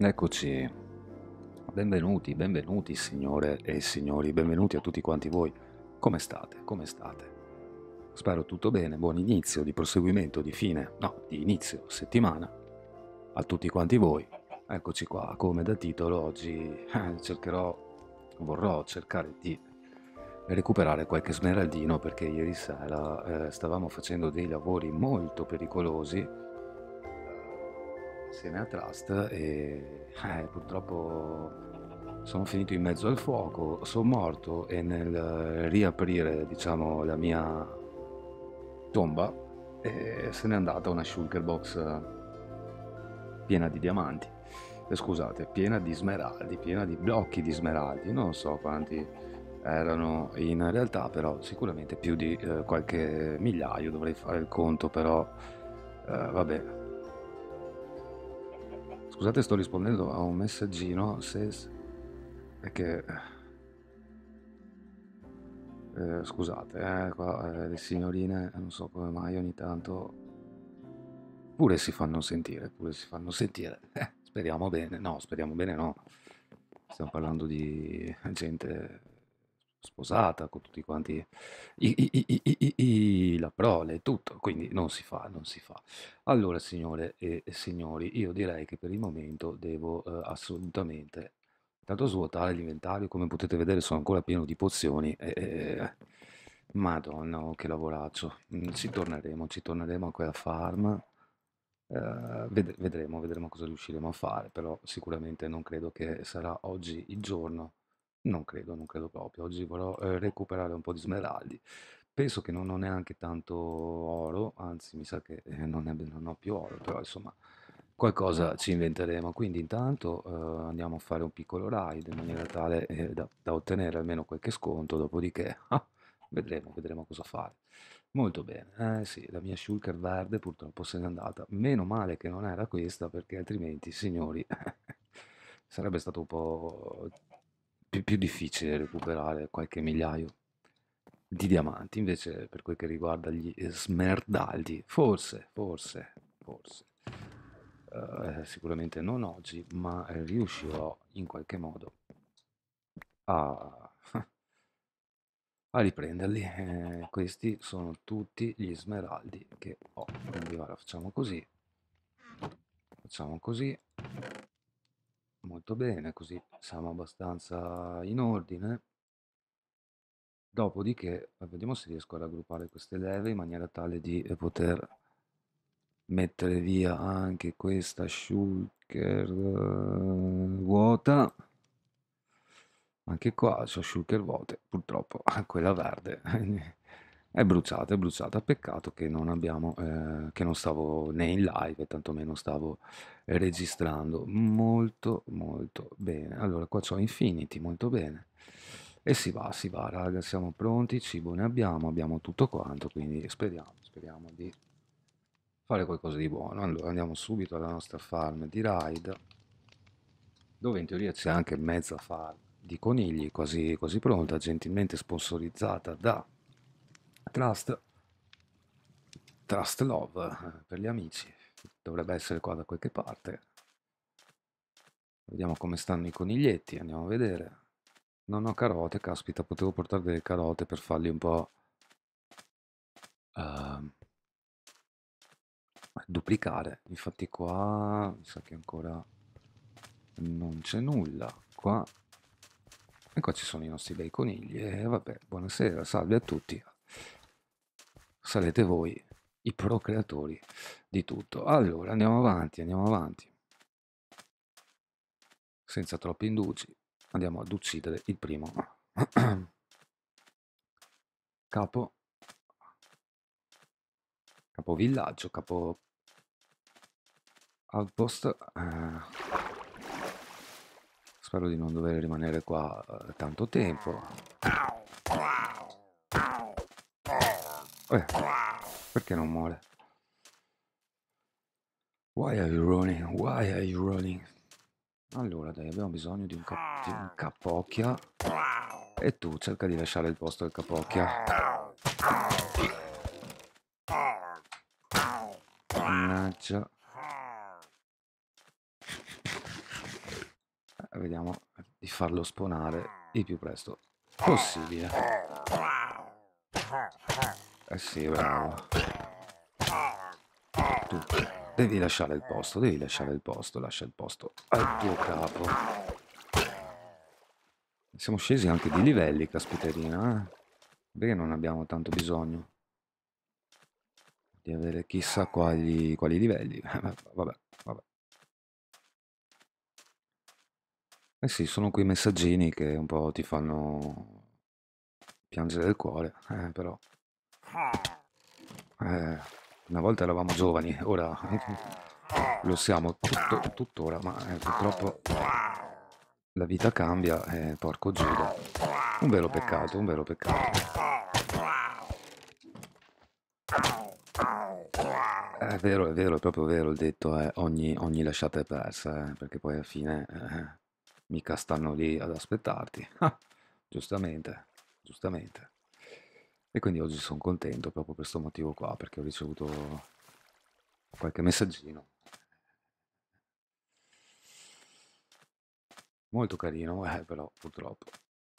Eccoci, benvenuti, benvenuti signore e signori, benvenuti a tutti quanti voi. Come state? Come state? Spero tutto bene, buon inizio di proseguimento, di fine, no, di inizio settimana a tutti quanti voi. Eccoci qua, come da titolo oggi eh, cercherò, vorrò cercare di recuperare qualche smeraldino perché ieri sera eh, stavamo facendo dei lavori molto pericolosi insieme a Trust e eh, purtroppo sono finito in mezzo al fuoco, sono morto e nel riaprire diciamo, la mia tomba eh, se n'è andata una shulker box piena di diamanti, eh, scusate, piena di smeraldi, piena di blocchi di smeraldi, non so quanti erano in realtà però sicuramente più di eh, qualche migliaio dovrei fare il conto però eh, vabbè Scusate, sto rispondendo a un messaggino se... è che... Eh, scusate, eh, qua eh, le signorine, non so come mai ogni tanto pure si fanno sentire, pure si fanno sentire. Eh, speriamo bene, no, speriamo bene no. Stiamo parlando di gente sposata, con tutti quanti i, i, i, la prole e tutto, quindi non si fa, non si fa. Allora signore e signori, io direi che per il momento devo eh, assolutamente tanto svuotare l'inventario, come potete vedere sono ancora pieno di pozioni, eh, madonna oh, che lavoraccio, mm, ci torneremo, ci torneremo a quella farm, eh, ved vedremo, vedremo cosa riusciremo a fare, però sicuramente non credo che sarà oggi il giorno non credo, non credo proprio. Oggi vorrò, ehm, recuperare un po' di smeraldi. Penso che non ho neanche tanto oro, anzi mi sa che, ehm, non ne non ho più oro, però insomma qualcosa ci inventeremo. Quindi intanto, ehm, andiamo a fare un piccolo raid in maniera tale, ehm, da da ottenere almeno qualche sconto, dopodiché, ah, vedremo, vedremo cosa fare. Molto bene, eh sì, la mia shulker verde purtroppo se n'è andata. Meno male che non era questa perché altrimenti, signori, sarebbe stato un po' più, più difficile recuperare qualche migliaio di diamanti, invece per quel che riguarda gli eh, smerdardi, forse, forse, forse, eh, sicuramente non oggi, ma riuscirò in qualche modo a, a riprenderli. Eh, questi sono tutti gli smeraldi che ho, quindi ora facciamo così, facciamo così, molto bene, così siamo abbastanza in ordine. Dopodiché, eh, vediamo se riesco a raggruppare queste leve in maniera tale di eh, poter mettere via anche questa shulker eh, vuota. Anche qua sono shulker vuote, purtroppo, quella verde. È bruciata, è bruciata, peccato che non abbiamo, eh, che non stavo né in live, tantomeno stavo registrando. Molto, molto bene. Allora, qua c'ho Infinity, molto bene. E si va, si va, raga, siamo pronti, cibo ne abbiamo, abbiamo tutto quanto, quindi speriamo, speriamo di fare qualcosa di buono. Allora, andiamo subito alla nostra farm di raid, dove in teoria c'è anche mezza farm di conigli, quasi, quasi pronta, gentilmente sponsorizzata da Trust, Trust Love eh, per gli amici, dovrebbe essere qua da qualche parte. Vediamo come stanno i coniglietti, andiamo a vedere. Non ho carote, caspita, potevo portare delle carote per farli un po' uh, duplicare. Infatti qua mi sa che ancora non c'è nulla. Qua e qua ci sono i nostri bei conigli. E eh, vabbè, buonasera, salve a tutti sarete voi i procreatori di tutto. Allora, andiamo avanti, andiamo avanti. Senza troppi indugi, andiamo ad uccidere il primo. capo capo villaggio, capo outpost. Eh, spero di non dover rimanere qua eh, tanto tempo. Eh, perché non muore? Why are you running? Why are you running? Allora, dai, abbiamo bisogno di un, cap di un capocchia. E tu cerca di lasciare il posto del capocchia. Mannaggia. Eh, vediamo di farlo spawnare il più presto possibile. Eh sì, bravo. Tu devi lasciare il posto, devi lasciare il posto, lascia il posto al tuo capo. Siamo scesi anche di livelli, caspiterina, eh? Perché non abbiamo tanto bisogno di avere chissà quali, quali livelli. vabbè, vabbè. Eh sì, sono quei messaggini che un po' ti fanno piangere il cuore, eh, però eh, una volta eravamo giovani, ora lo siamo tutto, tuttora, ma eh, purtroppo la vita cambia e eh, porco Giuda. Un vero peccato, un vero peccato. È vero, è vero, è proprio vero il detto, eh, ogni, ogni lasciata è persa, eh, perché poi alla fine eh, mica stanno lì ad aspettarti. giustamente, giustamente. E quindi oggi sono contento proprio per questo motivo qua, perché ho ricevuto qualche messaggino. Molto carino, eh, però purtroppo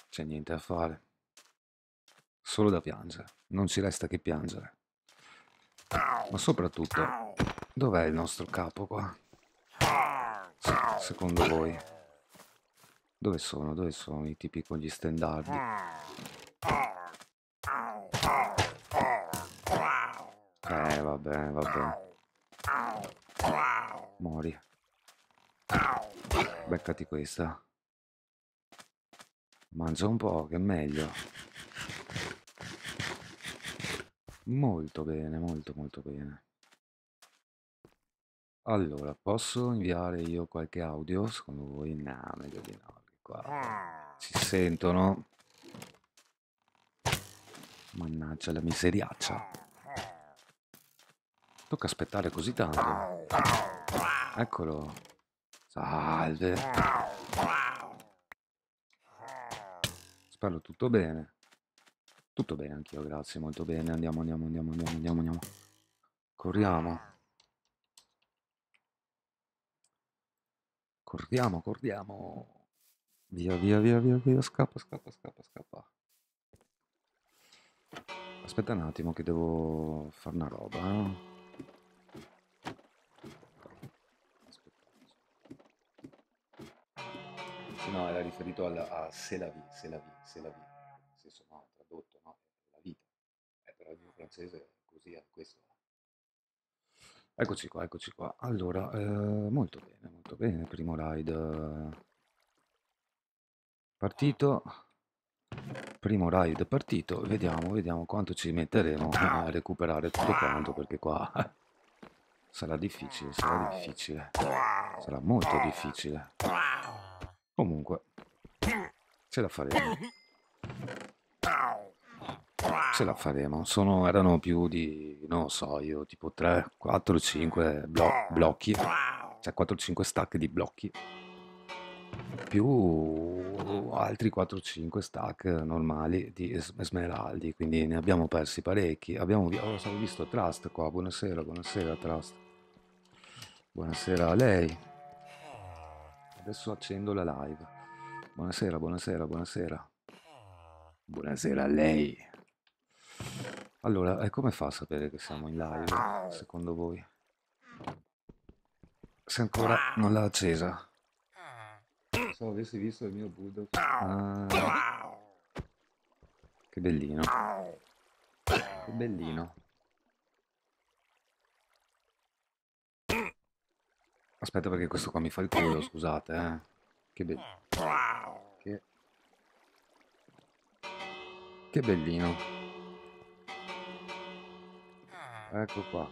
c'è niente a fare. Solo da piangere, non ci resta che piangere. Ma soprattutto, dov'è il nostro capo qua? Se secondo voi? Dove sono? Dove sono i tipi con gli stendardi? Eh vabbè, vabbè. Mori. Beccati questa. Mangia un po', che è meglio. Molto bene, molto molto bene. Allora, posso inviare io qualche audio? Secondo voi? No, meglio di no. Qua si sentono. Mannaggia la miseriaccia. Tocca aspettare così tanto. Eccolo. Salve. Spero tutto bene. Tutto bene anch'io, grazie, molto bene. Andiamo, andiamo, andiamo, andiamo, andiamo, andiamo. Corriamo. Corriamo, corriamo. Via, via, via, via, via. Scappa, scappa, scappa, scappa. Aspetta un attimo che devo fare una roba. Eh. Sì, no, era riferito alla, a se la vi, se la vi, se la vi. Nel senso, no, tradotto, no, la vita. Eh, però in francese così è questo. Eccoci qua, eccoci qua. Allora, eh, molto bene, molto bene. Primo ride partito primo raid partito vediamo vediamo quanto ci metteremo a ah. recuperare tutto quanto perché qua sarà difficile sarà difficile sarà molto difficile comunque ce la faremo ce la faremo Sono, erano più di non so io tipo 3 4 5 blo blocchi cioè 4 5 stack di blocchi più altri 4-5 stack normali di es- smeraldi, quindi ne abbiamo persi parecchi. Oh, abbiamo visto Trust qua, buonasera, buonasera Trust. Buonasera a lei. Adesso accendo la live. Buonasera, buonasera, buonasera. Buonasera a lei. Allora, e come fa a sapere che siamo in live, secondo voi? Se ancora non l'ha accesa pensavo avessi visto il mio Buddha. Ah, che bellino. Che bellino. Aspetta perché questo qua mi fa il culo, scusate. Eh. Che bellino. Che... che bellino. Ecco qua.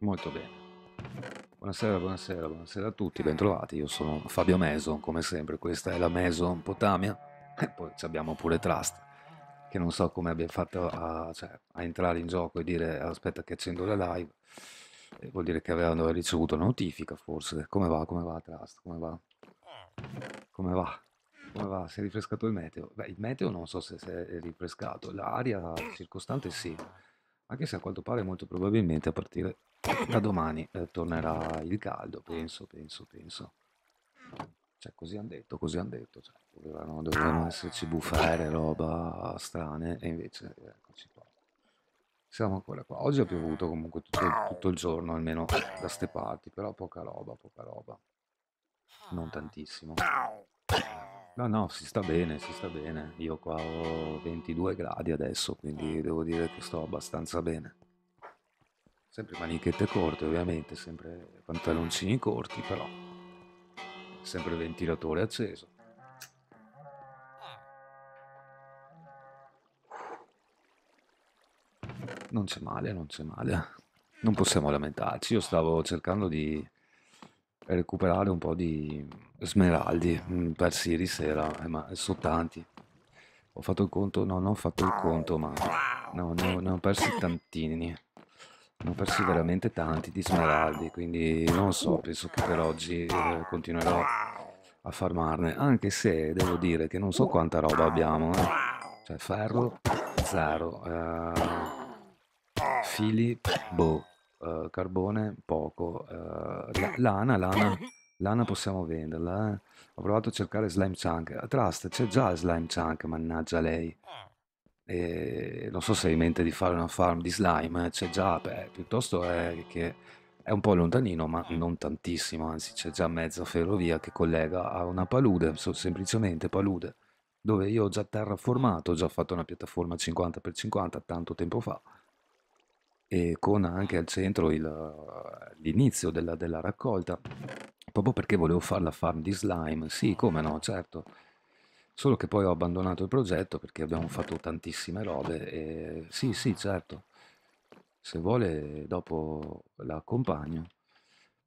Molto bene. Buonasera, buonasera, buonasera a tutti, bentrovati. Io sono Fabio Meso, come sempre, questa è la Meso Potamia. E poi abbiamo pure Trust, che non so come abbia fatto a, cioè, a, entrare in gioco e dire aspetta che accendo la live. E vuol dire che avevano ricevuto la notifica, forse. Come va, come va Trust? Come va? Come va? Come va? Si è rifrescato il meteo? Beh, il meteo non so se si è rifrescato, l'aria circostante sì, anche se a quanto pare molto probabilmente a partire da domani eh, tornerà il caldo, penso, penso, penso. Cioè, così hanno detto, così hanno detto. Cioè, dovevano, dovevano, esserci bufere, roba strane, e invece eh, eccoci qua. Siamo ancora qua. Oggi ha piovuto comunque tutto, tutto il giorno, almeno da ste parti, però poca roba, poca roba. Non tantissimo. No, no, si sta bene, si sta bene. Io qua ho 22 gradi adesso, quindi devo dire che sto abbastanza bene sempre manichette corte ovviamente, sempre pantaloncini corti però, sempre ventilatore acceso. Non c'è male, non c'è male. Non possiamo lamentarci, io stavo cercando di recuperare un po' di smeraldi mm, persi ieri sera, eh, ma sono tanti. Ho fatto il conto, no, non ho fatto il conto, ma no, ne ho, ne ho persi tantini ne ho persi veramente tanti di smeraldi, quindi non so, penso che per oggi eh, continuerò a farmarne, anche se devo dire che non so quanta roba abbiamo, eh. cioè ferro, zero, eh, fili, boh, eh, carbone, poco, eh, lana, lana, lana possiamo venderla, ho provato a cercare slime chunk, trust, c'è già slime chunk, mannaggia lei, e non so se hai in mente di fare una farm di slime, eh, c'è già, beh, piuttosto è che è un po' lontanino, ma mm. non tantissimo, anzi c'è già mezza ferrovia che collega a una palude, semplicemente palude, dove io ho già terraformato, ho già fatto una piattaforma 50x50 tanto tempo fa, e con anche al centro il, l'inizio della, della raccolta, proprio perché volevo fare la farm di slime, sì, come no, certo solo che poi ho abbandonato il progetto perché abbiamo fatto tantissime robe e sì sì certo se vuole dopo la accompagno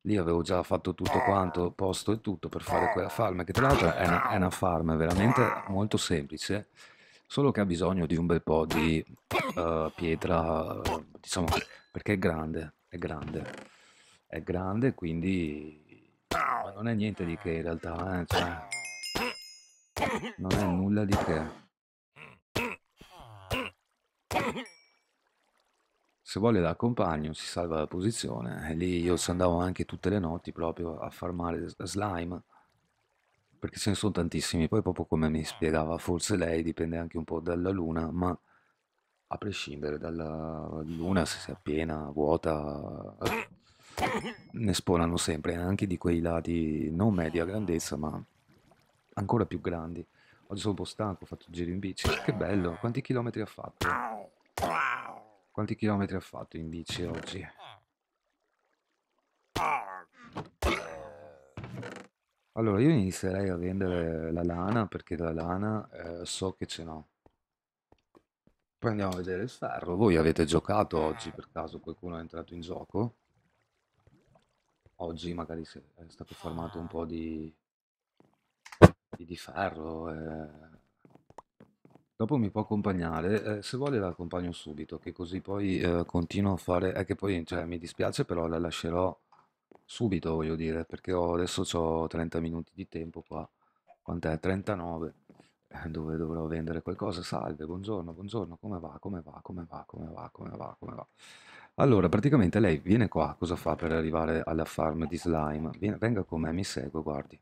lì avevo già fatto tutto quanto posto e tutto per fare quella farm che tra l'altro è, una, è una farm veramente molto semplice solo che ha bisogno di un bel po' di uh, pietra diciamo perché è grande è grande è grande quindi ma non è niente di che in realtà eh, cioè, non è nulla di che. Se vuole l'accompagno si salva la posizione. E lì io ci andavo anche tutte le notti proprio a farmare slime. Perché ce ne sono tantissimi. Poi proprio come mi spiegava forse lei dipende anche un po' dalla luna, ma a prescindere dalla luna, se sia piena, vuota, ne spolano sempre, anche di quei lati non media grandezza, ma ancora più grandi. Oggi sono un po' stanco, ho fatto il giro in bici. Che bello, quanti chilometri ha fatto? Quanti chilometri ha fatto in bici oggi? Allora, io inizierei a vendere la lana, perché la lana eh, so che ce n'ho. Poi andiamo a vedere il ferro. Voi avete giocato oggi, per caso qualcuno è entrato in gioco? Oggi magari è stato formato un po' di di, di ferro. Eh. Dopo mi può accompagnare, eh, se vuole la accompagno subito, che così poi eh, continuo a fare... È eh, che poi cioè, mi dispiace, però la lascerò subito, voglio dire, perché ho, adesso ho 30 minuti di tempo qua. Quant'è? 39 eh, dove dovrò vendere qualcosa. Salve, buongiorno, buongiorno, come va, come va, come va, come va, come va, come va. Allora, praticamente lei viene qua, cosa fa per arrivare alla farm di slime? venga con me, mi segue, guardi.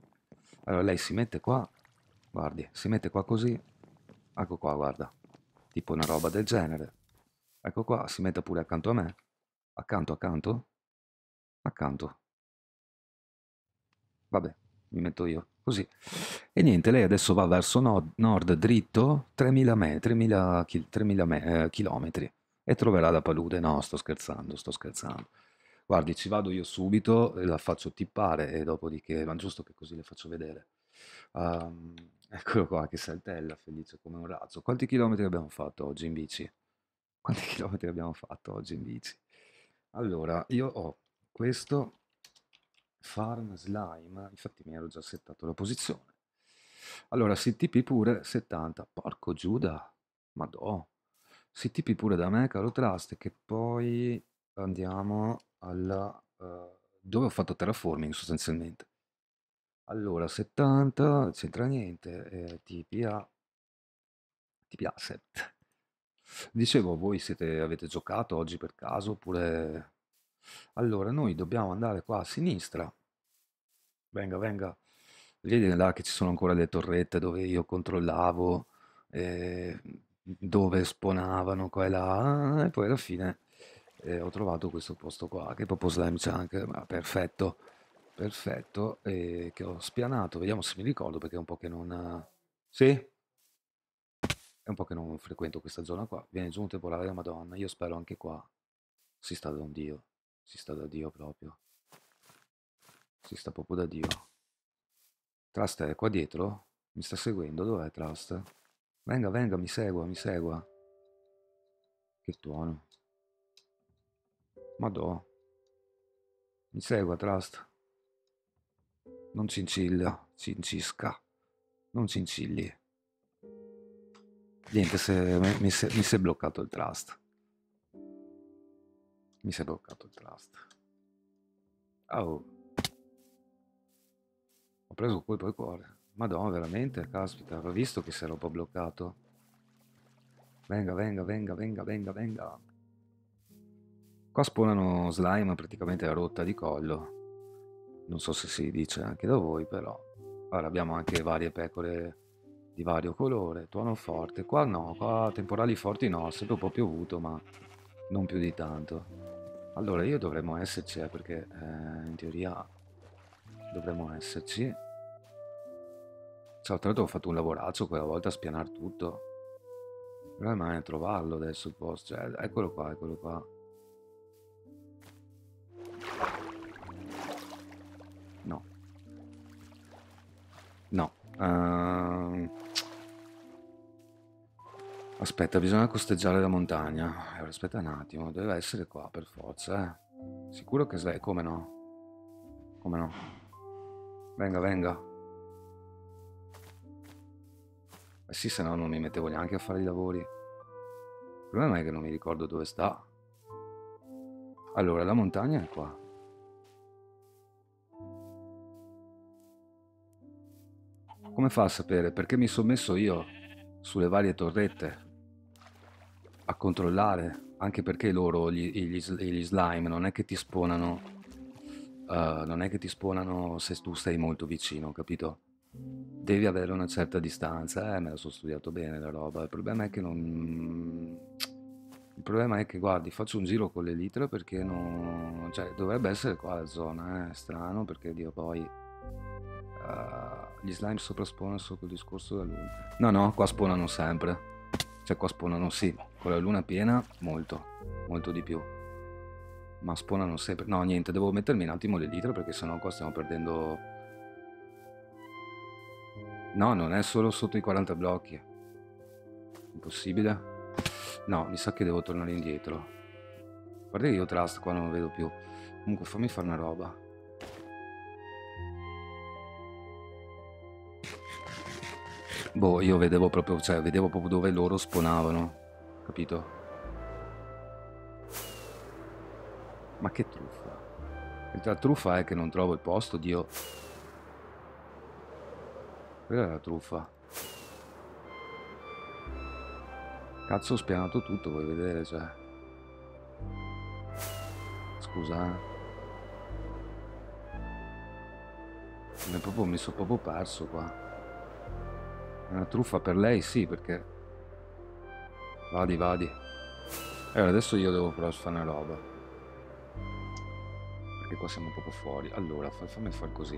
Allora lei si mette qua, guardi, si mette qua così, ecco qua, guarda, tipo una roba del genere. Ecco qua, si mette pure accanto a me, accanto, accanto, accanto. Vabbè, mi metto io, così. E niente, lei adesso va verso nord, nord dritto, 3000, me, 3000, 3000 me, eh, chilometri, e troverà la palude. No, sto scherzando, sto scherzando guardi ci vado io subito e la faccio tippare e dopodiché, ma giusto che così le faccio vedere. Um, eccolo qua che saltella, felice come un razzo. Quanti chilometri abbiamo fatto oggi in bici? Quanti chilometri abbiamo fatto oggi in bici? Allora, io ho questo farm slime, infatti mi ero già settato la posizione. Allora, si pure 70, porco Giuda, madò. Si tipi pure da me, caro Trust, che poi andiamo alla, eh, dove ho fatto terraforming sostanzialmente. Allora, 70, c'entra niente, eh, TPA, TPA set. Dicevo, voi siete, avete giocato oggi per caso oppure... Allora, noi dobbiamo andare qua a sinistra. Venga, venga. Vedi là che ci sono ancora le torrette dove io controllavo, eh, dove esponavano qua e là, e poi alla fine eh, ho trovato questo posto qua che è proprio slime chunk ma perfetto perfetto eh, che ho spianato vediamo se mi ricordo perché è un po' che non sì è un po' che non frequento questa zona qua viene giù un temporale della oh madonna io spero anche qua si sta da un dio si sta da dio proprio si sta proprio da dio Trust è qua dietro mi sta seguendo dov'è Trust? venga venga mi segua mi segua che tuono Madò. Mi segua, Trust. Non cincilla, cincisca. Non cincilli. Niente, se, mi, mi, si è bloccato il trust. Mi si è bloccato il trust. Oh. Ho preso un colpo al cuore. Madonna, veramente? Caspita, avevo visto che si era un po' bloccato. Venga, venga, venga, venga, venga, venga. Qua spawnano slime praticamente a rotta di collo. Non so se si dice anche da voi, però. Ora abbiamo anche varie pecore di vario colore, tuono forte. Qua no, qua temporali forti no, sempre un po' piovuto, ma non più di tanto. Allora, io dovremmo esserci, eh, perché eh, in teoria dovremmo esserci. Ciao, tra l'altro ho fatto un lavoraccio quella volta a spianare tutto. Però rimane a trovarlo adesso il posto. Cioè, eccolo qua, eccolo qua. No. No. Uh... Aspetta, bisogna costeggiare la montagna. Eh, aspetta un attimo, deve essere qua per forza. Eh. Sicuro che sei? Come no? Come no? Venga, venga. Eh sì, se no non mi mettevo neanche a fare i lavori. Il problema è che non mi ricordo dove sta. Allora, la montagna è qua. Come fa a sapere? Perché mi sono messo io sulle varie torrette a controllare, anche perché loro, gli, gli, gli slime, non è che ti sponano, Uh, non è che ti sponano se tu stai molto vicino, capito? Devi avere una certa distanza, eh, me la sono studiato bene la roba, il problema è che non... Il problema è che, guardi, faccio un giro con le litre perché non... Cioè, dovrebbe essere qua la zona, eh, strano, perché Dio poi... Eh, gli slime sopra spawnano solo il discorso della luna. No, no, qua spawnano sempre. Cioè qua spawnano sì, con la luna piena molto, molto di più. Ma spawnano sempre. No, niente, devo mettermi un attimo le litra perché sennò qua stiamo perdendo... No, non è solo sotto i 40 blocchi. Impossibile. No, mi sa che devo tornare indietro. Guarda che io trust qua non lo vedo più. Comunque fammi fare una roba. boh, io vedevo proprio, cioè, vedevo proprio dove loro sponavano, capito? Ma che truffa. La truffa è che non trovo il posto, Dio. Quella è la truffa. Cazzo, ho spianato tutto, vuoi vedere, cioè. Scusa. Eh. Mi, proprio, mi sono proprio perso qua. È una truffa per lei, sì, perché... Vadi, vadi. Allora, adesso io devo provare a fare una roba. Perché qua siamo proprio fuori. Allora, fammi fare così.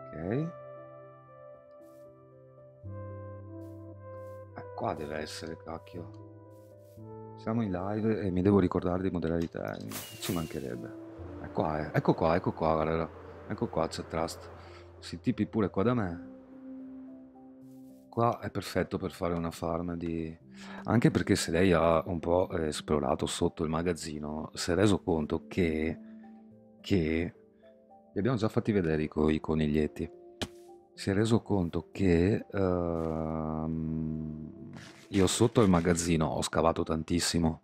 Ok. Eh, qua deve essere, cacchio. Siamo in live e mi devo ricordare di moderare i temi. Ci mancherebbe. Ecco qua, eh. ecco qua, ecco qua, guarda. Ecco qua c'è Trust. Si tipi pure qua da me. Qua è perfetto per fare una farm di... Anche perché se lei ha un po' esplorato sotto il magazzino, si è reso conto che... che... Li abbiamo già fatti vedere i, coniglietti. Si è reso conto che... Uh io sotto il magazzino ho scavato tantissimo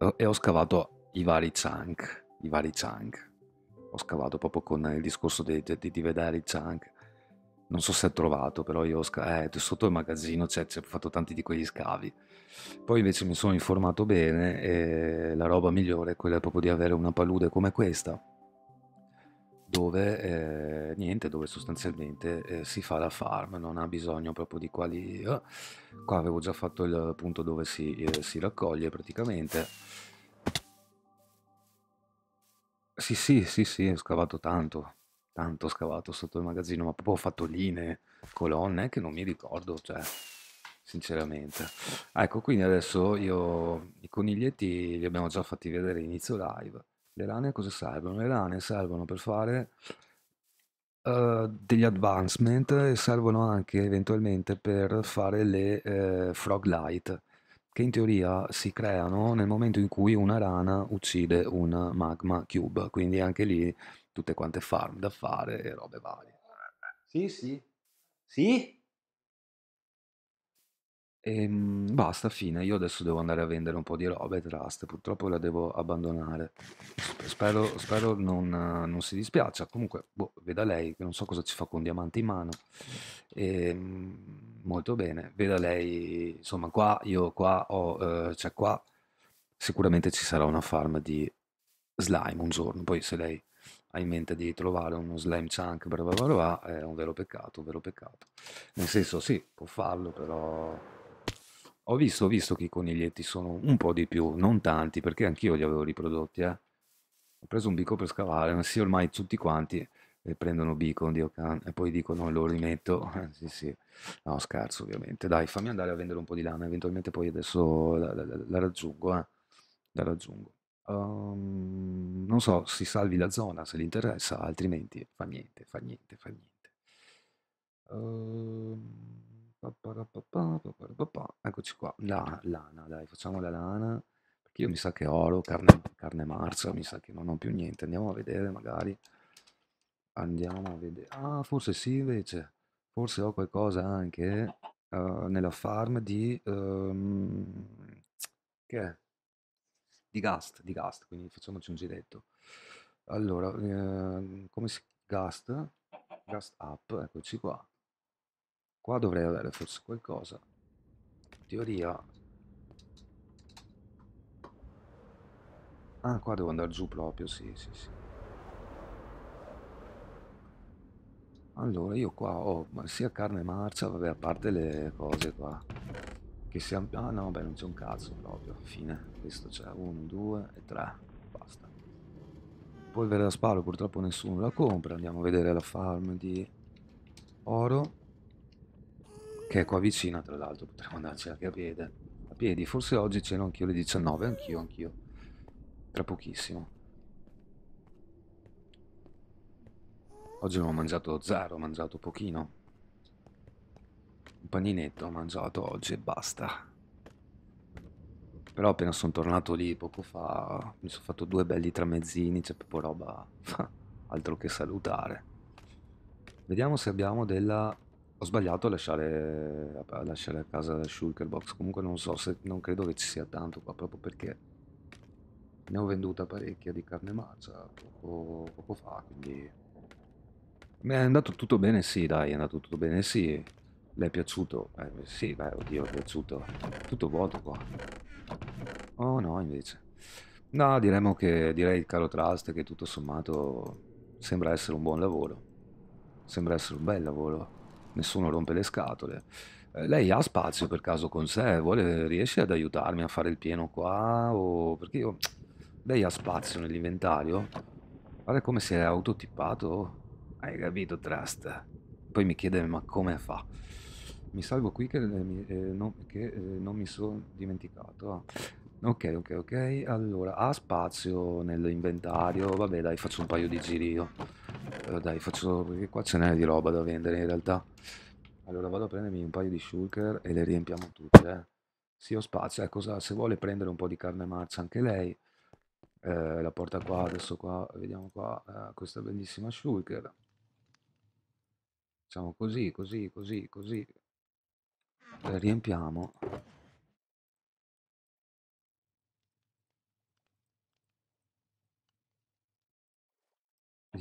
eh, e ho scavato i vari chunk, i vari chunk. Ho scavato proprio con il discorso di, di, di vedere i chunk. Non so se ho trovato, però io ho scavato, eh, sotto il magazzino c'è, c'è fatto tanti di quegli scavi. Poi invece mi sono informato bene e la roba migliore è quella proprio di avere una palude come questa dove eh, niente, dove sostanzialmente eh, si fa la farm, non ha bisogno proprio di quali... Eh, qua avevo già fatto il punto dove si, eh, si raccoglie praticamente. Sì, sì, sì, sì, ho scavato tanto, tanto scavato sotto il magazzino, ma proprio ho fatto linee, colonne, che non mi ricordo, cioè, sinceramente. Ecco, quindi adesso io i coniglietti li abbiamo già fatti vedere inizio live. Le rane cosa servono? Le lane servono per fare uh, degli advancement e servono anche eventualmente per fare le uh, frog light che in teoria si creano nel momento in cui una rana uccide un magma cube, quindi anche lì tutte quante farm da fare e robe varie. Sì, sì. Sì? E ehm, basta, fine. Io adesso devo andare a vendere un po' di roba e Trust. Purtroppo la devo abbandonare. Spero, spero non, non, si dispiaccia. Comunque, boh, veda lei, che non so cosa ci fa con diamante in mano. E, ehm, molto bene, veda lei. Insomma, qua io qua ho, eh, cioè qua sicuramente ci sarà una farm di slime un giorno. Poi se lei ha in mente di trovare uno slime chunk, bla bla, bla è un vero peccato, un vero peccato. Nel senso, sì, può farlo, però ho visto, ho visto che i coniglietti sono un po' di più, non tanti, perché anch'io li avevo riprodotti. Eh. Ho preso un bico per scavare, ma sì, ormai tutti quanti eh, prendono bico e poi dicono lo rimetto. Eh, sì, sì, no, scherzo ovviamente. Dai, fammi andare a vendere un po' di lana, eventualmente poi adesso la, la, la raggiungo. Eh. La raggiungo. Um, non so, si salvi la zona se gli interessa, altrimenti fa niente, fa niente, fa niente. Um Eccoci qua, la lana, dai, facciamo la lana, perché io mi sa che oro, carne, carne marcia, mi sa che non ho più niente, andiamo a vedere magari, andiamo a vedere, ah forse sì invece, forse ho qualcosa anche uh, nella farm di, um, che è? Di Gast, di Gast, quindi facciamoci un giretto. Allora, eh, come si, Gast, Gast Up, eccoci qua Qua dovrei avere forse qualcosa. In teoria... Ah, qua devo andare giù proprio, sì, sì, sì. Allora, io qua ho sia carne marcia, vabbè, a parte le cose qua. Che siamo... Ah no, beh, non c'è un cazzo proprio. Fine. Questo c'è. Uno, due e tre. Basta. Polvere da sparo, purtroppo nessuno la compra. Andiamo a vedere la farm di oro che è qua vicina, tra l'altro potremmo andarci anche a piedi. A piedi, forse oggi c'erano anch'io le 19, anch'io, anch'io. Tra pochissimo. Oggi non ho mangiato zero, ho mangiato pochino. Un paninetto ho mangiato oggi e basta. Però appena sono tornato lì poco fa mi sono fatto due belli tramezzini, c'è proprio roba altro che salutare. Vediamo se abbiamo della ho sbagliato a lasciare, a lasciare a casa la shulker box, comunque non so se, non credo che ci sia tanto qua, proprio perché ne ho venduta parecchia di carne marcia poco, poco fa, quindi... Mi è andato tutto bene, sì, dai, è andato tutto bene, sì. Le è piaciuto? Eh, sì, beh, oddio, è piaciuto. Tutto vuoto qua. Oh no, invece. No, diremmo che, direi, caro Trust, che tutto sommato sembra essere un buon lavoro. Sembra essere un bel lavoro nessuno rompe le scatole. Eh, lei ha spazio per caso con sé? Vuole, riesce ad aiutarmi a fare il pieno qua? O... Perché io... Lei ha spazio nell'inventario? Guarda come si è autotippato. Hai capito, Trust? Poi mi chiede ma come fa? Mi salvo qui che, eh, non, che eh, non mi sono dimenticato. Ok, ok, ok. Allora, ha spazio nell'inventario. Vabbè, dai, faccio un paio di giri io. Eh, dai, faccio... perché qua ce n'è di roba da vendere in realtà. Allora, vado a prendermi un paio di shulker e le riempiamo tutte, eh. Sì, ho spazio. Eh, se vuole prendere un po' di carne marcia anche lei. Eh, la porta qua, adesso qua, vediamo qua, eh, questa bellissima shulker. Facciamo così, così, così, così. Le riempiamo.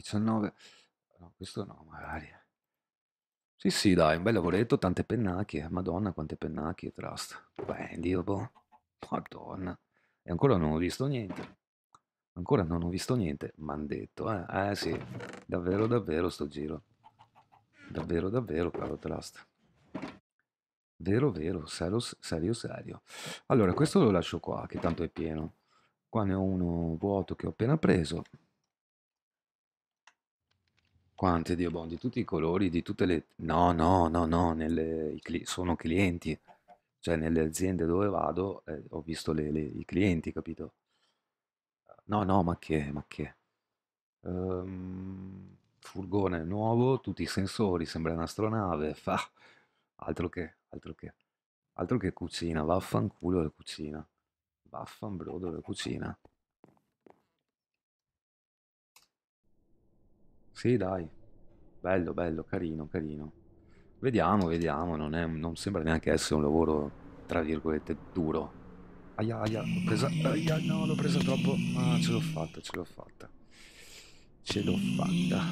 19, no, questo no, magari. Eh. Sì, sì, dai, un bel lavoretto, tante pennacchie, eh, madonna quante pennacchie, trust. Bendio, boh. Madonna. E ancora non ho visto niente. Ancora non ho visto niente, m'han detto. Eh, eh sì, davvero, davvero sto giro. Davvero, davvero, caro Trust. Vero, vero, serio, serio, serio. Allora, questo lo lascio qua, che tanto è pieno. Qua ne ho uno vuoto che ho appena preso. Quante, Dio buono, di tutti i colori, di tutte le... No, no, no, no, nelle... sono clienti. Cioè nelle aziende dove vado eh, ho visto le, le, i clienti, capito? No, no, ma che, ma che? Um, furgone nuovo, tutti i sensori, sembra un'astronave, fa... Altro che, altro che... Altro che cucina, vaffanculo la cucina. Vaffan la cucina. Sì, dai. Bello, bello, carino, carino. Vediamo, vediamo, non, è, non sembra neanche essere un lavoro, tra virgolette, duro. Aia, aia, l'ho presa, aia, no, l'ho presa troppo, ma ah, ce l'ho fatta, ce l'ho fatta. Ce l'ho fatta.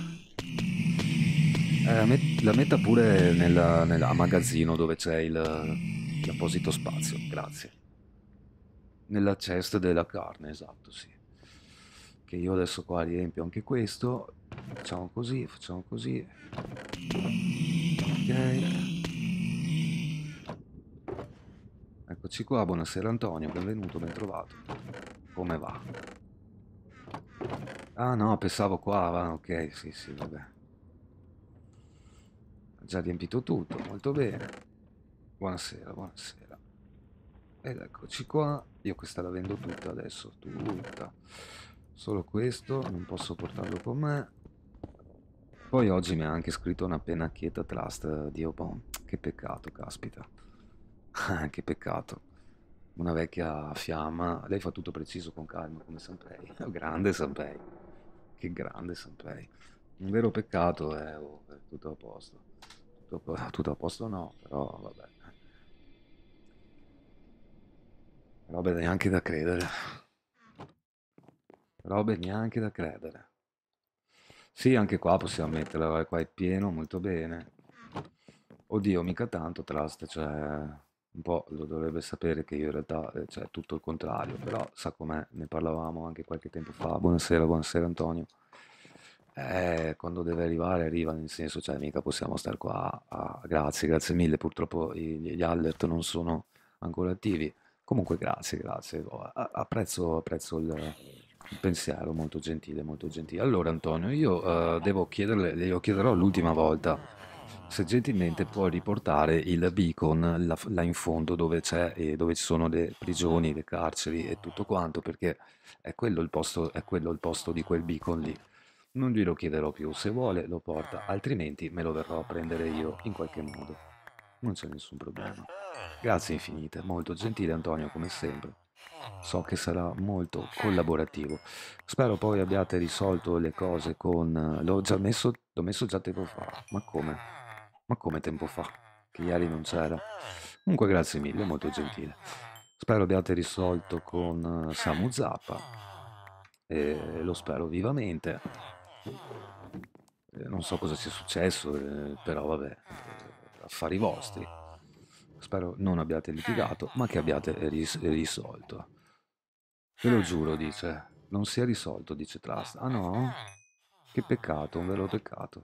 Eh, met la metta pure nel, nel magazzino dove c'è il, l'apposito spazio, grazie. Nella cesta della carne, esatto, sì che io adesso qua riempio anche questo facciamo così facciamo così ok eccoci qua buonasera Antonio benvenuto ben trovato come va ah no pensavo qua va ok sì sì vabbè ha già riempito tutto molto bene buonasera buonasera ed eccoci qua io questa la vendo tutta adesso tutta Solo questo, non posso portarlo con me. Poi oggi mi ha anche scritto una pennacchietta Trust di Obon. Che peccato, caspita. che peccato. Una vecchia fiamma. Lei fa tutto preciso con calma, come Sanpei. grande Sanpei. Che grande Sanpei. Un vero peccato, eh. Oh, eh, tutto a posto. Tutto a, tutto a posto no, però vabbè. Roba neanche da credere. Robe neanche da credere. Sì, anche qua possiamo metterla, qua è pieno, molto bene. Oddio, mica tanto Trust, cioè un po' lo dovrebbe sapere che io in realtà c'è eh, cioè, tutto il contrario, però sa com'è, ne parlavamo anche qualche tempo fa. Buonasera, buonasera Antonio. Eh, quando deve arrivare arriva, nel senso, cioè mica possiamo stare qua a... Grazie, grazie mille, purtroppo gli alert non sono ancora attivi. Comunque grazie, grazie, apprezzo, apprezzo il pensiero molto gentile, molto gentile. Allora Antonio, io uh, devo chiederle, glielo chiederò l'ultima volta, se gentilmente puoi riportare il beacon là, là in fondo dove c'è e dove ci sono le prigioni, le carceri e tutto quanto, perché è quello il posto, è quello il posto di quel beacon lì. Non glielo chiederò più, se vuole lo porta, altrimenti me lo verrò a prendere io in qualche modo. Non c'è nessun problema. Grazie infinite, molto gentile Antonio come sempre so che sarà molto collaborativo. Spero poi abbiate risolto le cose con... l'ho già messo, l'ho messo già tempo fa, ma come? Ma come tempo fa? Che ieri non c'era. Comunque grazie mille, molto gentile. Spero abbiate risolto con eh, Samu Zappa, e lo spero vivamente. Eh, non so cosa sia successo, eh, però vabbè, affari vostri spero non abbiate litigato, ma che abbiate ris risolto. Ve lo ah. giuro, dice. Non si è risolto, dice Trust. Ah no? Che peccato, un vero peccato.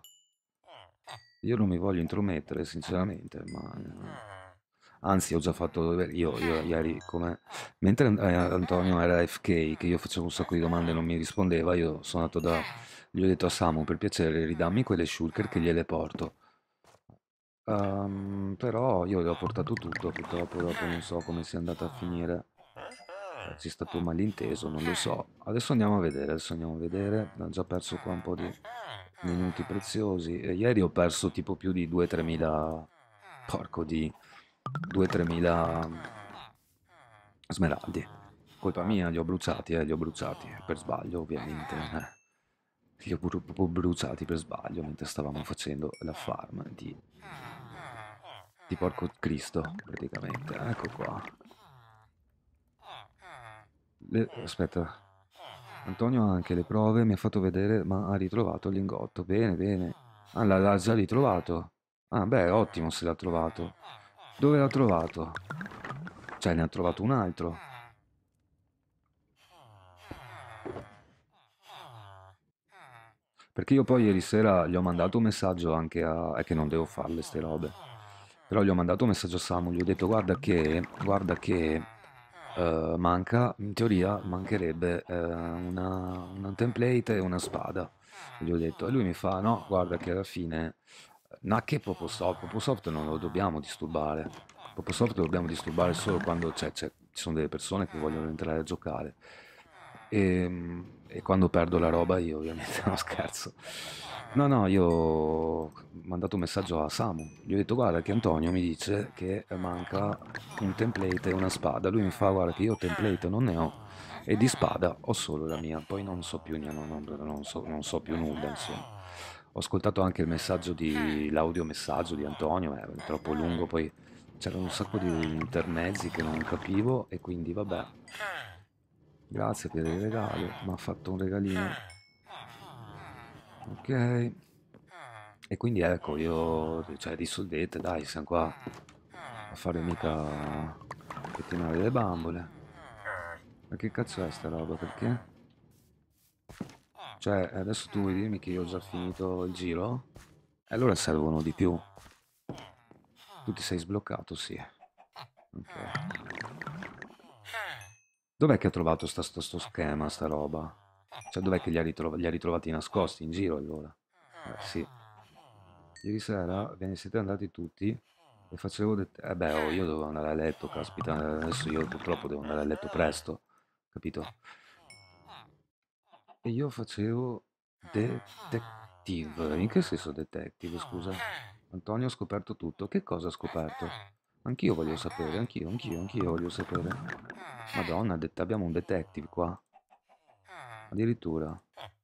Io non mi voglio intromettere, sinceramente, ma... Eh, anzi, ho già fatto io, io ieri, come... Mentre eh, Antonio era FK, che io facevo un sacco di domande e non mi rispondeva, io sono andato da... Gli ho detto a Samu, per piacere, ridammi quelle shulker che gliele porto. Um, però io le ho portato tutto, purtroppo dopo non so come sia andata a finire c'è stato un malinteso, non lo eh. so. Adesso andiamo a vedere, adesso andiamo a vedere. Ho già perso qua un po' di eh, eh, minuti preziosi. E ieri ho perso tipo più di 2-3 mila... Porco di... 2-3 mila... Smeraldi. Colpa mia, li ho bruciati, eh, li ho bruciati. Per sbaglio, ovviamente. Eh. Li ho bru bru bruciati per sbaglio mentre stavamo facendo la farm di... Di porco Cristo, praticamente. Ecco qua. Le... Aspetta. Antonio ha anche le prove, mi ha fatto vedere, ma ha ritrovato il lingotto. Bene, bene. Ah, l'ha già ritrovato. Ah, beh, ottimo se l'ha trovato. Dove l'ha trovato? Cioè, ne ha trovato un altro. Perché io poi ieri sera gli ho mandato un messaggio anche a... È che non devo farle ste robe. Però gli ho mandato un messaggio a Samu, gli ho detto guarda che... Guarda che Ehm, manca, in teoria mancherebbe eh, una, una, template e una spada. Gli ho detto, e lui mi fa, no, guarda che alla fine, ma che Poposoft? Poposoft non lo dobbiamo disturbare, Poposoft lo dobbiamo disturbare solo quando cioè, cioè, ci sono delle persone che vogliono entrare a giocare. E, ehm, e quando perdo la roba io ovviamente non scherzo. No, no, io ho mandato un messaggio a Samu, gli ho detto guarda che Antonio mi dice che manca un template e una spada, lui mi fa guarda che io template non ne ho e di spada ho solo la mia, poi non so più, non, non, non, so, non so, più nulla insomma. Ho ascoltato anche il messaggio di l'audio messaggio di Antonio, eh, è troppo lungo, poi c'erano un sacco di intermezzi che non capivo e quindi vabbè Grazie per il regalo, mi ha fatto un regalino. Ok. E quindi ecco, io, cioè, risolvete, dai, siamo qua a fare mica pettinare le bambole. Ma che cazzo è sta roba, perché? Cioè, adesso tu vuoi dirmi che io ho già finito il giro? E allora servono di più. Tu ti sei sbloccato, sì. Ok. Dov'è che ha trovato sta, sto, sto, schema, sta roba? Cioè, dov'è che li ha, li ha, ritrovati nascosti in giro allora? Eh, sì. Ieri sera ve ne siete andati tutti e facevo... Eh beh, oh, io dovevo andare a letto, caspita. Adesso io purtroppo devo andare a letto presto, capito? E io facevo detective. In che senso detective, scusa? Antonio ha scoperto tutto. Che cosa ha scoperto? Anch'io voglio sapere, anch'io, anch'io, anch'io voglio sapere. Madonna, abbiamo un detective qua. Addirittura.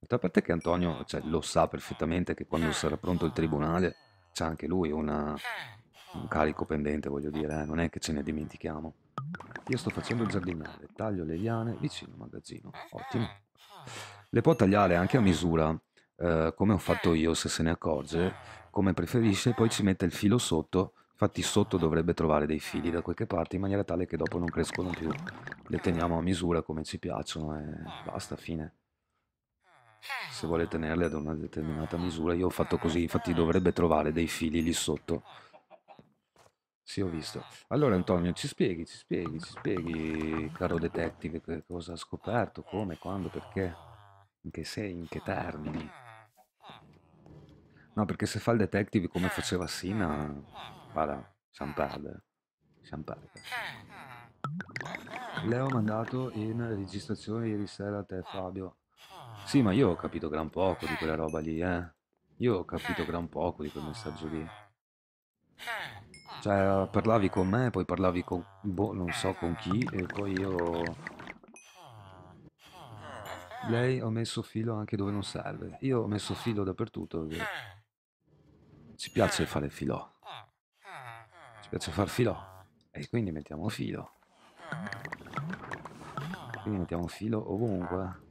A parte che Antonio cioè, lo sa perfettamente che quando sarà pronto il tribunale c'è anche lui una, un carico pendente, voglio dire, eh? non è che ce ne dimentichiamo. Io sto facendo il giardiniere, taglio le liane vicino al magazzino. Ottimo. Le può tagliare anche a misura, eh, come ho fatto io, se se ne accorge, come preferisce, poi ci mette il filo sotto Infatti sotto dovrebbe trovare dei fili da eh. qualche parte in maniera tale che dopo non crescono più. Le teniamo a misura come ci piacciono e basta, fine. Eh. Se vuole tenerle ad una determinata misura, io ho fatto eh. così, infatti dovrebbe trovare dei fili lì sotto. Sì, ho visto. Allora Antonio, ci spieghi, ci spieghi, ci spieghi, caro detective, che cosa ha scoperto, come, quando, perché, in che sei, in che termini. No, perché se fa il detective come faceva Sina, Guarda, siamo ah. Padre. San Padre. Leo ha mandato in registrazione ieri sera a te, Fabio. Sì, ma io ho capito gran poco di quella roba lì, eh. Io ho capito gran poco di quel messaggio lì. Cioè, parlavi con me, poi parlavi con... boh, non so con chi, e poi io... Lei ho messo filo anche dove non serve. Io ho messo filo dappertutto. Ci piace fare filo. Ci piace far filo. E quindi mettiamo filo. Quindi mettiamo filo ovunque.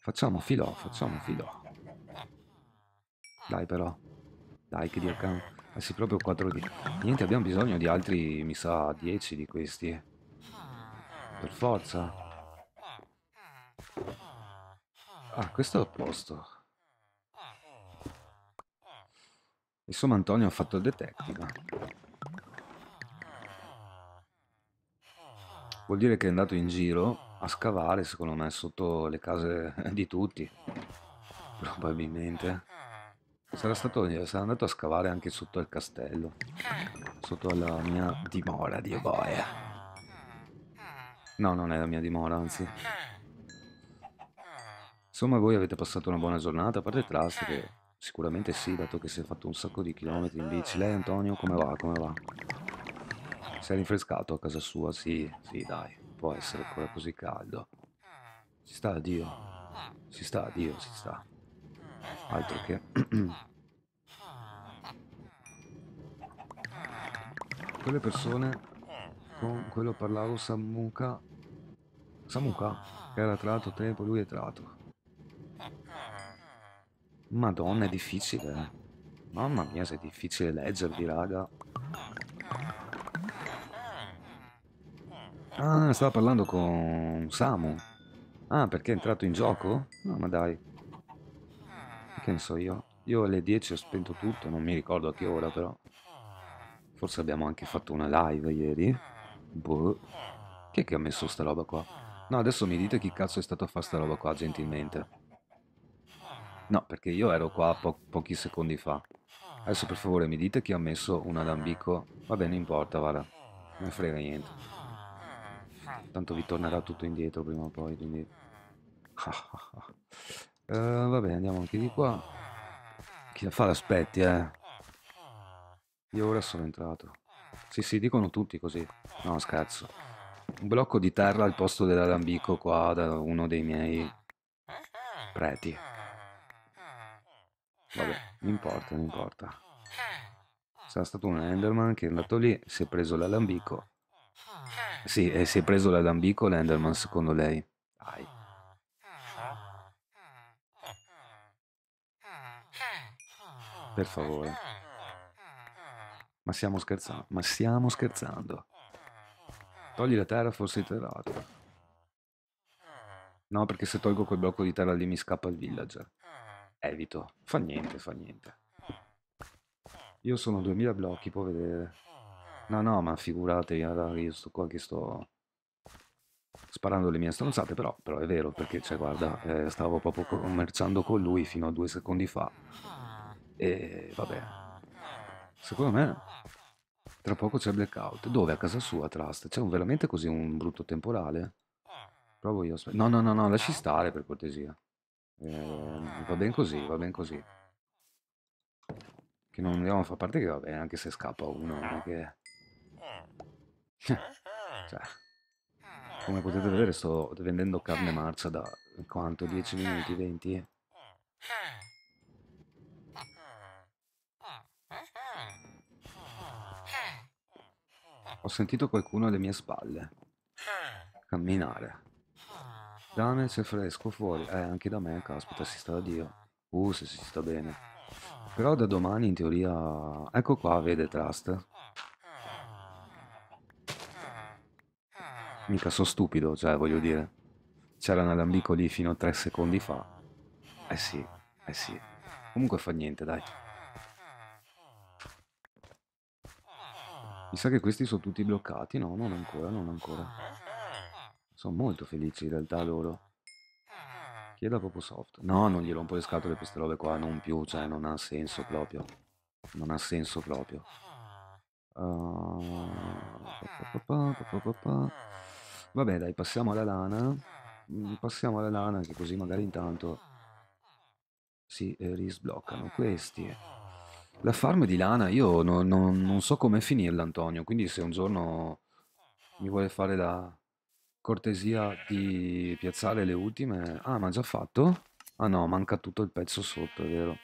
Facciamo filo, facciamo filo. Dai però. Dai che dia cam. Eh sì, proprio 4 di... Niente, abbiamo bisogno di altri, mi sa, 10 di questi. Per forza. Ah, questo è a posto. Insomma, Antonio ha fatto il detective. Vuol dire che è andato in giro a scavare, secondo me, sotto le case di tutti. Probabilmente. Sarà, stato, sarà andato a scavare anche sotto al castello. Sotto alla mia dimora di Oboia. No, non è la mia dimora, anzi. Insomma, voi avete passato una buona giornata, a parte Trust che Sicuramente sì, dato che si è fatto un sacco di chilometri in bici. Lei Antonio come va? Come va? Si è rinfrescato a casa sua? Sì, sì, dai. Può essere ancora così caldo. Si sta, addio. Si sta, addio, si sta. Altro che... Quelle persone con quello parlavo Samuka. Samuka, che era tratto tempo, lui è tratto. Madonna, è difficile. Eh. Mamma mia, se è difficile leggervi, raga. Ah, stava parlando con Samu. Ah, perché è entrato in gioco? No, ma dai. Che ne so io. Io alle 10 ho spento tutto, non mi ricordo a che ora però. Forse abbiamo anche fatto una live ieri. Boh. Chi è che ha messo sta roba qua? No, adesso mi dite chi cazzo è stato a fare sta roba qua, gentilmente. No, perché io ero qua po pochi secondi fa. Adesso per favore mi dite chi ha messo un alambico. Va bene, importa, vada. Non mi frega niente. Tanto vi tornerà tutto indietro prima o poi, quindi... uh, va bene, andiamo anche di qua. Chi la fa l'aspetti, eh. Io ora sono entrato. Sì, sì, dicono tutti così. No, scherzo. Un blocco di terra al posto dell'alambico qua da uno dei miei preti. Vabbè, non eh. importa, non importa. Eh. Sarà stato un Enderman che è andato lì, si è preso l'alambico. Eh. Sì, e si è preso l'alambico l'Enderman secondo lei. Dai. Per favore. Ma stiamo scherzando, ma stiamo scherzando. Togli la terra, forse ti No, perché se tolgo quel blocco di terra lì mi scappa il villager evito. Fa niente, fa niente. Io sono 2000 blocchi, può vedere. No, no, ma figuratevi, io sto qua che sto sparando le mie stronzate, però, però è vero, perché, cioè, guarda, eh, stavo proprio commerciando con lui fino a due secondi fa. E, vabbè, secondo me tra poco c'è Blackout. Dove? A casa sua, Trust. C'è veramente così un brutto temporale? Provo io, aspetta. No, no, no, no, lasci stare, per cortesia. Eh, va ben così, va ben così. Che non andiamo eh. a far parte che va bene, anche se scappa uno, perché... Eh. cioè, come potete vedere sto vendendo carne marcia da quanto? 10 minuti, 20? Ho sentito qualcuno alle mie spalle camminare. Dane, è fresco fuori. Eh, anche da me, caspita, si sta da Dio. Uh, se si sta bene. Però da domani in teoria... Ecco qua, vede Trust. Mica so stupido, cioè, voglio dire. C'era un alambico lì fino a tre secondi fa. Eh sì, eh sì. Comunque fa niente, dai. Mi sa che questi sono tutti bloccati, no? Non ancora, non ancora. Sono molto felici in realtà loro. Ah. Chiedo a Poposoft. No, non gli rompo le scatole queste robe qua, non più, cioè non ha senso ah. proprio. Non ha senso proprio. Uh... Vabbè dai, passiamo alla lana. Mm, passiamo alla lana che così magari intanto si eh, risbloccano questi. La farm di lana io non, non, non so come finirla Antonio, quindi se un giorno mi vuole fare la, Cortesia di piazzare le ultime. Ah, ma già fatto? Ah no, manca tutto il pezzo sotto, è vero.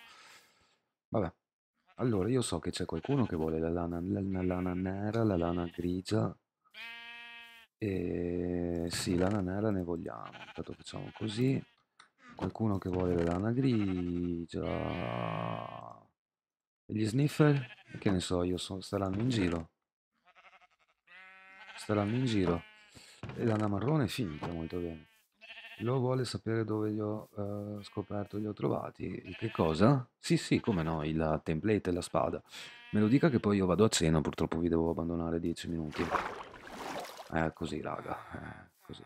Vabbè. Allora, io so che c'è qualcuno che vuole la lana, la, la lana nera, la lana grigia. E sì, lana nera ne vogliamo. Intanto facciamo così. Qualcuno che vuole la lana grigia. E gli sniffer? Che ne so, io so, staranno in giro. Staranno in giro. E l'Anna Marrone si imita molto bene. Lo vuole sapere dove li ho eh, scoperto, li ho trovati. Che cosa? Sì, sì, come no, il template e la spada. Me lo dica che poi io vado a cena, purtroppo vi devo abbandonare 10 minuti. Eh, così, raga. Eh, così.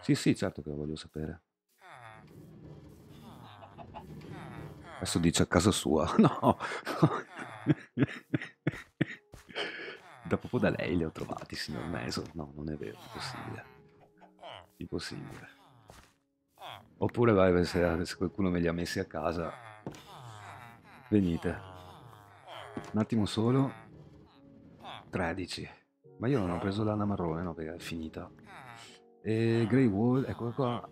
Sì, sì, certo che lo voglio sapere. Adesso dice a casa sua. No. proprio da lei li ho trovati, signor Meso. No, non è vero, impossibile. Impossibile. Oppure vai, se, se qualcuno me li ha messi a casa, venite. Un attimo solo. 13. Ma io non ho preso lana marrone, no, perché è finita. E Grey Wall, ecco qua.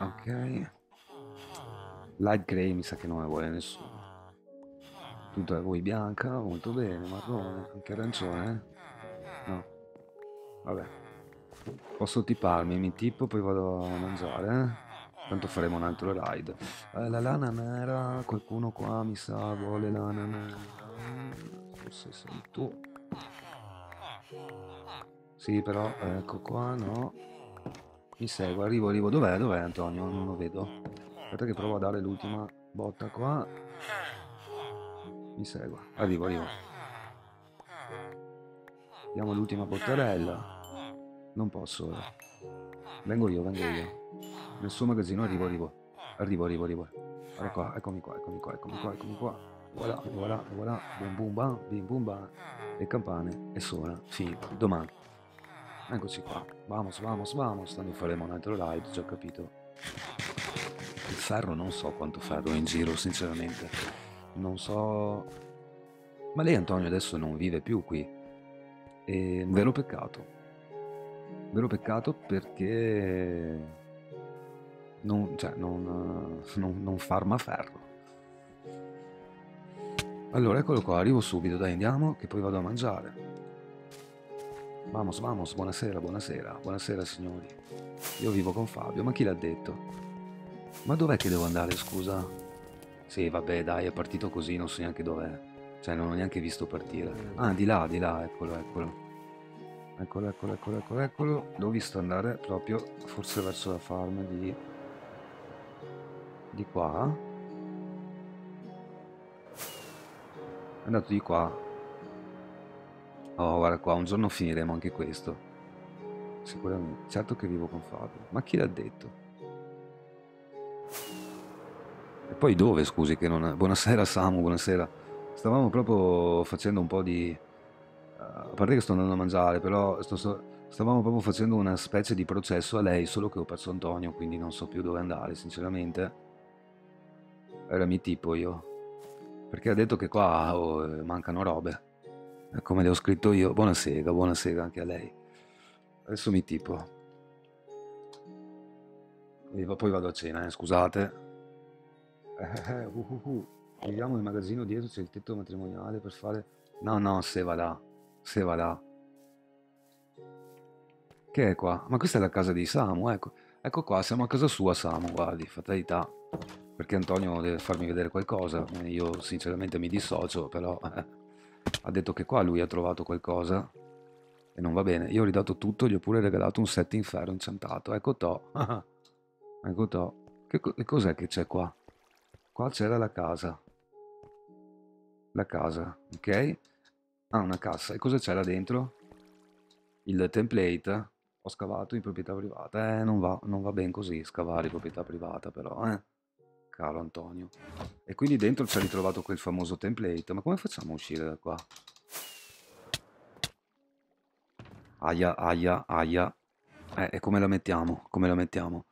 Ok. Light Grey mi sa che non la vuole nessuno. Tutta voi bianca, molto bene, marrone, anche arancione, eh. No. Vabbè. Posso tiparmi, mi tipo, poi vado a mangiare, eh? Tanto faremo un altro ride. Eh, la lana nera, qualcuno qua mi sa vuole lana nera. Forse sei tu. Sì, però, ecco qua, no. Mi seguo, arrivo, arrivo. Dov'è? Dov'è Antonio? Non lo vedo. Aspetta che provo a dare l'ultima botta qua. Mi segua. Arrivo, arrivo. Diamo l'ultima bottarella. Non posso ora. Vengo io, vengo io. Nel suo magazzino arrivo, arrivo. Arrivo, arrivo, arrivo. Guarda qua, eccomi qua, eccomi qua, eccomi qua, eccomi qua. Voilà, voilà, voilà. Bum bum bam, bim bum bam. Le campane e suona. Finito. Domani. Eccoci qua. Vamos, vamos, vamos. Tanto faremo un altro live, già capito il farro non so quanto ferro in giro, sinceramente. Non so... Ma lei Antonio adesso non vive più qui. È un vero peccato. Un vero peccato perché... Non, cioè, non, non, non farma ferro. Allora, eccolo qua, arrivo subito, dai, andiamo, che poi vado a mangiare. Vamos, vamos, buonasera, buonasera, buonasera signori. Io vivo con Fabio, ma chi l'ha detto? Ma dov'è che devo andare, scusa? Sì, vabbè, dai, è partito così, non so neanche dov'è. Cioè, non ho neanche visto partire. Ah, di là, di là, eccolo, eccolo. Eccolo, eccolo, eccolo, eccolo, eccolo. L'ho visto andare proprio, forse verso la farm di... Di qua. È andato di qua. Oh, guarda qua, un giorno finiremo anche questo. Sicuramente. Certo che vivo con Fabio. Ma chi l'ha detto? E poi dove, scusi, che non... Buonasera Samu, buonasera. Stavamo proprio facendo un po' di... Eh, a parte che sto andando a mangiare, però sto... stavamo proprio facendo una specie di processo a lei, solo che ho perso Antonio, quindi non so più dove andare, sinceramente. Era mi tipo io. Perché ha detto che qua oh, mancano robe. Come le ho scritto io. Buonasera, buonasera anche a lei. Adesso mi tipo. E poi vado a cena, eh, scusate. Eh, eh, uh, uh, uh. Vediamo il magazzino dietro, c'è il tetto matrimoniale per fare... No, no, se va là. Se va là. Che è qua? Ma questa è la casa di Samu, ecco. Ecco qua, siamo a casa sua Samu, guardi, fatalità. Perché Antonio deve farmi vedere qualcosa. Eh, io sinceramente mi dissocio, però... Eh, ha detto che qua lui ha trovato qualcosa. E non va bene. Io ho ridato tutto, gli ho pure regalato un set in ferro incantato. Ecco to. ecco to. Che cos'è che c'è qua? qua c'era la casa la casa ok ah una cassa e cosa c'era dentro il template ho scavato in proprietà privata eh non va, non va ben così scavare in proprietà privata però eh caro Antonio e quindi dentro ci ha ritrovato quel famoso template ma come facciamo a uscire da qua aia aia aia eh, e come la mettiamo come la mettiamo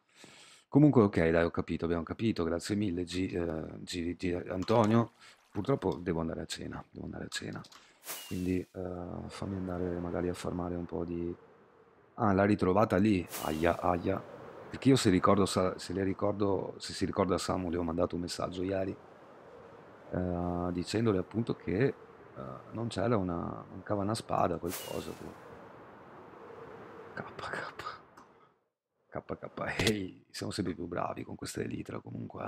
Comunque, ok, dai, ho capito, abbiamo capito, grazie mille, G, eh, G, G, Antonio. Purtroppo devo andare a cena, devo andare a cena. Quindi eh, fammi andare magari a farmare un po' di... Ah, l'ha ritrovata lì, aia, aia. Perché io se, ricordo, se, ricordo, se si ricorda Samu, le ho mandato un messaggio ieri eh, dicendole appunto che eh, non c'era una... mancava una spada, qualcosa. KK. KK, ehi. Hey siamo sempre più bravi con questa elitra comunque.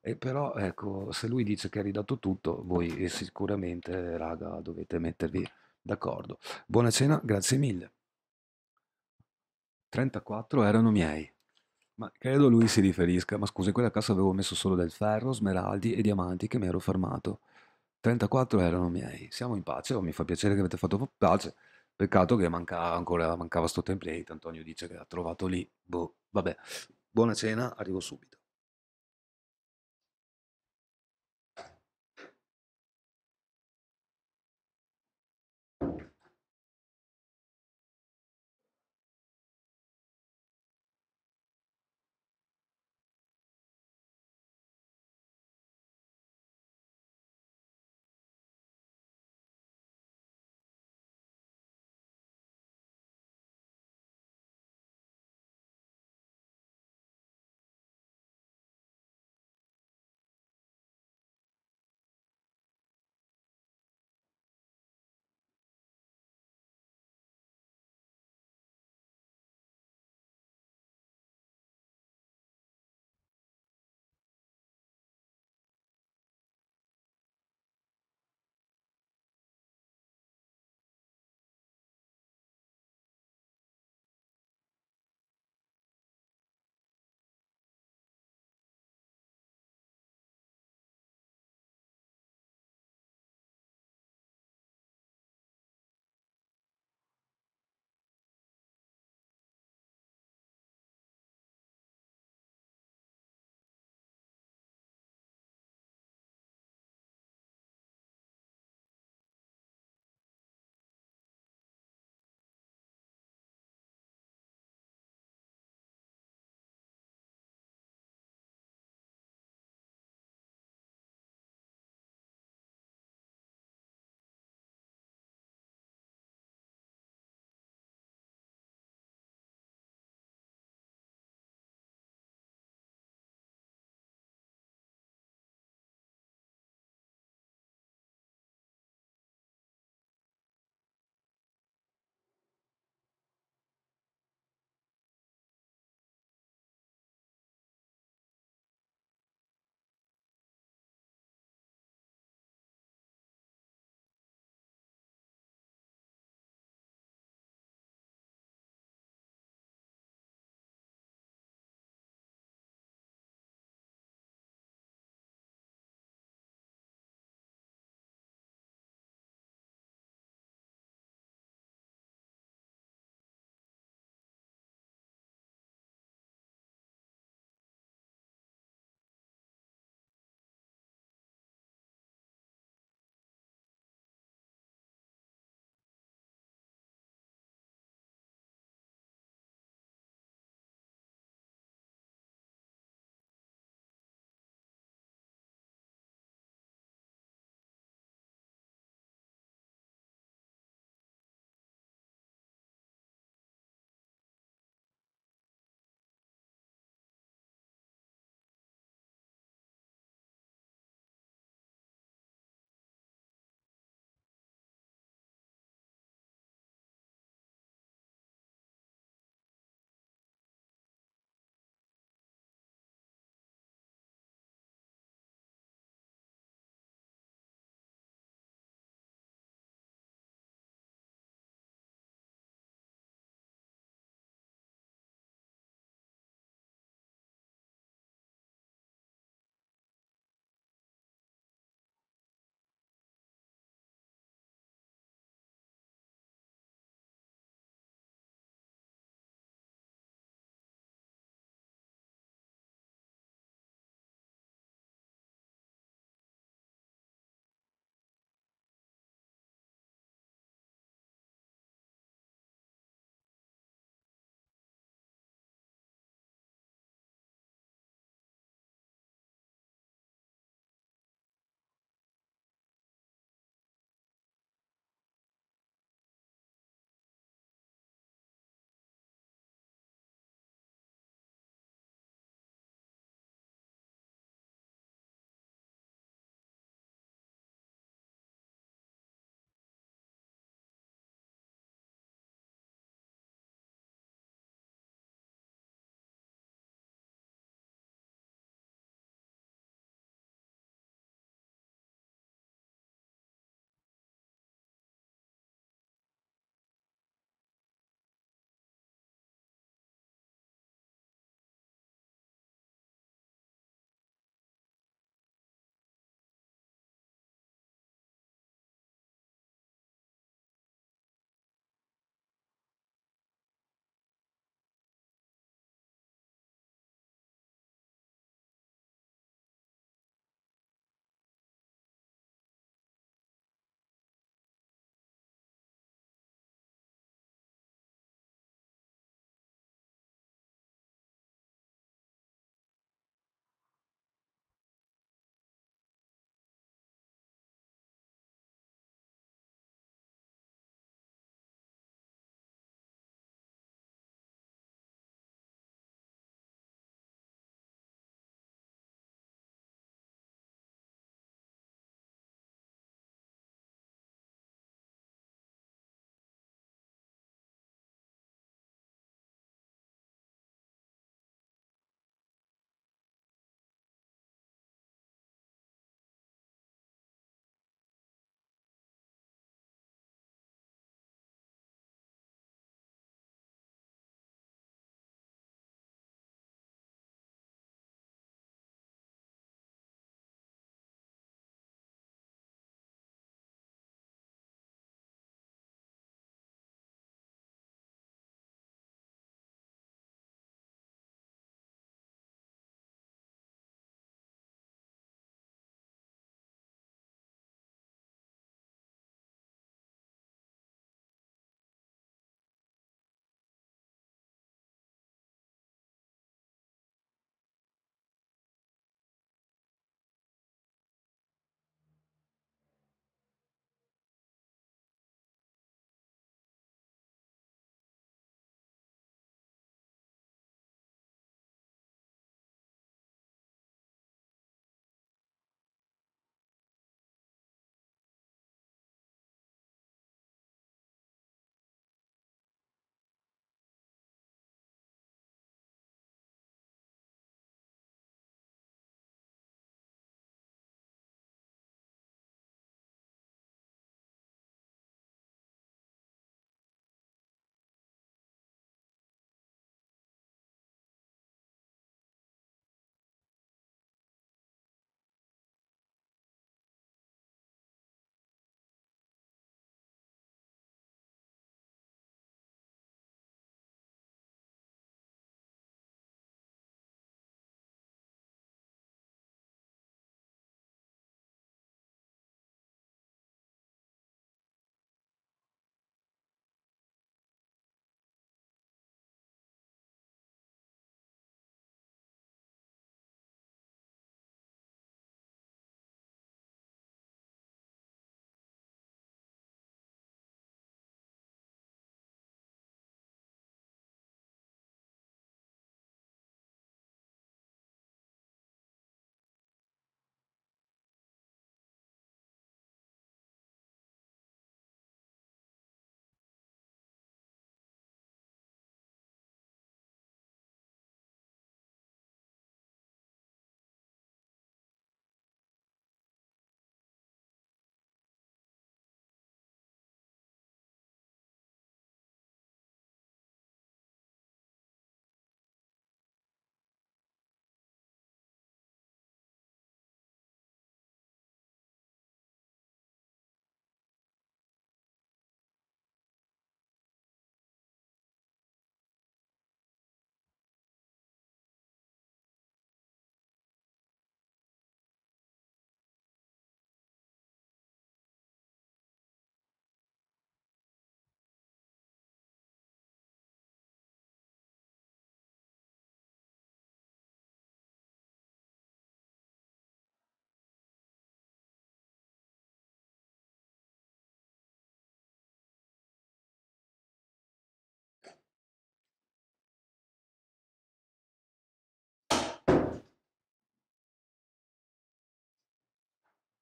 Eh. E però ecco, se lui dice che ha ridato tutto, voi eh, sicuramente, raga, dovete mettervi d'accordo. Buona cena, grazie mille. 34 erano miei. Ma credo lui si riferisca, ma scusa, in quella cassa avevo messo solo del ferro, smeraldi e diamanti che mi ero fermato. 34 erano miei. Siamo in pace, oh, mi fa piacere che avete fatto pace. Peccato che manca ancora, mancava sto template, Antonio dice che l'ha trovato lì, boh, vabbè. Buona cena, arrivo subito.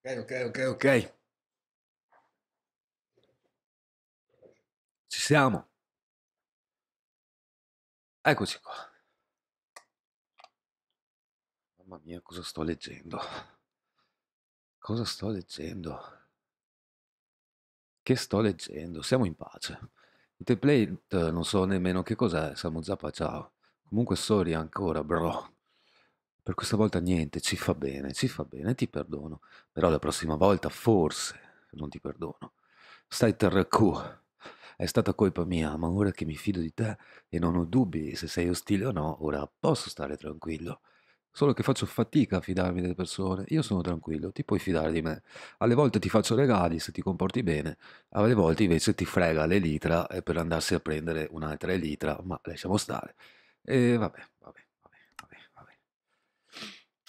Ok, ok, ok, Ci siamo. Eccoci qua. Mamma mia, cosa sto leggendo? Cosa sto leggendo? Che sto leggendo? Siamo in pace. Il template non so nemmeno che cos'è, siamo già pace. Comunque sorry ancora, bro. Per questa volta niente, ci fa bene, ci fa bene, ti perdono. Però la prossima volta forse non ti perdono. Stai terracù. È stata colpa mia, ma ora che mi fido di te e non ho dubbi se sei ostile o no, ora posso stare tranquillo. Solo che faccio fatica a fidarmi delle persone. Io sono tranquillo, ti puoi fidare di me. Alle volte ti faccio regali se ti comporti bene, alle volte invece ti frega l'elitra eh, per andarsi a prendere un'altra elitra, ma lasciamo stare. E vabbè,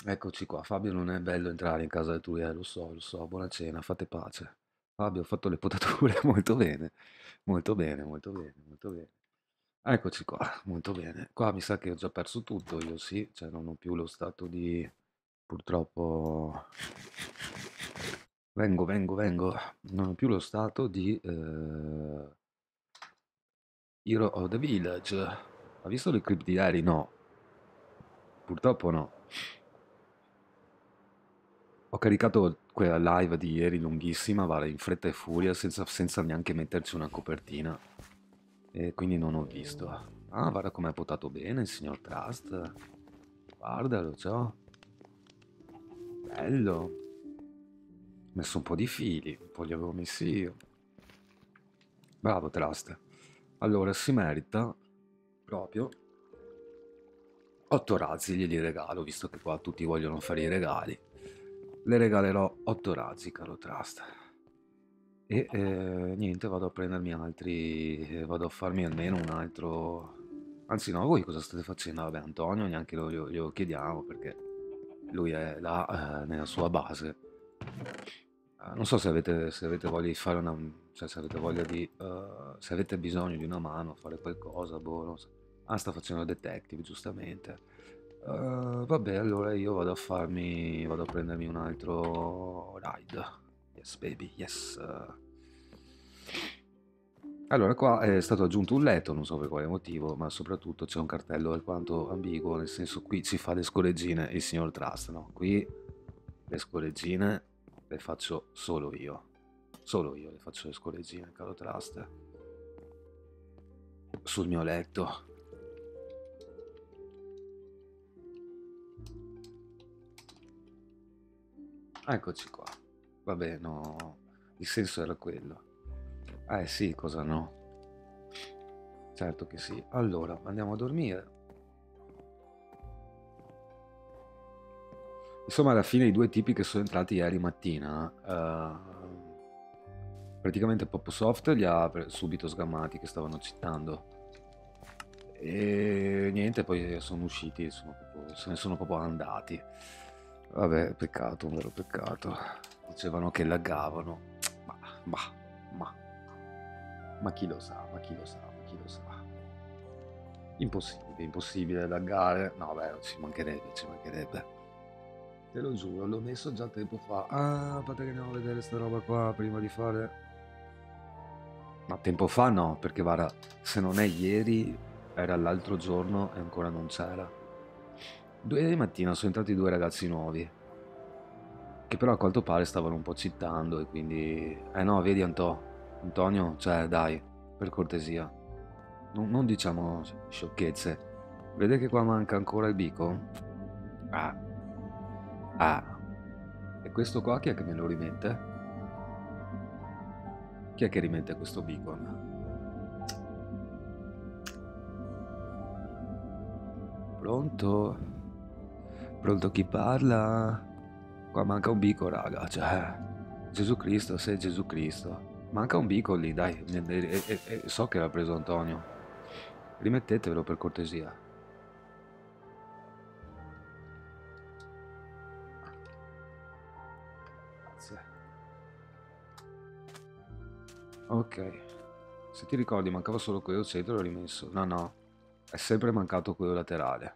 Eccoci qua, Fabio non è bello entrare in casa del Turier, eh, lo so, lo so, buona cena, fate pace. Fabio, ho fatto le potature molto bene, molto bene, molto bene, molto bene. Eccoci qua, molto bene. Qua mi sa che ho già perso tutto, io sì, cioè non ho più lo stato di... purtroppo... Vengo, vengo, vengo. Non ho più lo stato di... Eh... Hero of the Village. Ha visto le clip di ieri? No. Purtroppo no. Ho caricato quella live di ieri lunghissima, vale, in fretta e furia, senza, senza neanche metterci una copertina. E quindi non ho visto. Ah, guarda come ha potato bene il signor Trust. Guardalo, ciao. Bello. Ho messo un po' di fili, poi li avevo messi io. Bravo Trust. Allora, si merita proprio 8 razzi glieli regalo, visto che qua tutti vogliono fare i regali le regalerò 8 razzi, caro Trust. E eh, niente, vado a prendermi altri, eh, vado a farmi almeno un altro... Anzi no, voi cosa state facendo? Vabbè, Antonio neanche lo, glielo, glielo chiediamo perché lui è là eh, nella sua base. Eh, non so se avete, se avete, voglia di fare una... cioè se avete voglia di... Uh, se avete bisogno di una mano, fare qualcosa, boh, non so. Ah, sta facendo detective, giustamente. Uh, vabbè, allora io vado a farmi, vado a prendermi un altro ride. Yes, baby, yes. Allora, qua è stato aggiunto un letto, non so per quale motivo, ma soprattutto c'è un cartello alquanto ambiguo, nel senso qui ci fa le scoreggine il signor Trust, no? Qui le scoreggine le faccio solo io. Solo io le faccio le scoreggine, caro Trust. Sul mio letto. Ah, eccoci qua. Vabbè, no, il senso era quello. Eh sì, cosa no? Certo che sì. Allora, andiamo a dormire. Insomma, alla fine i due tipi che sono entrati ieri mattina, eh, praticamente Poposoft li ha subito sgammati che stavano citando. E niente, poi sono usciti, sono proprio, se ne sono proprio andati. Vabbè, peccato, un vero peccato. Dicevano che laggavano. Ma, ma, ma. Ma chi lo sa, ma chi lo sa, ma chi lo sa. Impossibile, impossibile laggare. No, beh, ci mancherebbe, ci mancherebbe. Te lo giuro, l'ho messo già tempo fa. Ah, fate che andiamo a vedere sta roba qua prima di fare... Ma tempo fa no, perché guarda, se non è ieri, era l'altro giorno e ancora non c'era. Due di mattina sono entrati due ragazzi nuovi, che però a quanto pare stavano un po' citando e quindi... Eh no, vedi Antò, Antonio, cioè dai, per cortesia, non, non diciamo sciocchezze. Vede che qua manca ancora il bico? Ah. Ah. E questo qua chi è che me lo rimette? Chi è che rimette questo beacon? Pronto? Pronto chi parla? Qua manca un bico, raga, cioè... Gesù Cristo, sei Gesù Cristo. Manca un bico lì, dai. E, e, e, so che l'ha preso Antonio. Rimettetelo per cortesia. Grazie. Ok. Se ti ricordi, mancava solo quello centro, l'ho rimesso. No, no. È sempre mancato quello laterale.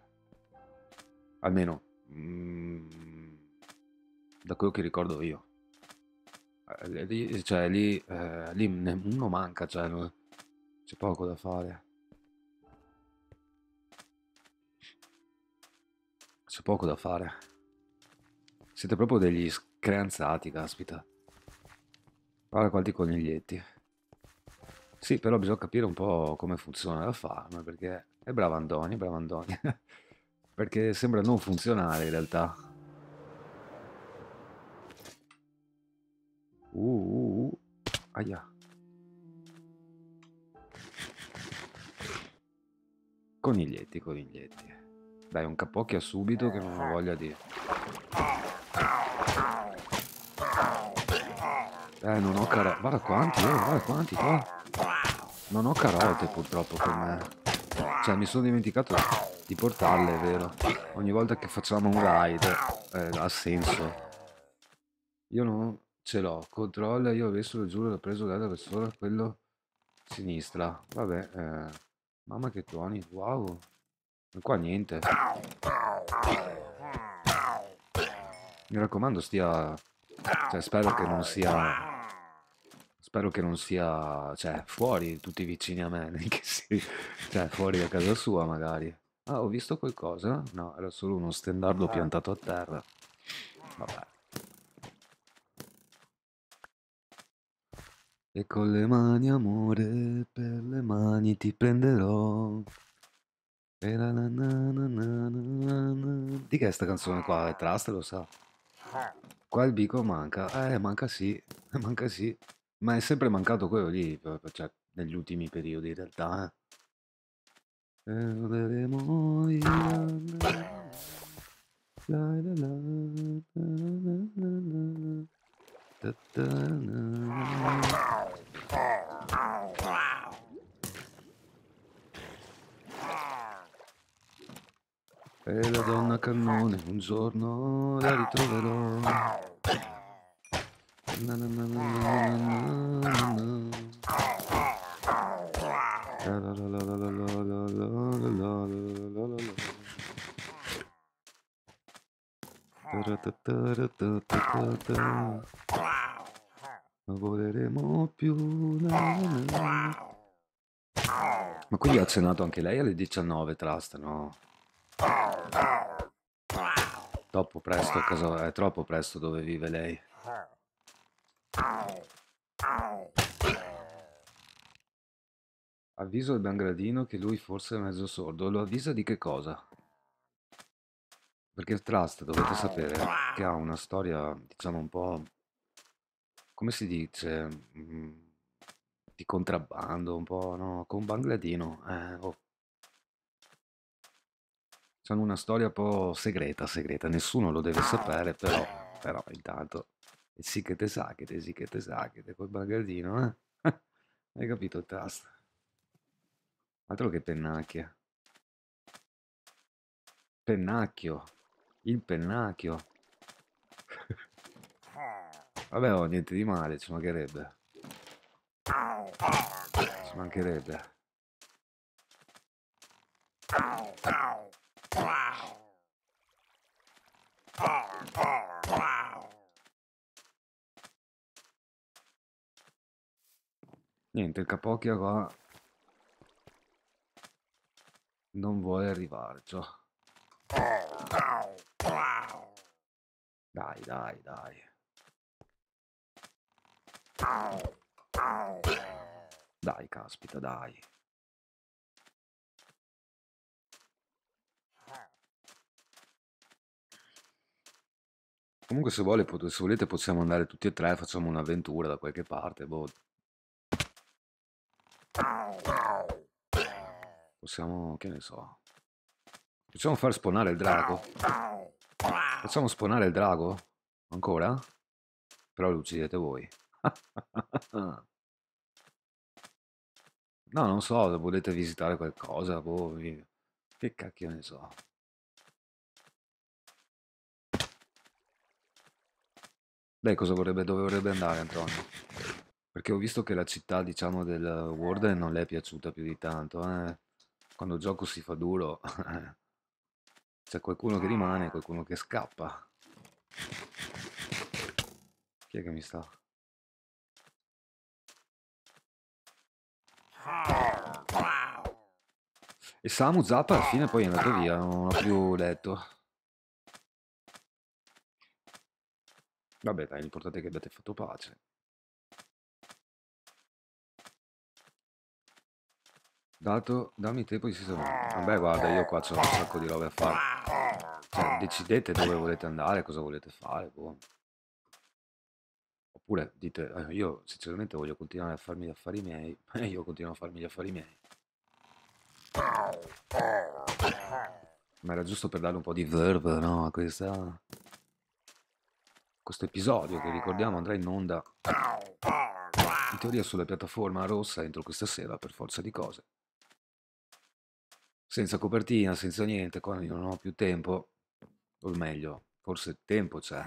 Almeno Mm, da quello che ricordo io. Eh, lì, cioè, lì, eh, lì uno manca, cioè, non... c'è poco da fare. C'è poco da fare. Siete proprio degli screanzati, caspita. Guarda quanti coniglietti. Sì, però bisogna capire un po' come funziona la farm, perché è brava Andoni, brava Andoni Perché sembra non funzionare in realtà. Uh, uh, uh. Aia. Coniglietti, coniglietti. Dai un capocchia subito che non ho voglia di... Eh, non ho carote. Guarda quanti, eh, guarda quanti qua. Non ho carote purtroppo per me. Cioè, mi sono dimenticato di portarle, è vero. Ogni volta che facciamo un ride eh, ha senso. Io non ce l'ho. Controlla, io adesso lo giuro, l'ho preso dalla persona, quello sinistra. Vabbè, eh. mamma che tuoni, wow. E qua niente. Mi raccomando, stia... Cioè, spero che non sia... Spero che non sia, cioè, fuori tutti vicini a me, che si, cioè, fuori da casa sua magari. Ah, ho visto qualcosa? No, era solo uno stendardo ah. piantato a terra. Vabbè. E con le mani, amore, per le mani ti prenderò. E la na na na na na Di che è sta canzone qua? È Trust, lo sa. Qua il bico manca. Eh, manca sì, manca sì. Ma è sempre mancato quello lì, cioè, negli ultimi periodi in realtà, eh. E la donna cannone, un giorno la ritroverò. Na na na na na na na. Non voleremo più. Na, na. Ma quindi ha cenato anche lei alle 19, Trust, no? Troppo presto a casa, è troppo presto dove vive lei. Avviso il Bangradino che lui forse è mezzo sordo. Lo avvisa di che cosa? Perché il Trust, dovete sapere, che ha una storia, diciamo, un po'... Come si dice? Mm, di contrabbando, un po', no? Con Bangladino. Eh, oh. Hanno una storia un po' segreta, segreta. Nessuno lo deve sapere, però, però intanto... sì che te sa, che te sì che te sacchete, col Bangladino, eh? Hai capito il Trust? Altro che pennacchia. Pennacchio. Il pennacchio. Vabbè, oh, niente di male, ci mancherebbe. Ci mancherebbe. Niente, il capocchia qua non vuole arrivarci. Dai, dai, dai. Dai, caspita, dai. Comunque se, vuole, se volete possiamo andare tutti e tre, facciamo un'avventura da qualche parte, boh. Possiamo, che ne so. Possiamo far spawnare il drago? Facciamo spawnare il drago? Ancora? Però lo uccidete voi. no, non so, volete visitare qualcosa, boh, che cacchio ne so. Lei cosa vorrebbe, dove vorrebbe andare Antonio? Perché ho visto che la città, diciamo, del Warden non le è piaciuta più di tanto, eh quando il gioco si fa duro c'è qualcuno che rimane e ah. qualcuno che scappa chi è che mi sta? E Samu Zappa alla fine poi è andato via, non ho più letto. Vabbè dai, l'importante è che abbiate fatto pace. Dato, dammi tempo di sistemare. Vabbè, guarda, io qua c'ho un sacco di robe a fare. Cioè, decidete dove volete andare, cosa volete fare, boh. Oppure dite, eh, io sinceramente voglio continuare a farmi gli affari miei, e io continuo a farmi gli affari miei. Ma era giusto per dare un po' di verve, no, a questa... Questo episodio che ricordiamo andrà in onda in teoria sulla piattaforma rossa entro questa sera per forza di cose senza copertina, senza niente, quando io non ho più tempo, o meglio, forse tempo c'è.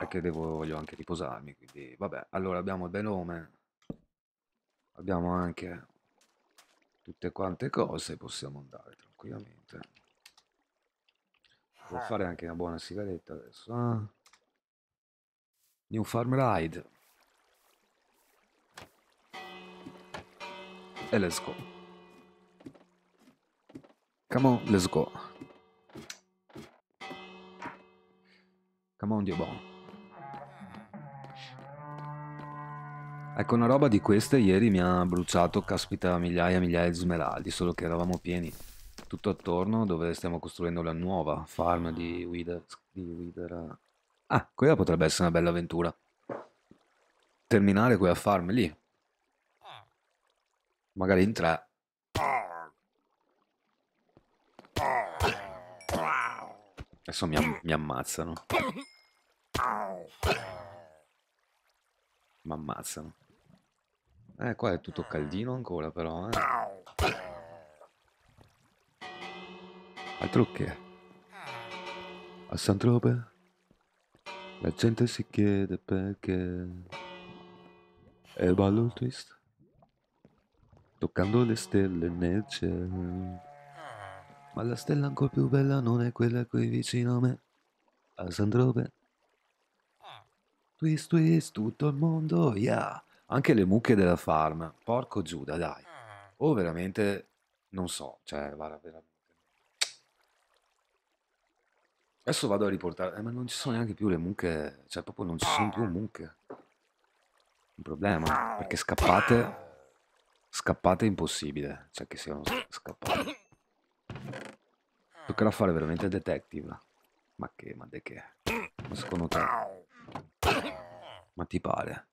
Perché devo, voglio anche riposarmi, quindi vabbè. Allora abbiamo il benome, abbiamo anche tutte quante cose, possiamo andare tranquillamente. Devo ah. fare anche una buona sigaretta adesso. Eh? New Farm Ride. E let's go. Come on, let's go. Come on, Dio buono. Ecco, una roba di queste ieri mi ha bruciato, caspita, migliaia e migliaia di smeraldi, solo che eravamo pieni tutto attorno dove stiamo costruendo la nuova farm di Wither. Di Wither. Ah, quella potrebbe essere una bella avventura. Terminare quella farm lì. Magari in tre. Adesso mi, am mi ammazzano. Mi ammazzano. Eh, qua è tutto caldino ancora però, eh. Altro che... A Santrope la gente si chiede perché... E ballo twist. Toccando le stelle nel cielo. Ma la stella ancora più bella non è quella qui vicino a me, a Sandrove. Twist twist, tutto il mondo, yeah! Anche le mucche della farm, porco Giuda, dai. Oh, veramente, non so, cioè, guarda, veramente. Adesso vado a riportare, eh, ma non ci sono neanche più le mucche, cioè proprio non ci sono più mucche. Un problema, perché scappate, scappate è impossibile, cioè che siano scappate. Toccherà fare veramente detective. Ma che, ma de che? Ma secondo te? Ma ti pare?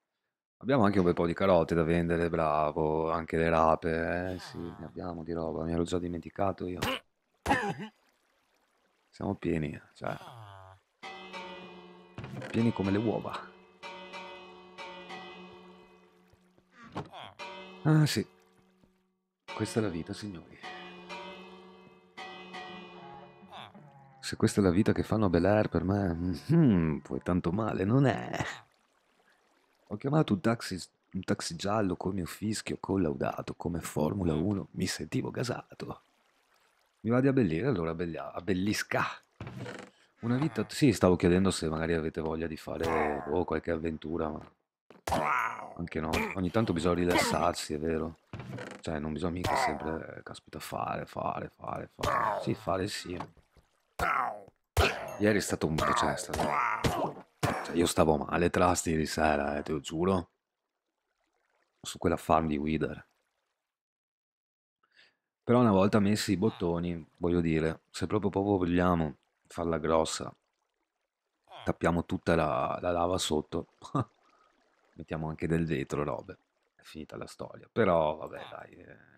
Abbiamo anche un bel po' di carote da vendere, bravo. Anche le rape, eh? Sì, ne abbiamo di roba. Mi ero già dimenticato io. Siamo pieni, cioè. Pieni come le uova. Ah sì. Questa è la vita, signori. Se questa è la vita che fanno a Bel Air, per me, mm, mm-hmm, poi tanto male non è. Ho chiamato un taxi, un taxi giallo col mio fischio collaudato come Formula 1, mm. mi sentivo gasato. Mi va di abbellire, allora abbellia, abbellisca. Una vita... Sì, stavo chiedendo se magari avete voglia di fare boh, qualche avventura, ma... Anche no, ogni tanto bisogna rilassarsi, è vero. Cioè, non bisogna mica sempre, eh, caspita, fare, fare, fare, fare. Sì, fare sì. Ieri è stato un cioè, è Cioè, io stavo male tras ieri sera, eh, te lo giuro. Su quella farm di Wither. Però una volta messi i bottoni, voglio dire, se proprio, proprio vogliamo farla grossa, tappiamo tutta la, la lava sotto, mettiamo anche del vetro, robe. È finita la storia. Però, vabbè, dai... Eh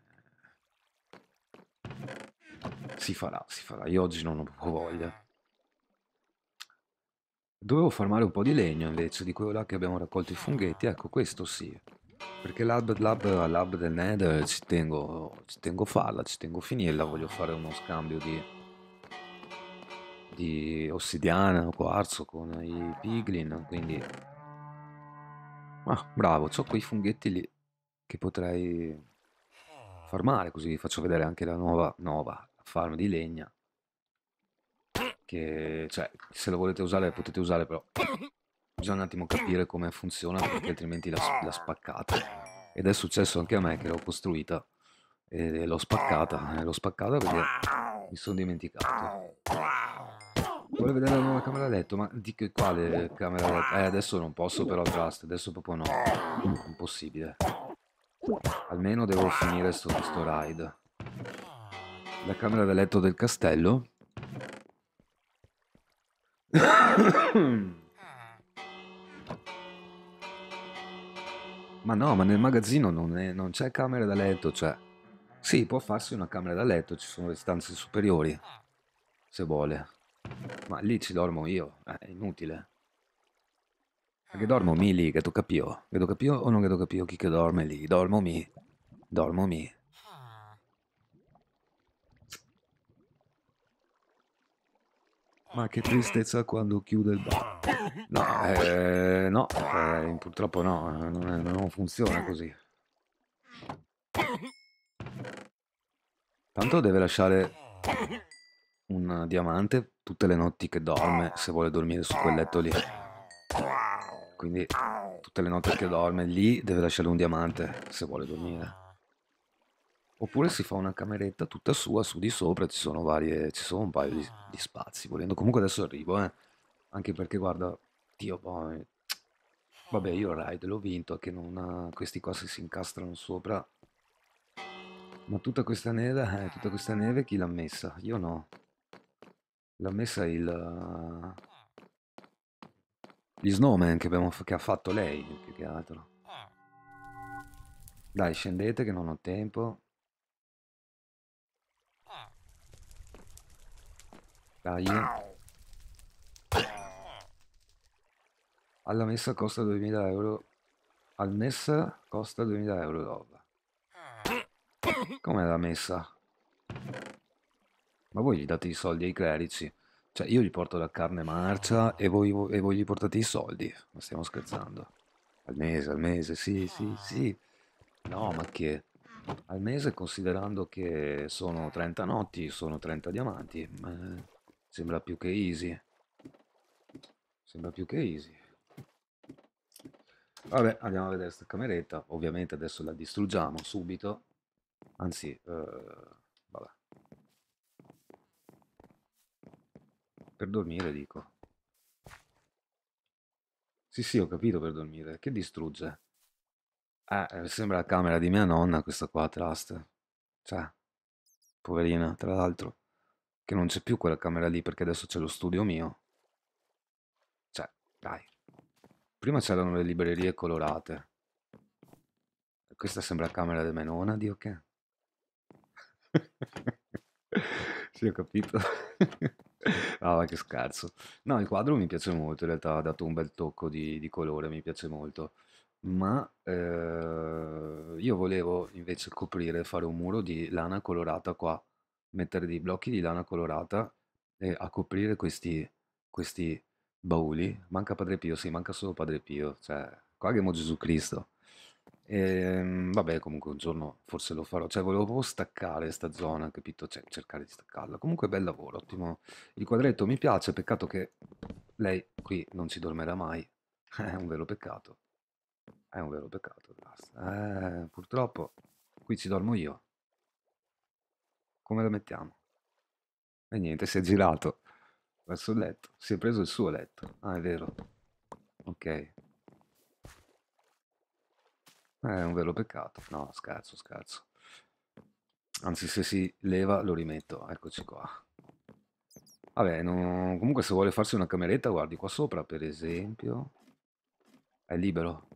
si farà, si farà. Io oggi non ho proprio eh. voglia. Dovevo farmare un po' di legno invece, di quello là che abbiamo raccolto i eh. funghetti, ecco questo sì. Perché l'hub, lab del Nether eh, ci tengo, ci tengo farla, ci tengo a finirla, voglio fare uno scambio di, di ossidiana o quarzo con i piglin, quindi... Ah, bravo, ho quei funghetti lì che potrei ah. farmare, così vi faccio vedere anche la nuova, nuova, farm di legna che cioè, se lo volete usare potete usare però bisogna un attimo capire come funziona perché altrimenti la, la spaccate ed è successo anche a me che l'ho costruita e l'ho spaccata l'ho spaccata perché mi sono dimenticato vuole vedere la nuova camera letto, ma di che quale camera letto? Eh, adesso non posso però, Trust, adesso proprio no, impossibile. Almeno devo finire sto, sto ride. La camera da letto del castello. ma no, ma nel magazzino non, c'è camera da letto, cioè... Sì, può farsi una camera da letto, ci sono le stanze superiori, se vuole. Ma lì ci dormo io, eh, è inutile. che dormo mi lì, che tu capio. Che tu capio o non che tu capio chi che dorme lì? Dormo mi. Dormo mi. ma che tristezza quando chiude il bar. No, eh, no eh, purtroppo no, eh, non, è, non funziona così. Tanto deve lasciare un diamante tutte le notti che dorme, se vuole dormire su quel letto lì. Quindi tutte le notti che dorme lì deve lasciare un diamante se vuole dormire. Oppure si fa una cameretta tutta sua, su di sopra ci sono, varie, ci sono un paio di, di ah. spazi, volendo. Comunque adesso arrivo, eh. Anche perché, guarda, Dio poi... Vabbè, io ride, l'ho vinto, che ha... questi qua se si incastrano sopra... Ma tutta questa neve, eh, tutta questa ah. neve chi l'ha messa? Io no. L'ha messa il... Gli snowman che, abbiamo, che ha fatto lei, più che altro. Ah. Dai, scendete che non ho tempo. Dai. Alla messa costa 2000 euro. Al messa costa 2000 euro roba. Com'è la messa? Ma voi gli date i soldi ai clerici? Cioè io gli porto la carne marcia e voi, e voi gli portate i soldi? Ma stiamo scherzando. Al mese, al mese, sì, sì, sì. No, ma che al mese considerando che sono 30 notti, sono 30 diamanti. Ma... Sembra più che easy. Sembra più che easy. Vabbè, andiamo a vedere questa cameretta. Ovviamente adesso la distruggiamo subito. Anzi, eh, vabbè. Per dormire, dico. Sì, sì, ho capito per dormire. Che distrugge? Ah, eh, sembra la camera di mia nonna questa qua, Trust. Cioè, poverina, tra l'altro che non c'è più quella camera lì perché adesso c'è lo studio mio. Cioè, dai. Prima c'erano le librerie colorate. Questa sembra la camera di Menona, Dio che. sì, ho capito. ah, ma che scherzo. No, il quadro mi piace molto, in realtà ha dato un bel tocco di, di colore, mi piace molto. Ma eh, io volevo invece coprire, fare un muro di lana colorata qua mettere dei blocchi di lana colorata e a coprire questi, questi bauli. Manca Padre Pio, sì, manca solo Padre Pio, cioè, qua abbiamo Gesù Cristo. E, ehm, vabbè, comunque un giorno forse lo farò, cioè volevo proprio staccare questa zona, capito? Cioè, cercare di staccarla. Comunque bel lavoro, ottimo. Il quadretto mi piace, peccato che lei qui non ci dormirà mai. È un vero peccato. È un vero peccato, basta. Eh, purtroppo qui ci dormo io come la mettiamo? E niente, si è girato verso il letto, si è preso il suo letto. Ah, è vero. Ok. è un vero peccato. No, scherzo, scherzo. Anzi, se si leva lo rimetto. Eccoci qua. Vabbè, non... comunque se vuole farsi una cameretta, guardi, qua sopra per esempio, è libero.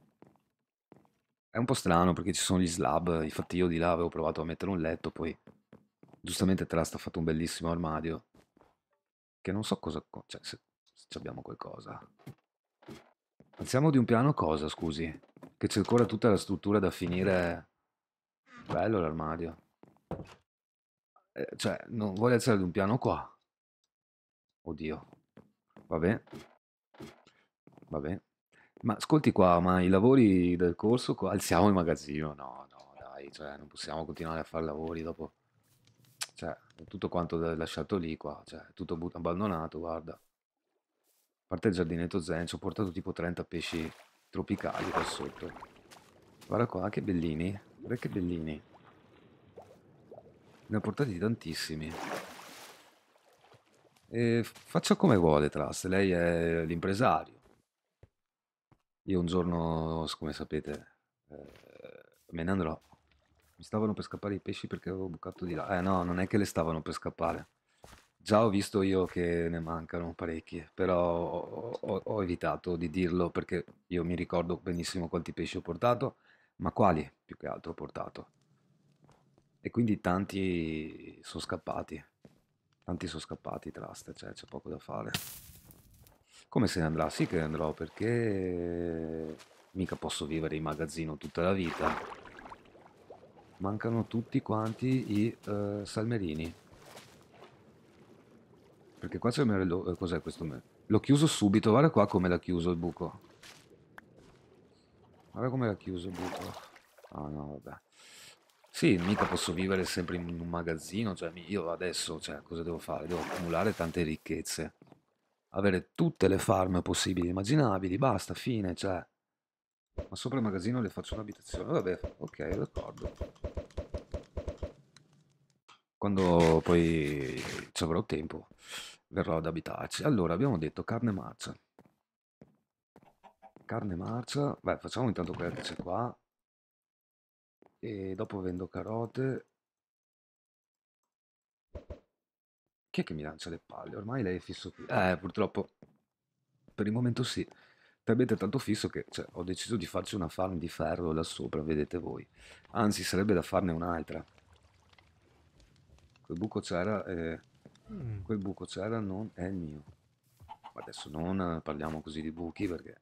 È un po' strano perché ci sono gli slab, infatti io di là avevo provato a mettere un letto, poi giustamente Trust ha fatto un bellissimo armadio, che non so cosa... cioè, se, se abbiamo qualcosa. Alziamo di un piano cosa, scusi? Che c'è ancora tutta la struttura da finire... Bello l'armadio. Eh, cioè, non vuole alzare di un piano qua. Oddio. Vabbè. Vabbè. Ma ascolti qua, ma i lavori del corso... Qua... Alziamo il magazzino, no, no, dai. Cioè, non possiamo continuare a fare lavori dopo cioè, tutto quanto lasciato lì qua, cioè, tutto abbandonato, guarda. A parte il giardinetto zen, ci ho portato tipo 30 pesci tropicali qua sotto. Guarda qua, che bellini. Guarda che bellini. Ne ho portati tantissimi. E faccia come vuole, Trust. Lei è l'impresario. Io un giorno, come sapete, eh, andrò. Mi stavano per scappare i pesci perché avevo bucato di là. Eh no, non è che le stavano per scappare. Già ho visto io che ne mancano parecchie, però ho, ho, ho evitato di dirlo perché io mi ricordo benissimo quanti pesci ho portato, ma quali più che altro ho portato. E quindi tanti sono scappati. Tanti sono scappati, trust, cioè c'è poco da fare. Come se ne andrà? Sì che ne andrò perché mica posso vivere in magazzino tutta la vita mancano tutti quanti i uh, salmerini. Perché qua c'è il eh, Cos'è questo? L'ho chiuso subito, guarda qua come l'ha chiuso il buco. Guarda come l'ha chiuso il buco. Ah no, vabbè. Sì, mica posso vivere sempre in un magazzino, cioè io adesso, cioè, cosa devo fare? Devo accumulare tante ricchezze. Avere tutte le farm possibili e immaginabili, basta, fine, cioè... Ma sopra il magazzino le faccio un'abitazione. Vabbè, ok, d'accordo. Quando poi ci avrò tempo, verrò ad abitarci. Allora, abbiamo detto carne marcia. Carne marcia. Beh, facciamo intanto quella che c'è qua. E dopo vendo carote. Chi è che mi lancia le palle? Ormai lei è fisso qui. Eh, purtroppo. Per il momento sì talmente tanto fisso che cioè, ho deciso di farci una farm di ferro là sopra, vedete voi. Anzi, sarebbe da farne un'altra. Quel buco c'era, eh, mm. quel buco c'era non è il mio. Ma adesso non eh, parliamo così di buchi perché...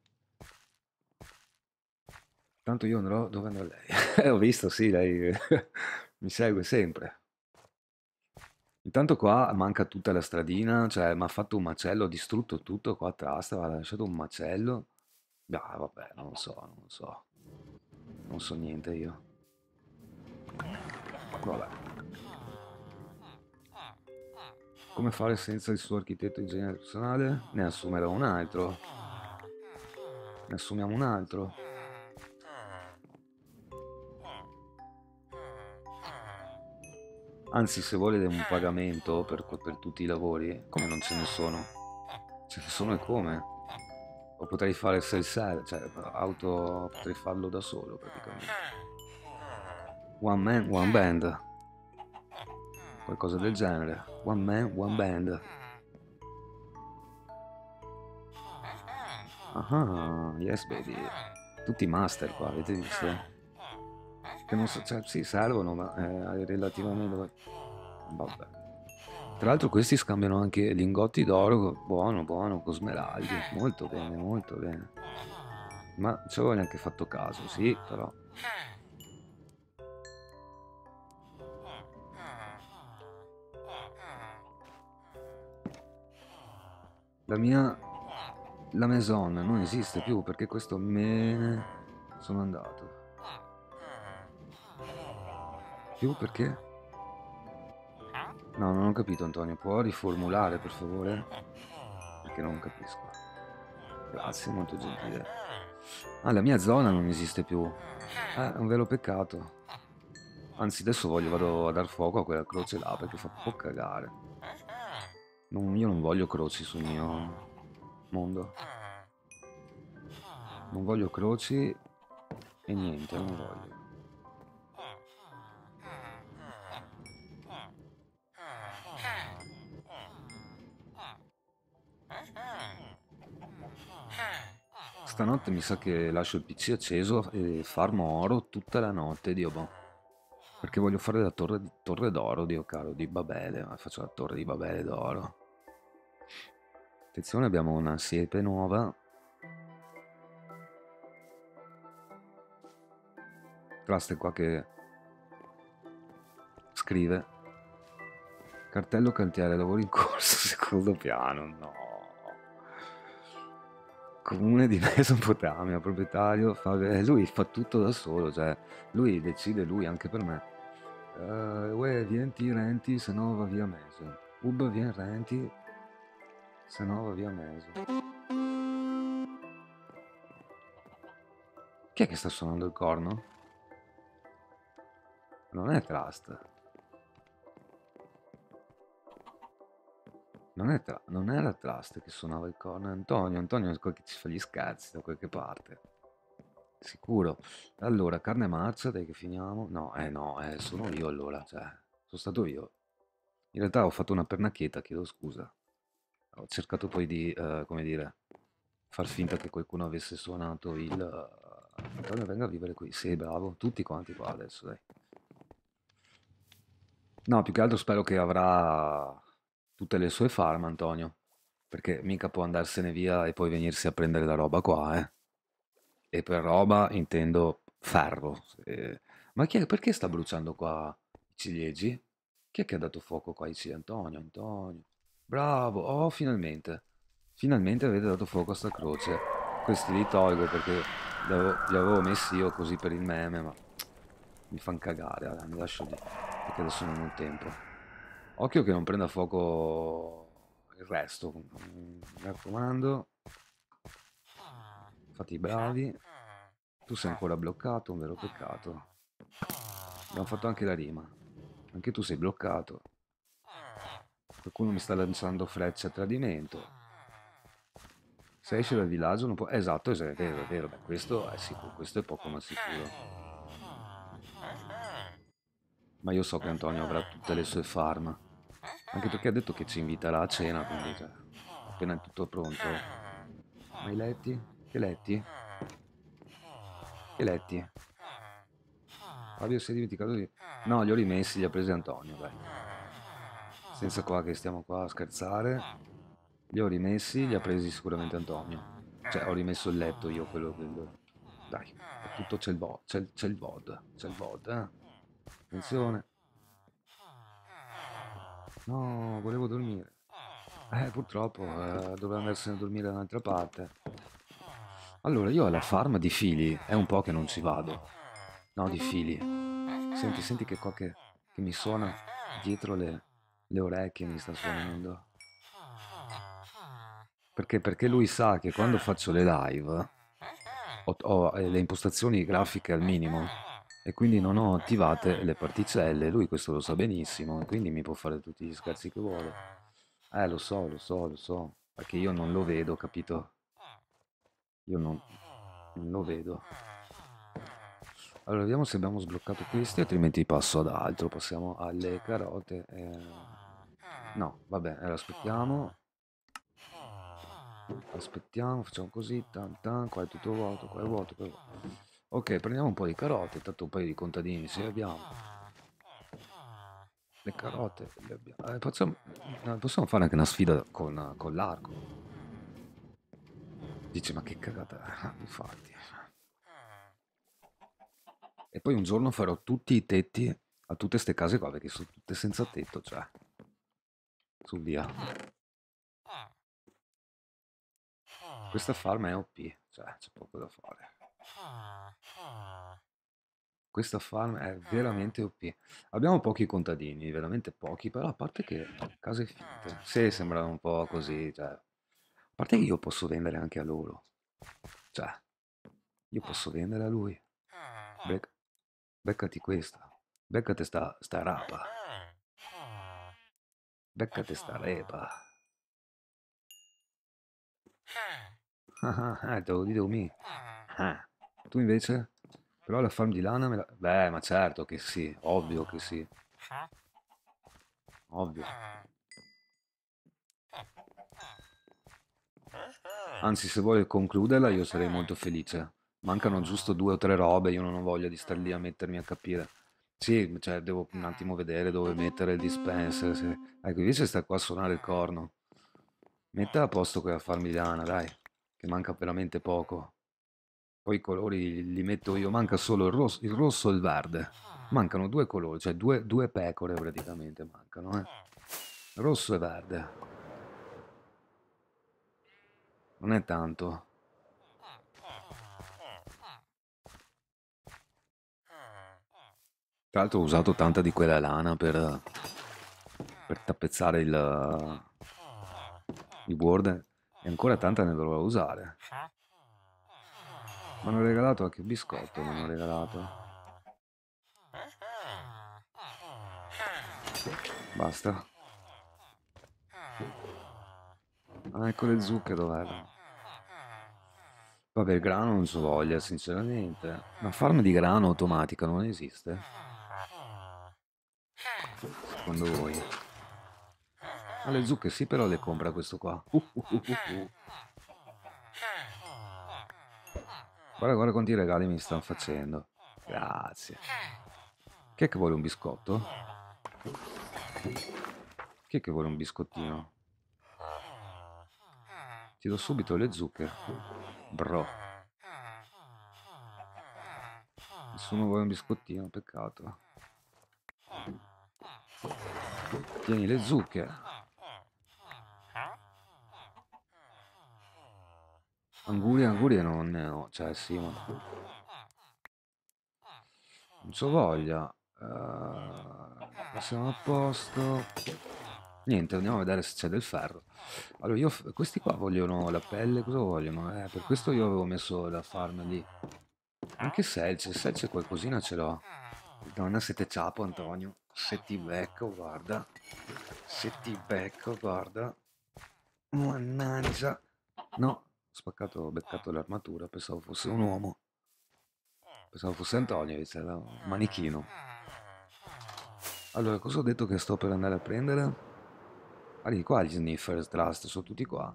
Tanto io andrò dove andrà lei. Eh, ho visto, sì, lei eh, mi segue sempre. Intanto qua manca tutta la stradina, cioè mi ha fatto un macello, ha distrutto tutto qua a Trasta, ha lasciato un macello. Ah, vabbè, non lo so, non lo so. Non so niente io. Vabbè. Come fare senza il suo architetto ingegnere personale? Ne assumerò un altro. Ne assumiamo un altro. Anzi, se volete un pagamento per, per tutti i lavori, come non ce ne sono? Ce ne sono e come? O potrei fare self-serve, cioè auto potrei farlo da solo praticamente. One man, one band. Qualcosa del genere. One man, one band. Ah, yes baby. Tutti master qua, avete visto? Che non so, cioè, sì, servono, ma eh, relativamente... Vabbè. Tra l'altro questi scambiano anche lingotti d'oro, buono, buono, con smeraldi, molto bene, molto bene. Ma non ci avevo neanche fatto caso, sì, però. La mia... La maison non esiste più perché questo me ne sono andato. Più perché? No, non ho capito Antonio, può riformulare per favore? Perché non capisco. Grazie, molto gentile. Ah, la mia zona non esiste più. Eh, è un vero peccato. Anzi, adesso voglio vado a dar fuoco a quella croce là perché fa un po' cagare. Non, io non voglio croci sul mio mondo. Non voglio croci e niente, non voglio. Stanotte mi sa che lascio il PC acceso e farmo oro tutta la notte, Dio boh. Perché voglio fare la torre, torre d'oro, Dio caro, di Babele. Ma faccio la torre di Babele d'oro. Attenzione, abbiamo una siepe nuova. Traste qua che scrive. Cartello cantiere, lavori in corso, secondo piano, no comune di Mesopotamia, proprietario, fa, eh, lui fa tutto da solo, cioè lui decide lui anche per me. Uh, uè, vieni renti, se no va via Meso. Ub, vieni renti, se no va via Meso. Chi è che sta suonando il corno? Non è Trust. Non, è tra- non era Trust che suonava il corno, Antonio. Antonio è che ci fa gli scherzi da qualche parte. Sicuro. Allora, carne marcia, dai che finiamo. No, eh no, eh, sono io allora, cioè, sono stato io. In realtà ho fatto una pernacchietta, chiedo scusa. Ho cercato poi di, uh, come dire, far finta che qualcuno avesse suonato il... Uh, Antonio venga a vivere qui. Sì, bravo, tutti quanti qua adesso, dai. No, più che altro spero che avrà tutte le sue farm, Antonio. Perché mica può andarsene via e poi venirsi a prendere la roba qua, eh. E per roba intendo ferro. Eh, ma chi è, perché sta bruciando qua i ciliegi? Chi è che ha dato fuoco qua ai ciliegi? Antonio, Antonio. Bravo, oh, finalmente. Finalmente avete dato fuoco a sta croce. Questi li tolgo perché li avevo, li avevo messi io così per il meme, ma mi fanno cagare, allora, mi lascio lì, perché adesso non ho tempo. Occhio che non prenda fuoco il resto. Mi raccomando. fatti i bravi. Tu sei ancora bloccato, un vero peccato. Abbiamo fatto anche la rima. Anche tu sei bloccato. Qualcuno mi sta lanciando frecce a tradimento. Se esce dal villaggio non può... Esatto, è vero, è vero. Beh, questo è sicuro, questo è poco ma sicuro. Ma io so che Antonio avrà tutte le sue farm. Anche perché ha detto che ci invita là a cena, quindi cioè, appena è tutto pronto. Ma i letti? Che letti? Che letti? Fabio si è dimenticato di... No, li ho rimessi, li ha presi Antonio, dai. Senza qua che stiamo qua a scherzare. Li ho rimessi, li ha presi sicuramente Antonio. Cioè, ho rimesso il letto io, quello... quello. Dai, tutto c'è il, vo- c'è, il, il VOD, c'è il VOD, eh. Attenzione. No, volevo dormire. Eh, purtroppo eh, doveva andarsene a dormire da un'altra parte. Allora, io alla farm di fili è un po' che non ci vado. No, di fili. Senti, senti che qua che, che mi suona dietro le, le orecchie mi sta suonando. Perché, perché lui sa che quando faccio le live ho, ho eh, le impostazioni grafiche al minimo e quindi non ho attivate le particelle, lui questo lo sa benissimo, e quindi mi può fare tutti gli scherzi che vuole. Eh, lo so, lo so, lo so, perché io non lo vedo, capito? Io non, non lo vedo. Allora, vediamo se abbiamo sbloccato questi, altrimenti passo ad altro, passiamo alle carote. Eh... No, vabbè, allora aspettiamo. Aspettiamo, facciamo così, tan tan, qua è tutto vuoto, qua è vuoto, qua è vuoto. Ok, prendiamo un po' di carote, tanto un paio di contadini se li abbiamo. Le carote le abbiamo. Eh, possiamo, possiamo, fare anche una sfida con, con l'arco. Dice, ma che cagata, infatti. E poi un giorno farò tutti i tetti a tutte queste case qua, perché sono tutte senza tetto, cioè. Sul via. Questa farma è OP, cioè, c'è poco da fare. Ah, ah. Questa farm è ah. veramente OP. Abbiamo pochi contadini, veramente pochi, però a parte che case finte. Sì, sembra un po' così, cioè. A parte che io posso vendere anche a loro. Cioè, io posso vendere a lui. Bec beccati questa. Beccate sta, sta rapa. Beccate sta repa. Ah ah ah, te lo dico mi. Ah. Tu invece? Però la farm di lana me la... Beh, ma certo che sì, ovvio che sì. Ovvio. Anzi, se vuoi concluderla io sarei molto felice. Mancano giusto due o tre robe, io non ho voglia di star lì a mettermi a capire. Sì, cioè devo un attimo vedere dove mettere il dispenser. Se... Ecco, invece sta qua a suonare il corno. Metta a posto quella farm di lana, dai, che manca veramente poco poi i colori li metto io, manca solo il rosso, il rosso e il verde. Mancano due colori, cioè due, due pecore praticamente mancano, eh? rosso e verde. Non è tanto. Tra l'altro ho usato tanta di quella lana per, per tappezzare il, il board e ancora tanta ne dovrò usare. Mi hanno regalato anche biscotto, mi hanno regalato. Basta. Ah, ecco le zucche dov'era. Vabbè, il grano non so voglia, sinceramente. Una farm di grano automatica non esiste? Secondo voi? Ah, le zucche sì, però le compra questo qua. Uh, uh, uh, Guarda, guarda quanti regali mi stanno facendo. Grazie. Chi è che vuole un biscotto? Chi è che vuole un biscottino? Ti do subito le zucche. Bro. Nessuno vuole un biscottino, peccato. Tieni le zucche. Anguria, anguria non ne ho, cioè sì, ma... Non so voglia. Uh, siamo a posto. Niente, andiamo a vedere se c'è del ferro. Allora, io, questi qua vogliono la pelle, cosa vogliono? Eh, per questo io avevo messo la farm lì. Anche selce, selce qualcosina ce l'ho. Madonna, se te ciapo, Antonio. Se ti becco, guarda. Se ti becco, guarda. Mannaggia. No, spaccato, beccato ah. l'armatura, pensavo fosse un ah. uomo. Pensavo fosse ah. Antonio, invece era un manichino. Allora, cosa ho detto che sto per andare a prendere? Guardi qua, gli sniffers, trust, sono tutti qua.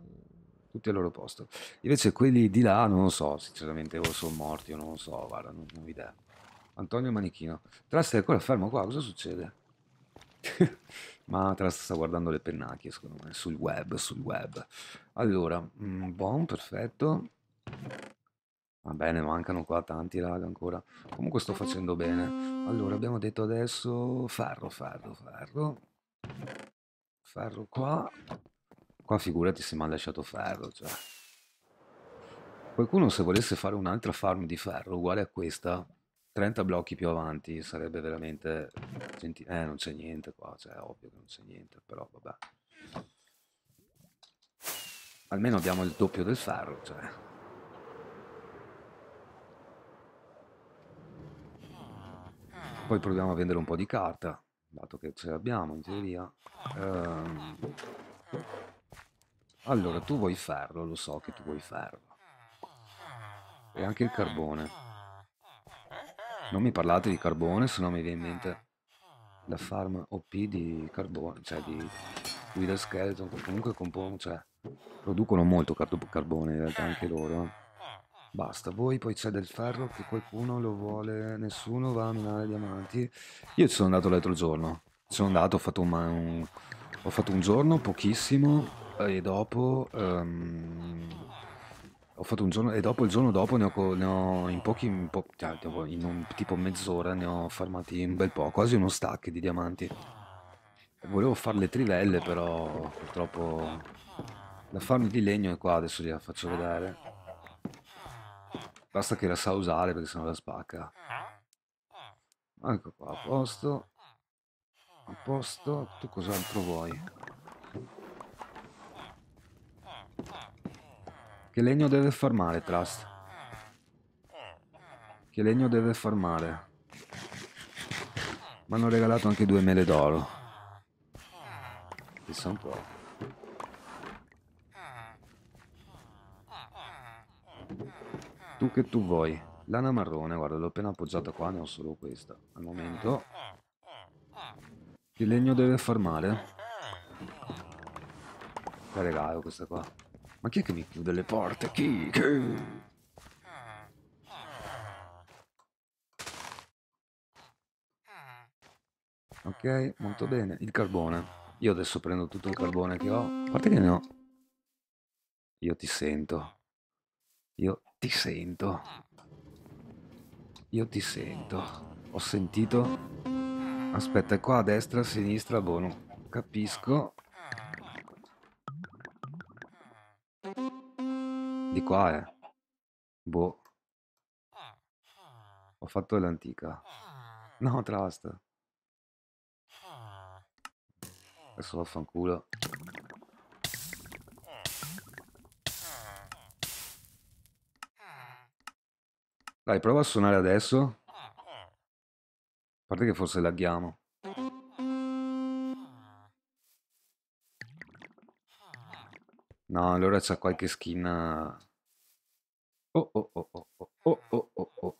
Tutti al loro posto. Invece quelli di là, non lo so, sinceramente, o sono morti o non lo so, guarda, non, non ho idea. Antonio Manichino. Trust è ancora fermo qua, cosa succede? ma te la sta guardando le pennacchie, secondo me, sul web, sul web. Allora, mh, mm, buon, perfetto. Va bene, mancano qua tanti raga ancora. Comunque sto facendo bene. Allora, abbiamo detto adesso ferro, ferro, ferro. Ferro qua. Qua figurati se mi ha lasciato ferro, cioè. Qualcuno se volesse fare un'altra farm di ferro uguale a questa, 30 blocchi più avanti sarebbe veramente... gentile. eh, non c'è niente qua, cioè è ovvio che non c'è niente, però vabbè. Almeno abbiamo il doppio del ferro, cioè. Poi proviamo a vendere un po' di carta, dato che ce l'abbiamo in teoria. Ehm... Allora, tu vuoi ferro, lo so che tu vuoi ferro. E anche il carbone. Non mi parlate di carbone, se no mi viene in mente la farm OP di carbone, cioè di guida skeleton, comunque compongono, cioè producono molto carbone in realtà anche loro. Basta, voi poi c'è del ferro che qualcuno lo vuole, nessuno va a minare diamanti. Io ci sono andato l'altro giorno, ci sono andato, ho fatto un, un, ho fatto un giorno, pochissimo, e dopo... Um, ho fatto un giorno e dopo il giorno dopo ne ho, ne ho in pochi in, po- cioè, in un, tipo mezz'ora ne ho farmati un bel po' quasi uno stack di diamanti volevo fare le trivelle però purtroppo la farm di legno è qua adesso gliela faccio vedere basta che la sa usare perché sennò la spacca ecco qua a posto a posto tu cos'altro vuoi Che legno deve farmare, Trust? Che legno deve farmare? Mi hanno regalato anche due mele d'oro. Chissà un po'. Tu che tu vuoi? Lana marrone, guarda, l'ho appena appoggiata qua, ne ho solo questa. Al momento. Che legno deve farmare? Che regalo questa qua. Ma chi è che mi chiude le porte? Chi? Chi? Ok, molto bene. Il carbone. Io adesso prendo tutto il carbone che ho. A parte che ne ho. Io ti sento. Io ti sento. Io ti sento. Ho sentito. Aspetta, è qua a destra, a sinistra, boh, capisco. Di mm. qua è. Eh. Boh. Ah, ah. Ho fatto l'antica. Ah. No, trust. Adesso vaffanculo. Dai, prova a suonare adesso. A parte che forse laghiamo. No, allora c'ha qualche skin. Oh oh oh oh oh oh mm. oh, oh oh.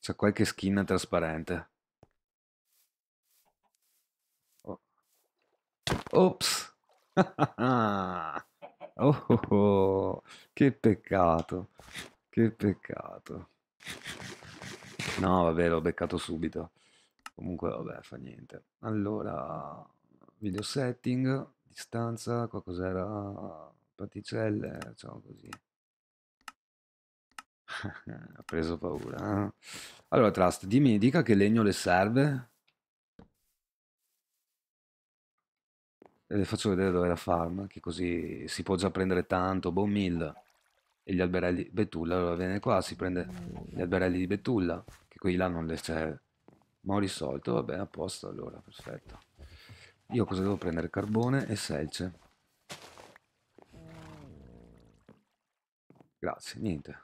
C'ha qualche skin trasparente. Oh. Ops. oh, oh, oh che peccato. Che peccato. No, vabbè, l'ho beccato subito. Comunque, vabbè, fa niente. Allora video setting, distanza, qua cos'era, particelle, facciamo così. ha preso paura. Eh? Allora, Trust, dimmi, dica che legno le serve. E eh, le faccio vedere dove è la farm, che così si può già prendere tanto, boh, mill. E gli alberelli Betulla, allora viene qua, si prende gli alberelli di Betulla, che qui là non le c'è. Ma ho risolto, va bene, a posto allora, perfetto. Io cosa devo prendere? Carbone e selce. Grazie, niente.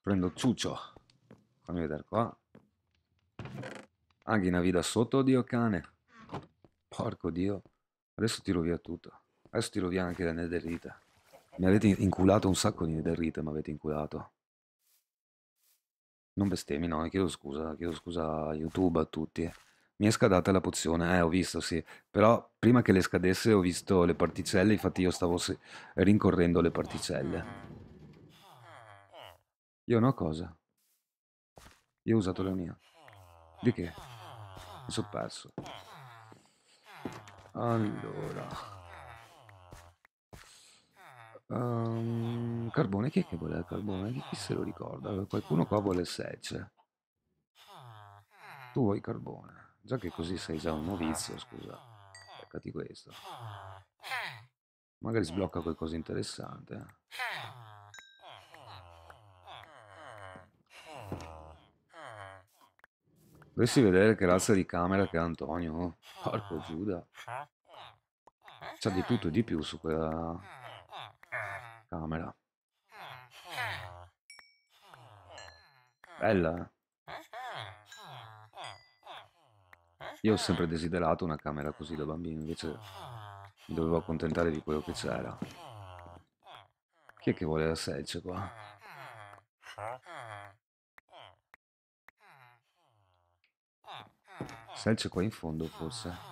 Prendo ciuccio. Fammi vedere qua. Anche una vita sotto, dio cane. Porco dio. Adesso tiro via tutto. Adesso tiro via anche la nederite. Mi avete inculato un sacco di nederite, mi avete inculato. Non bestemmi, no, chiedo scusa, chiedo scusa a YouTube, a tutti. Mi è scadata la pozione, eh, ho visto, sì. Però prima che le scadesse ho visto le particelle, infatti io stavo rincorrendo le particelle. Io no cosa? Io ho usato la mia. Di che? Mi sono perso. Allora... Um, carbone, chi è che vuole il carbone? Chi se lo ricorda? Qualcuno qua vuole il selce. Tu vuoi carbone. Già che così sei già un novizio, scusa. Beccati questo. Magari sblocca qualcosa di interessante. Dovresti vedere che razza di camera che ha Antonio. Porco Giuda. C'ha di tutto e di più su quella camera. Bella, eh? Io ho sempre desiderato una camera così da bambino, invece mi dovevo accontentare di quello che c'era. Chi è che vuole la selce qua? Selce qua in fondo, forse.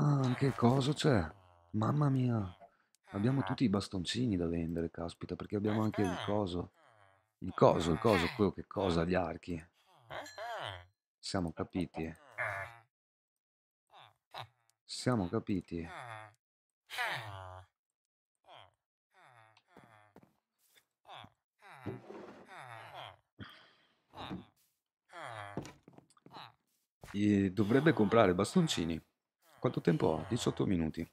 Ah, che cosa c'è? Mamma mia. Abbiamo ah. tutti i bastoncini da vendere, caspita, perché abbiamo anche il coso. Il coso, il coso, quello che cosa gli archi. Siamo capiti. Siamo capiti. E dovrebbe comprare bastoncini quanto tempo ho? 18 minuti.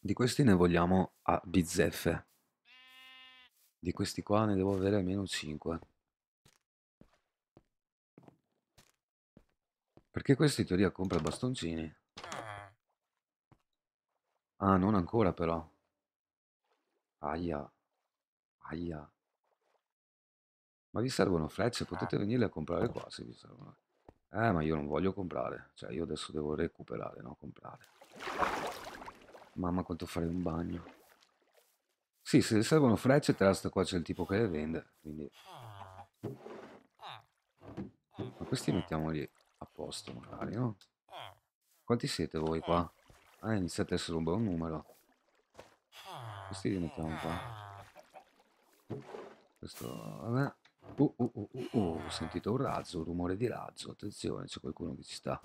Di questi ne vogliamo a bizzeffe. Di questi qua ne devo avere almeno 5. Perché questi in teoria compra bastoncini. Ah, non ancora però. Aia. Aia. Ma vi servono frecce? Potete venirle a comprare qua se vi servono. Eh, ma io non voglio comprare. Cioè, io adesso devo recuperare, no? Comprare. Mamma, quanto farei un bagno. Sì, se servono frecce, trust, qua c'è il tipo che le vende. Quindi... Ma questi mettiamoli a posto, magari, no? Quanti siete voi qua? Ah, iniziate a essere un buon numero. Questi li mettiamo qua. Questo, vabbè. Uh, uh, uh, uh, uh, ho sentito un razzo, un rumore di razzo. Attenzione, c'è qualcuno che ci sta.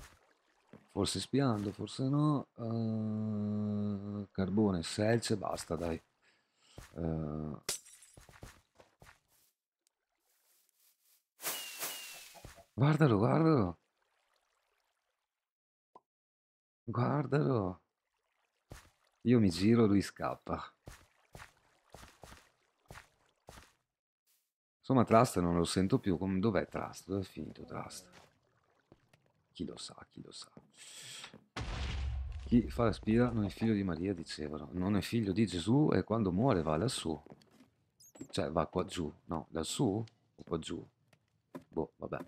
Forse spiando, forse no. Uh, carbone, selce, basta, dai. Uh, Guardalo, guardalo. Guardalo. Io mi giro, lui scappa. Insomma, Trust non lo sento più. Dov'è Trust? Dove è finito Trust? Chi lo sa, chi lo sa. Chi fa la spira non è figlio di Maria, dicevano. Non è figlio di Gesù e quando muore va lassù. Cioè, va qua giù. No, lassù o qua giù? Boh, vabbè.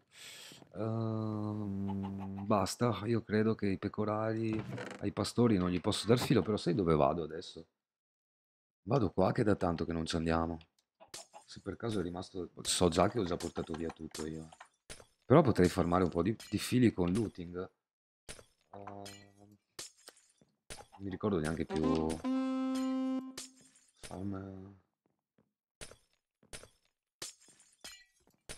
Um, basta, io credo che i pecorari, ai pastori non gli posso dar filo, però sai dove vado adesso? Vado qua che è da tanto che non ci andiamo. Se per caso è rimasto... So già che ho già portato via tutto io. Però potrei farmare un po' di, di fili con looting. Uh, ehm, non mi ricordo neanche più... Farm...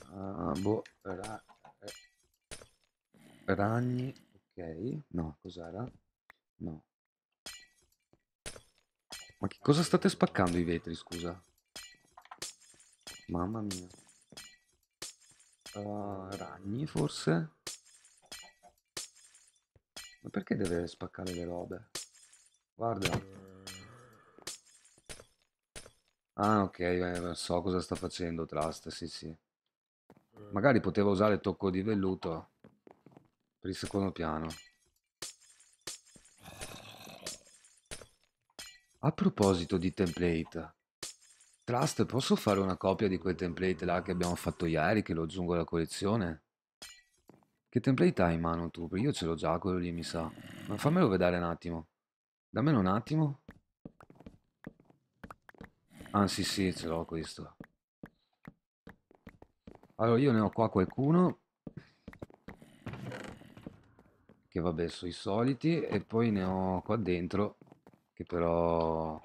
Uh, boh, ra eh. ragni, ok, no, cos'era? No. Ma che cosa state spaccando i vetri, scusa? Mamma mia. Uh, ragni forse? Ma perché deve spaccare le robe? Guarda. Ah ok, eh, so cosa sta facendo Trust, sì sì. Magari poteva usare tocco di velluto per il secondo piano. A proposito di template, Trust, posso fare una copia di quel template là che abbiamo fatto ieri, che lo aggiungo alla collezione? Che template hai in mano tu? io ce l'ho già quello lì, mi sa. Ma fammelo vedere un attimo. Dammelo un attimo. Anzi, ah, sì, ce l'ho questo. Allora, io ne ho qua qualcuno. Che vabbè, i soliti. E poi ne ho qua dentro. Che però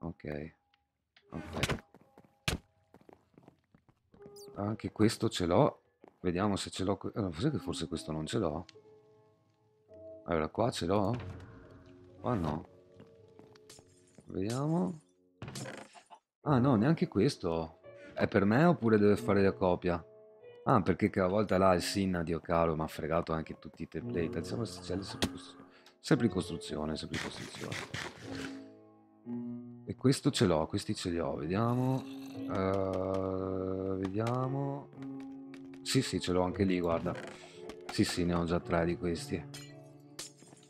Ok. Ok. Anche questo ce l'ho. Vediamo se ce l'ho... Allora, eh, forse che forse questo non ce l'ho? Allora, qua ce l'ho? Qua no. Vediamo. Ah no, neanche questo. È per me oppure deve fare la copia? Ah, perché che a volta là il Sinna, Dio caro, mi ha fregato anche tutti i template. Diciamo se c'è sempre in costruzione, sempre in costruzione. E questo ce l'ho, questi ce li ho, vediamo. Uh, vediamo. Sì, sì, ce l'ho anche lì, guarda. Sì, sì, ne ho già tre di questi.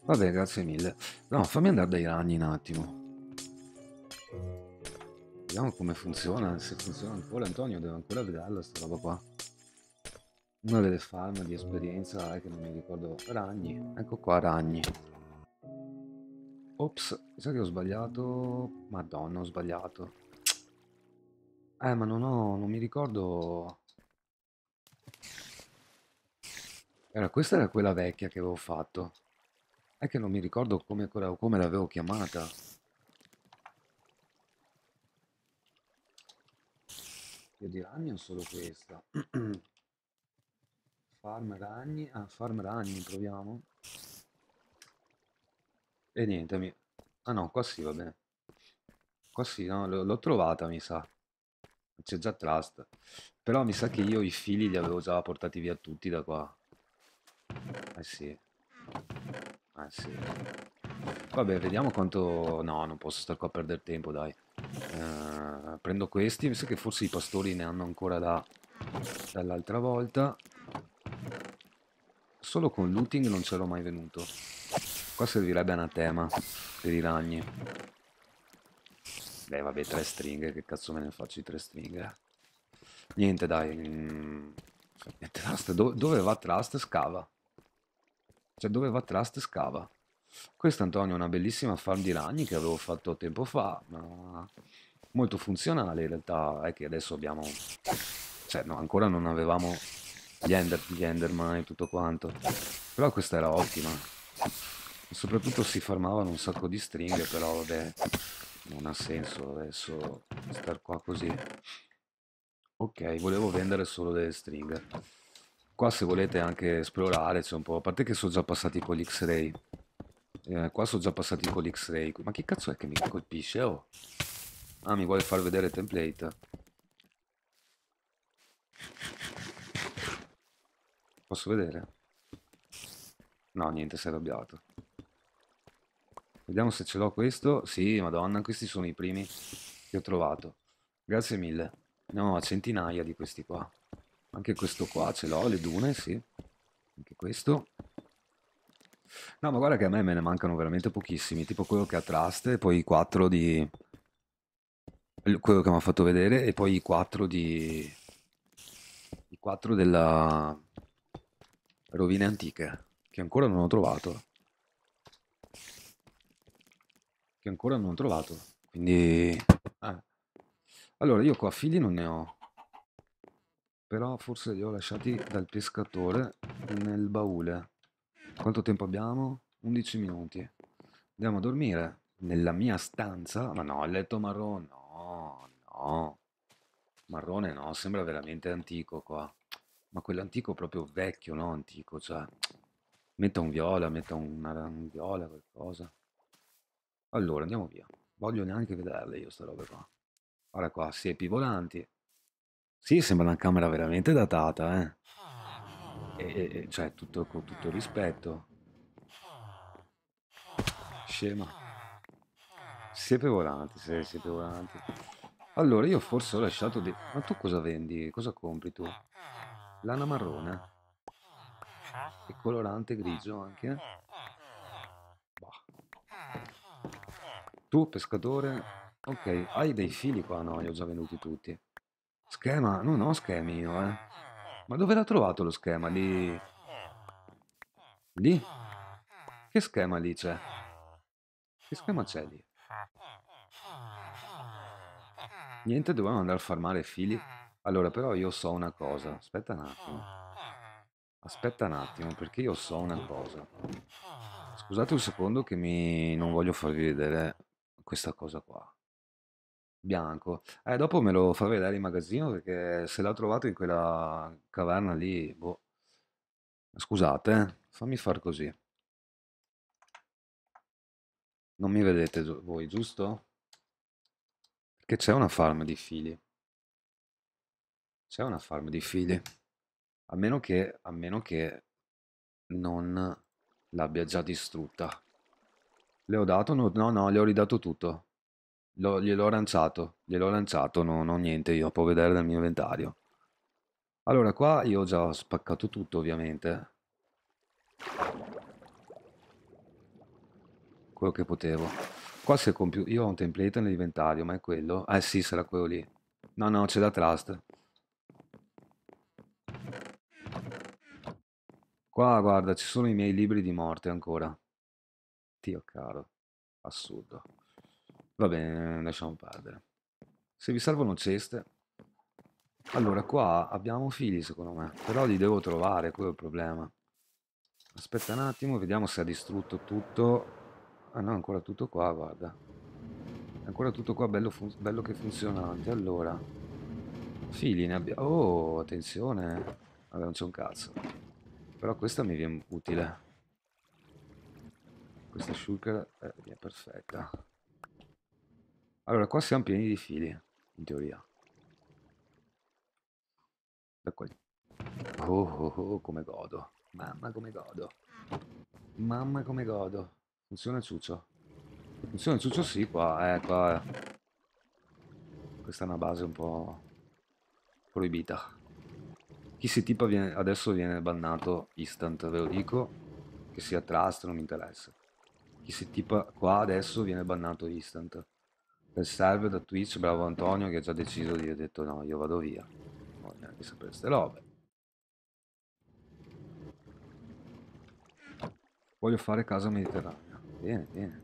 Vabbè, grazie mille. No, fammi andare dai ragni un attimo. Vediamo come funziona, se funziona ancora. Antonio, devo ancora vederla sta roba qua. Una delle farm di esperienza è eh, che non mi ricordo. Ragni, ecco qua, ragni. Ops, mi sa che ho sbagliato? Madonna, ho sbagliato. Eh, ma non ho, non mi ricordo... Era, questa era quella vecchia che avevo fatto. È che non mi ricordo come, come l'avevo chiamata. Io di ragno solo questa. farm ragni, ah, farm ragni, proviamo. E niente, mi... Ah no, qua sì, va bene. Qua sì, no, l'ho trovata, mi sa. C'è già Trust. Però mi sa che io i fili li avevo già portati via tutti da qua. Eh sì. Eh sì. Vabbè, vediamo quanto... No, non posso star qua a perdere tempo, dai. Eh, prendo questi, mi sa che forse i pastori ne hanno ancora da... dall'altra volta. Solo con looting non c'ero mai venuto. Qua servirebbe anatema per i ragni. Beh, vabbè, tre stringhe, che cazzo me ne faccio di tre stringhe? Niente, dai. Mm. Trust, dove, dove va Trust scava. Cioè, dove va Trust scava. Questa, Antonio, è una bellissima farm di ragni che avevo fatto tempo fa, ma molto funzionale. In realtà è che adesso abbiamo... Cioè, no, ancora non avevamo gli, ender, gli Enderman e tutto quanto. Però questa era ottima. Soprattutto si farmavano un sacco di stringhe, però vabbè, non ha senso adesso star qua così. Ok, volevo vendere solo delle stringhe. Qua se volete anche esplorare, c'è un po'... A parte che sono già passati con l'X-Ray. Eh, qua sono già passati con l'X-Ray. Ma che cazzo è che mi colpisce? Oh. Ah, mi vuole far vedere template. Posso vedere? No, niente, sei arrabbiato. Vediamo se ce l'ho questo. Sì, madonna, questi sono i primi che ho trovato. Grazie mille. No, a centinaia di questi qua. Anche questo qua ce l'ho, le dune, sì. Anche questo. No, ma guarda che a me me ne mancano veramente pochissimi. Tipo quello che ha traste, poi i quattro di... Quello che mi ha fatto vedere e poi i quattro di... I quattro della... Rovine antiche, che ancora non ho trovato. che ancora non ho trovato. Quindi... Ah. Eh. Allora, io qua figli non ne ho. Però forse li ho lasciati dal pescatore nel baule. Quanto tempo abbiamo? 11 minuti. Andiamo a dormire nella mia stanza. Ma no, il letto marrone. No, no. Marrone no, sembra veramente antico qua. Ma quell'antico proprio vecchio, no? Antico, cioè... Metta un viola, metta una, un viola, qualcosa. Allora, andiamo via. Voglio neanche vederle io sta roba qua. Guarda qua, siepi volanti. Sì, sembra una camera veramente datata, eh. E, e, cioè, tutto, con tutto rispetto. Scema. Siepe volanti, sì, siepe volanti. Allora, io forse ho lasciato di... Ma tu cosa vendi? Cosa compri tu? Lana marrone? E colorante grigio anche? Tu, pescatore... Ah, ok, ah, hai dei ah. fili qua? No, li ho già venuti tutti. Schema? Non ho schemi io, eh. Ma dove l'ha trovato lo schema? Lì... Lì? Che schema lì c'è? Che schema c'è lì? Niente, dobbiamo andare a farmare fili. Allora, però io so una cosa. Aspetta un attimo. Aspetta un attimo, perché io so una cosa. Scusate un secondo che mi... non voglio farvi vedere questa cosa qua bianco. Eh, dopo me lo fa vedere in magazzino perché se l'ha trovato in quella caverna lì, boh. Scusate, eh, fammi far così. Non mi vedete voi, giusto? che c'è una farm di fili. C'è una farm di fili. A meno che, a meno che non l'abbia già distrutta. Le ho dato? No, no, no, le ho ridato tutto. L'ho- gliel'ho lanciato, gliel'ho lanciato, non ho niente io, può vedere dal mio inventario. Allora, qua io ho già spaccato tutto, ovviamente. Quello che potevo. Qua si è compiuto... Io ho un template nell'inventario, ma è quello? Eh sì, sarà quello lì. No, no, c'è da trust. Qua, guarda, ci sono i miei libri di morte ancora. Dio caro, assurdo. Va bene, lasciamo perdere. Se vi servono ceste... Allora, qua abbiamo figli secondo me. Però li devo trovare, quello è il problema. Aspetta un attimo, vediamo se ha distrutto tutto. Ah no, ancora tutto qua, guarda. Ancora tutto qua, bello, bello che funzionante. Allora, figli ne abbiamo... Oh, attenzione. Vabbè, non c'è un cazzo. Però questa mi viene utile. Questa shulker eh, è perfetta. Allora, qua siamo pieni di fili, in teoria. Da qua. Oh, oh, oh, come godo. Mamma come godo. Mamma come godo. Funziona ciuccio? Funziona ciuccio sì, qua, eh, qua. Eh. Questa è una base un po' proibita. Chi si tipa viene, adesso viene bannato instant, ve lo dico. Che sia trust, non mi interessa chi si tipa qua adesso viene bannato instant. Per serve da Twitch, bravo Antonio che ha già deciso di aver detto no, io vado via. Non voglio neanche sapere queste robe. Voglio fare casa mediterranea. Bene, bene.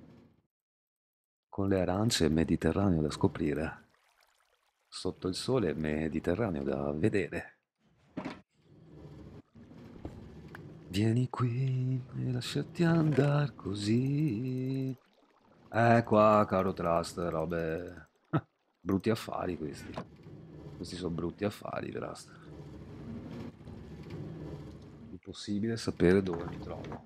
Con le arance mediterraneo da scoprire. Sotto il sole mediterraneo da vedere. Vieni qui e lasciati andare così. Eh qua, caro Trust, robe... Eh, brutti affari questi. Questi sono brutti affari, Trust. Impossibile sapere dove mi trovo.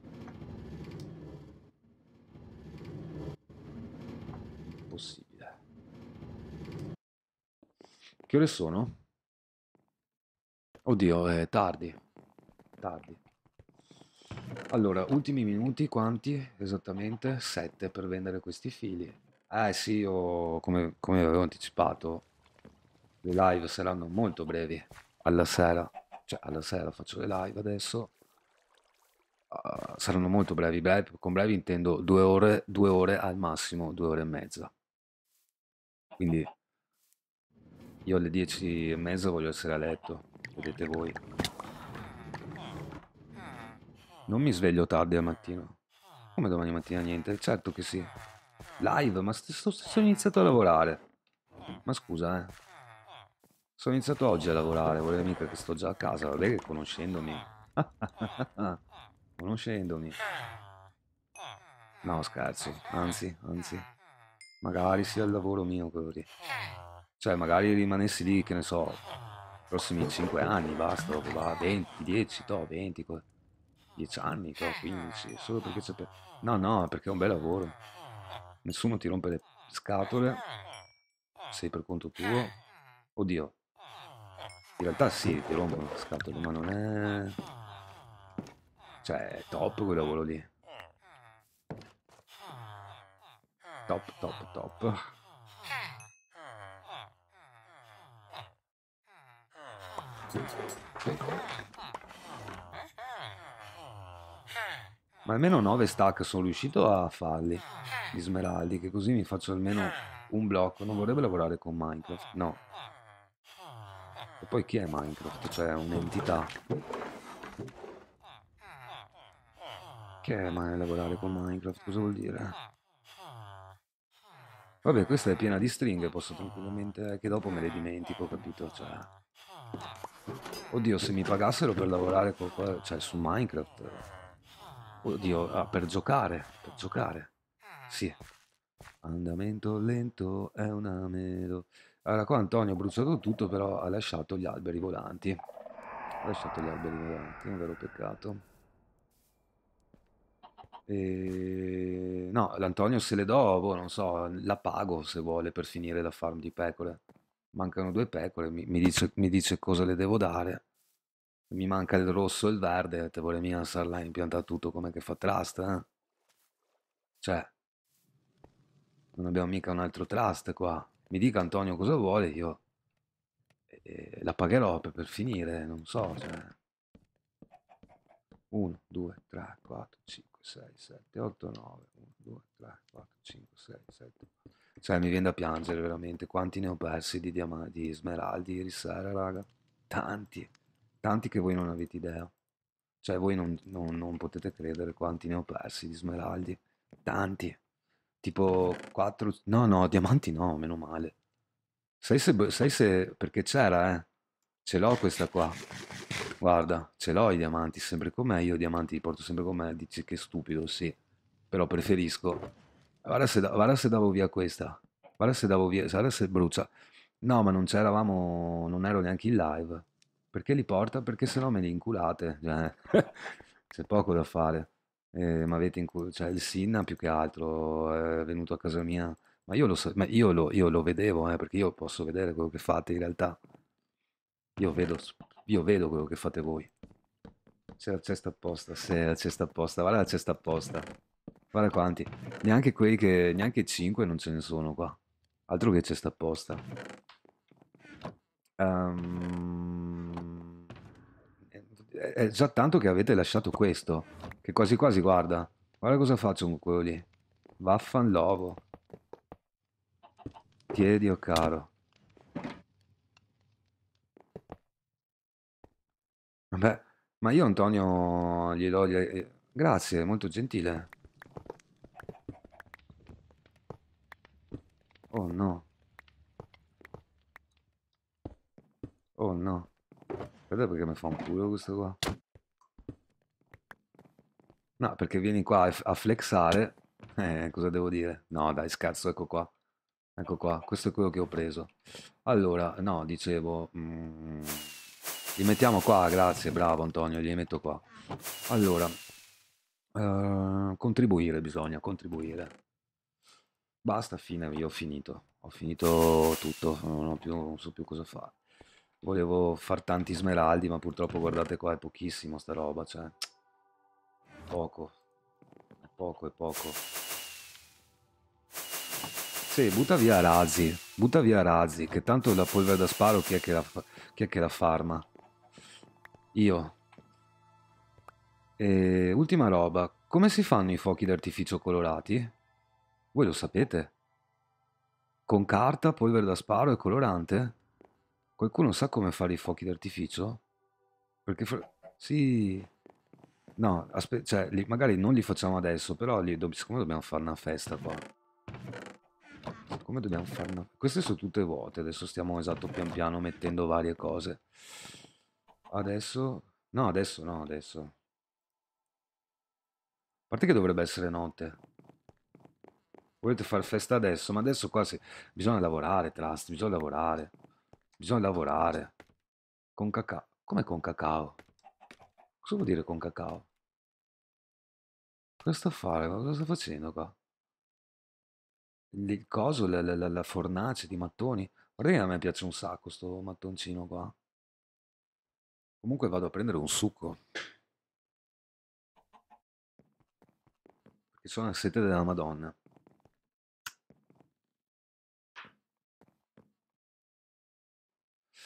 Impossibile. Che ore sono? Oddio, è tardi. Tardi. Allora, ultimi minuti quanti esattamente? 7 per vendere questi fili. Eh sì, io come, come avevo anticipato, le live saranno molto brevi alla sera. Cioè, alla sera faccio le live adesso. Uh, saranno molto brevi, brevi, con brevi intendo due ore, due ore al massimo, due ore e mezza. Quindi io alle dieci e mezza voglio essere a letto, vedete voi. Non mi sveglio tardi al mattino. Come domani mattina niente? Certo che sì. Live, ma sto, sono iniziato a lavorare. Ma scusa, eh. Sono iniziato oggi a lavorare, volevo mica che sto già a casa, vabbè che conoscendomi. conoscendomi. No, scherzo, anzi, anzi. Magari sia il lavoro mio quello lì. Cioè, magari rimanessi lì, che ne so, prossimi 5 anni, basta, va, 20, 10, to, 20, co- 10 anni, 15, solo perché c'è... No, no, perché è un bel lavoro. Nessuno ti rompe le scatole, sei per conto tuo. Oddio. In realtà sì, ti rompono le scatole, ma non è... Cioè, è top quel lavoro lì. Top, top, top. Thank ma almeno 9 stack sono riuscito a farli di smeraldi che così mi faccio almeno un blocco non vorrebbe lavorare con minecraft no e poi chi è minecraft cioè è un'entità che è mai lavorare con minecraft cosa vuol dire vabbè questa è piena di stringhe posso tranquillamente che dopo me le dimentico capito cioè oddio se mi pagassero per lavorare con... cioè su minecraft Oddio, ah, per giocare, per giocare. Sì. Andamento lento è un amedo. Allora qua Antonio ha bruciato tutto, però ha lasciato gli alberi volanti. Ha lasciato gli alberi volanti, è un vero peccato. E... No, l'Antonio se le do, boh, non so, la pago se vuole per finire la farm di pecore. Mancano due pecore, mi, mi, dice, mi dice cosa le devo dare mi manca il rosso e il verde, te vuole mia sarà là impiantato tutto come che fa trust, eh? Cioè, non abbiamo mica un altro trust qua. Mi dica Antonio cosa vuole, io eh, eh la pagherò per, per, finire, non so, cioè... 1, 2, 3, 4, 5, 6, 7, 8, 9, 1, 2, 3, 4, 5, 6, 7... Cioè, mi viene da piangere veramente, quanti ne ho persi di, di smeraldi ieri sera, raga? Tanti! tanti che voi non avete idea, cioè voi non, non, non potete credere quanti ne ho persi di smeraldi, tanti, tipo 4, no no, diamanti no, meno male. Sai se, sai se perché c'era, eh? Ce l'ho questa qua. Guarda, ce l'ho i diamanti sempre con me, io i diamanti li porto sempre con me, dici che stupido, sì, però preferisco. Guarda se, guarda se davo via questa, guarda se davo via, guarda se brucia. No, ma non c'eravamo, non ero neanche in live. Perché li porta? Perché sennò me li inculate. Cioè, c'è poco da fare. Eh, ma avete incul- cioè, il Sinna più che altro eh, è venuto a casa mia. Ma io lo, so, ma io lo, io lo vedevo, eh, perché io posso vedere quello che fate in realtà. Io vedo, io vedo quello che fate voi. C'è la cesta apposta, c'è la cesta apposta, guarda la cesta apposta. Guarda quanti. Neanche quelli che. Neanche 5 non ce ne sono qua. Altro che cesta apposta. Um, è già tanto che avete lasciato questo, che quasi quasi, guarda, guarda cosa faccio con quello lì. Vaffanlovo. Tiedio oh caro. Vabbè, ma io Antonio glielo... Eh, grazie, molto gentile. Oh no. Oh no. Guarda perché mi fa un culo questo qua. No, perché vieni qua a flexare. Eh, cosa devo dire? No, dai, scherzo, ecco qua. Ecco qua, questo è quello che ho preso. Allora, no, dicevo... Mm, li mettiamo qua, grazie, bravo Antonio, li metto qua. Allora, eh, contribuire bisogna, contribuire. Basta, fine, io ho finito. Ho finito tutto, non, più, non so più cosa fare. Volevo far tanti smeraldi, ma purtroppo guardate qua, è pochissimo sta roba, cioè... Poco. È poco, è poco. Sì, butta via razzi. Butta via razzi, che tanto la polvere da sparo chi è che la, fa chi è che la farma? Io. E ultima roba, come si fanno i fuochi d'artificio colorati? Voi lo sapete? Con carta, polvere da sparo e colorante? Qualcuno sa come fare i fuochi d'artificio? Perché... Fa... Sì... No, aspetta, cioè, li... magari non li facciamo adesso, però li... Do... siccome dobbiamo fare una festa qua. Come dobbiamo fare una... Queste sono tutte vuote, adesso stiamo esatto pian piano mettendo varie cose. Adesso... No, adesso no, adesso. A parte che dovrebbe essere notte. Volete fare festa adesso, ma adesso qua si... bisogna lavorare, Trust, bisogna lavorare. Bisogna lavorare. Con cacao. Come con cacao? Cosa vuol dire con cacao? Cosa sta a fare? Cosa sta facendo qua? Il coso, la, la, la fornace di mattoni. Guarda che a me piace un sacco sto mattoncino qua. Comunque vado a prendere un succo. Perché sono a sete della Madonna.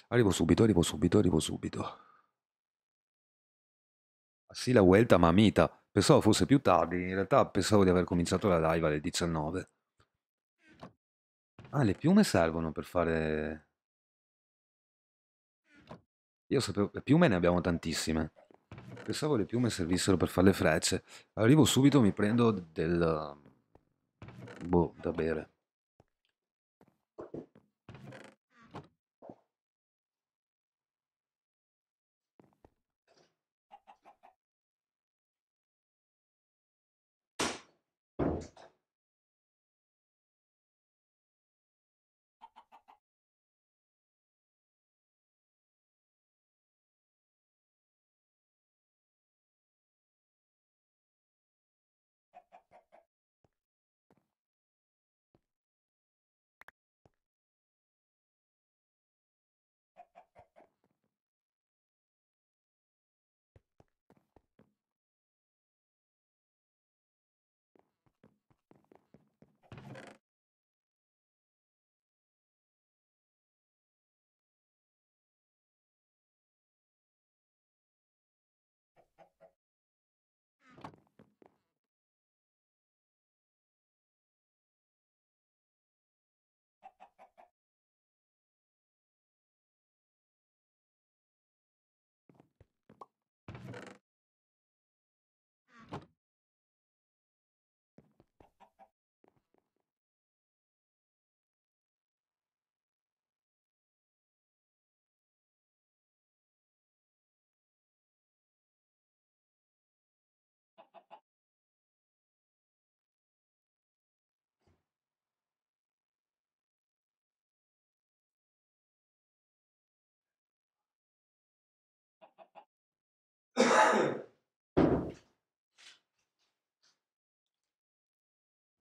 Arrivo subito, arrivo subito, arrivo subito. Ah, sì, la Vuelta mamita. Pensavo fosse più tardi, in realtà pensavo di aver cominciato la live alle 19. Ah, le piume servono per fare... Io sapevo... Le piume ne abbiamo tantissime. Pensavo le piume servissero per fare le frecce. Arrivo subito, mi prendo del... Boh, da bere.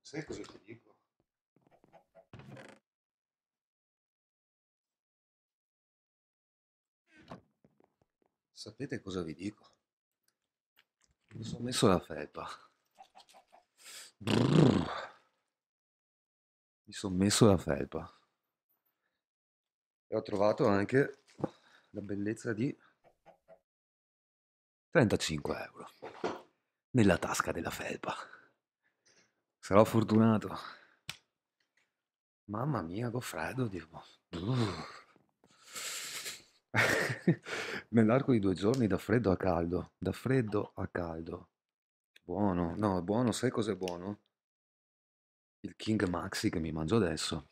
Sai cosa ti dico? Sapete cosa vi dico? Mi sono messo la felpa. Brrr. Mi sono messo la felpa. E ho trovato anche la bellezza di 35 euro nella tasca della felpa. Sarò fortunato. Mamma mia, che freddo, tipo. Nell'arco di due giorni da freddo a caldo, da freddo a caldo. Buono, no, buono, sai cos'è buono? Il King Maxi che mi mangio adesso.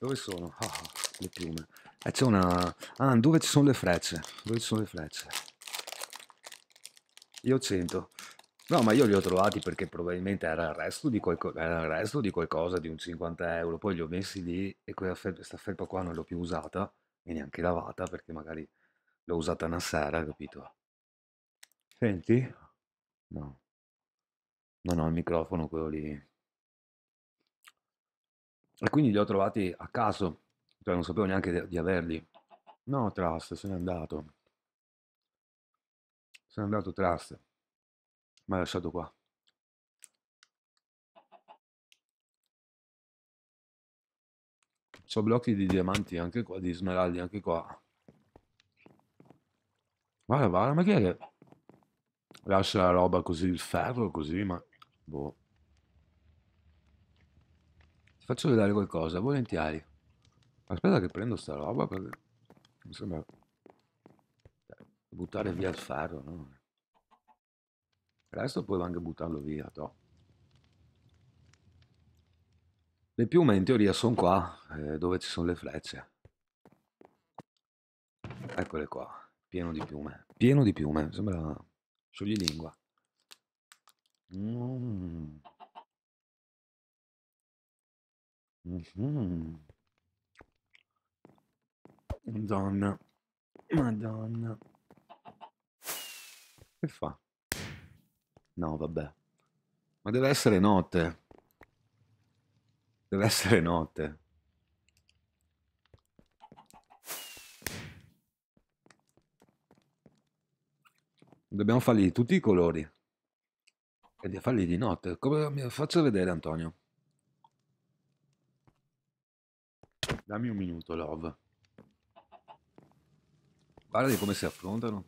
Dove sono? Ah, ah le piume. E eh, c'è una... Ah, dove ci sono le frecce? Dove ci sono le frecce? Io cento. No, ma io li ho trovati perché probabilmente era il resto di, qualco... era il resto di qualcosa, di un 50 euro. Poi li ho messi lì e questa felpa qua non l'ho più usata e neanche lavata perché magari l'ho usata una sera, capito? Senti? No. Non ho il microfono quello lì. E quindi li ho trovati a caso cioè, non sapevo neanche di averli. No, Trust, se n'è andato. Se n'è andato Trust. Ma è lasciato qua. C'ho blocchi di diamanti anche qua, di smeraldi anche qua. Guarda, guarda, ma chi è che lascia la roba così, il ferro così, ma... Boh. Ti faccio vedere qualcosa, volentieri. Aspetta che prendo sta roba perché mi sembra cioè, buttare via il ferro, no? Il resto puoi anche buttarlo via, toh. Le piume in teoria sono qua, eh, dove ci sono le frecce. Eccole qua, pieno di piume. Pieno di piume, sembra scioglilingua. Mm. Mm -hmm. Madonna. Madonna. Che fa? No, vabbè. Ma deve essere notte. Deve essere notte. Dobbiamo fargli tutti i colori. E di farli di notte. Come mi faccio vedere Antonio? Dammi un minuto, Love. Guarda di come si affrontano.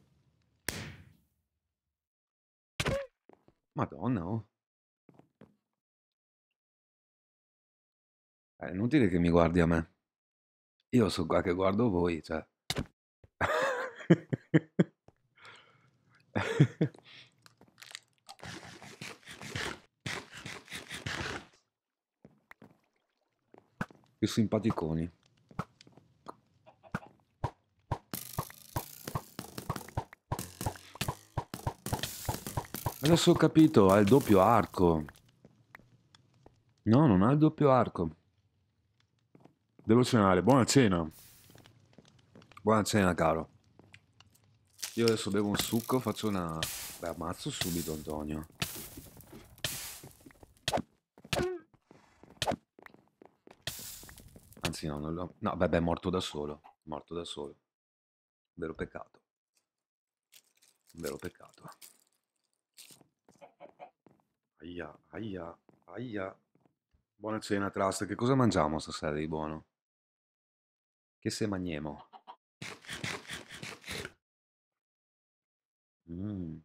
Madonna, oh. È inutile che mi guardi a me. Io so qua che guardo voi, cioè. Più simpaticoni. Adesso ho capito, ha il doppio arco. No, non ha il doppio arco. Devo cenare. Buona cena. Buona cena, caro. Io adesso bevo un succo, faccio una... Beh, ammazzo subito Antonio. Anzi no, non lo... No, vabbè, è morto da solo. Morto da solo. Vero peccato. Vero peccato. Aia, aia, aia. Buona cena, Trust. Che cosa mangiamo stasera di buono? Che se mangiamo? Mmm.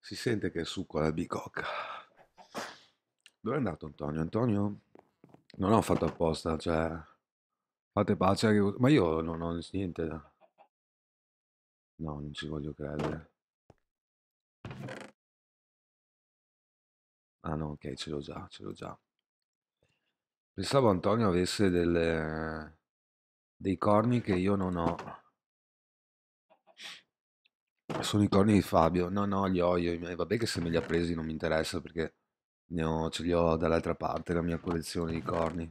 Si sente che è succo alla bicocca. Dove è andato Antonio? Antonio? Non ho fatto apposta, cioè... Fate pace, ma io non ho niente da... No, non ci voglio credere. Ah no, ok, ce l'ho già, ce l'ho già. Pensavo Antonio avesse delle... dei corni che io non ho. Sono i corni di Fabio. No, no, li ho io. Vabbè che se me li ha presi non mi interessa perché ne ho, ce li ho dall'altra parte, la mia collezione di corni.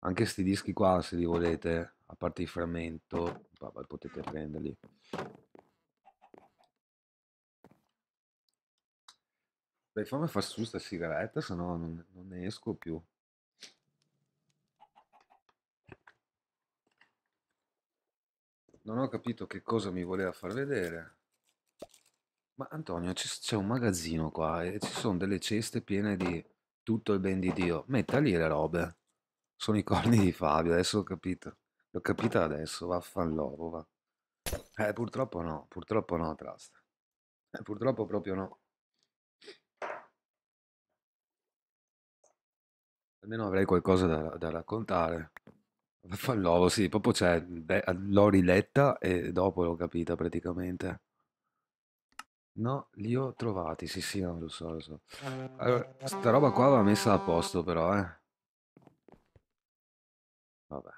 Anche questi dischi qua, se li volete, a parte il frammento, vabbè, potete prenderli. Beh, fammi far su sta sigaretta, se no non, non ne esco più. Non ho capito che cosa mi voleva far vedere. Ma Antonio, c'è un magazzino qua e ci sono delle ceste piene di tutto il ben di Dio. Metta lì le robe. Sono i corni di Fabio, adesso ho capito. L'ho capita adesso, vaffanlovo, va. Eh, purtroppo no, purtroppo no, Trust. Eh, purtroppo proprio no. Almeno avrei qualcosa da, da raccontare. Vaffanlovo, sì, proprio c'è, l'ho riletta e dopo l'ho capita praticamente. No, li ho trovati, sì sì, non lo so, lo so. Allora, eh, sta roba qua va messa a posto però, eh. Vabbè,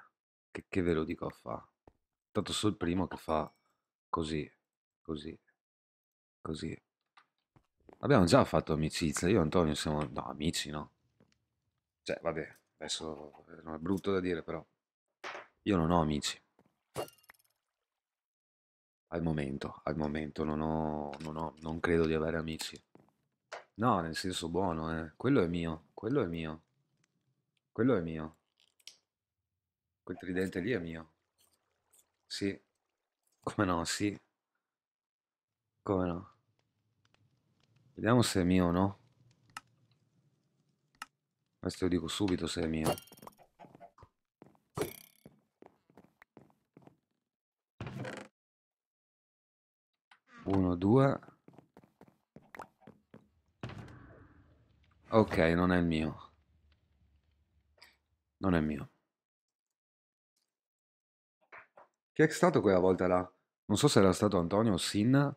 che, che ve lo dico a fa. Tanto so il primo che fa così, così, così. Abbiamo già fatto amicizia, io e Antonio siamo... No, amici no. Cioè, vabbè, adesso eh, non è brutto da dire però. Io non ho amici. Al momento, al momento non ho, non ho, non credo di avere amici. No, nel senso buono, eh. Quello è mio, quello è mio. Quello è mio. Quel tridente lì è mio. Sì. Come no, sì. Come no. Vediamo se è mio o no. Questo lo dico subito se è mio. 1, 2. Ok, non è il mio. Non è il mio. Chi è stato quella volta là? Non so se era stato Antonio o Sinna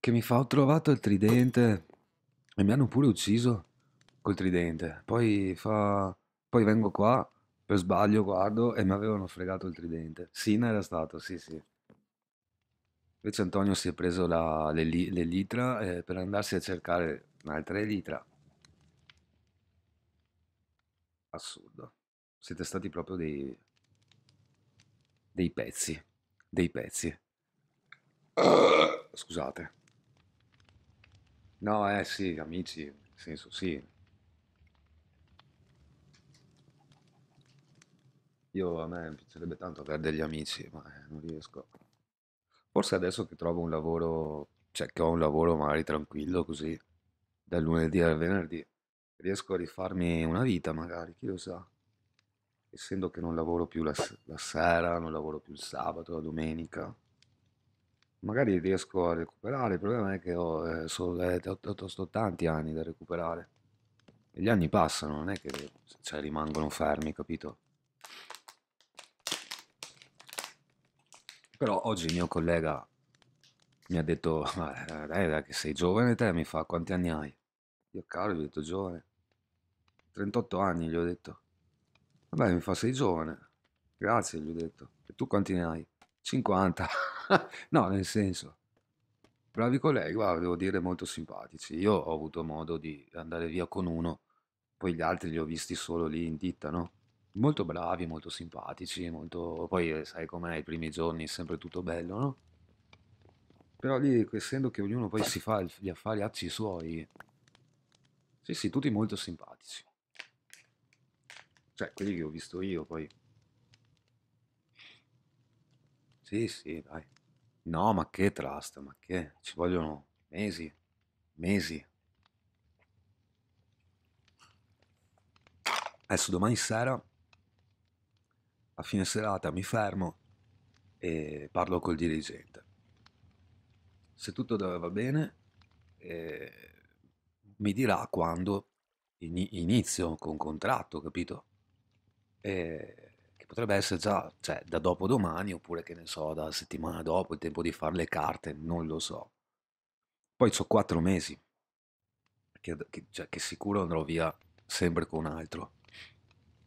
che mi fa ho trovato il tridente e mi hanno pure ucciso col tridente. Poi fa poi vengo qua per sbaglio guardo e mi avevano fregato il tridente. Sinna era stato, sì, sì. Invece Antonio si è preso la, l'elitra eh, per andarsi a cercare un'altra elitra. Assurdo. Siete stati proprio dei, dei pezzi. Dei pezzi. Scusate. No, eh sì, amici, nel senso sì. Io a me piacerebbe tanto avere degli amici, ma eh, non riesco. Forse adesso che trovo un lavoro, cioè che ho un lavoro magari tranquillo così, dal lunedì al venerdì, riesco a rifarmi una vita magari, chi lo sa. Essendo che non lavoro più la, la sera, non lavoro più il sabato, la domenica, magari riesco a recuperare. Il problema è che ho, eh, so- eh, t- t- t- tanti anni da recuperare. E gli anni passano, non è che cioè, rimangono fermi, capito? Però oggi il mio collega mi ha detto, dai, dai che sei giovane te, mi fa, quanti anni hai? Io caro, gli ho detto giovane. 38 anni, gli ho detto. Vabbè, mi fa, sei giovane. Grazie, gli ho detto. E tu quanti ne hai? 50. no, nel senso. Bravi colleghi, guarda, devo dire molto simpatici. Io ho avuto modo di andare via con uno, poi gli altri li ho visti solo lì in ditta, no? Molto bravi, molto simpatici, molto... poi eh, sai com'è, i primi giorni è sempre tutto bello, no? Però lì, essendo che ognuno poi si fa gli affari a ci suoi, sì sì, tutti molto simpatici. Cioè, quelli che ho visto io poi. Sì sì, dai. No, ma che trust, ma che? Ci vogliono mesi, mesi. Adesso domani sera a fine serata mi fermo e parlo col dirigente. Se tutto va bene, eh, mi dirà quando inizio con contratto, capito? Eh, che potrebbe essere già cioè, da dopodomani oppure che ne so, da settimana dopo, il tempo di fare le carte, non lo so. Poi ho quattro mesi, che, che, cioè, che sicuro andrò via sempre con un altro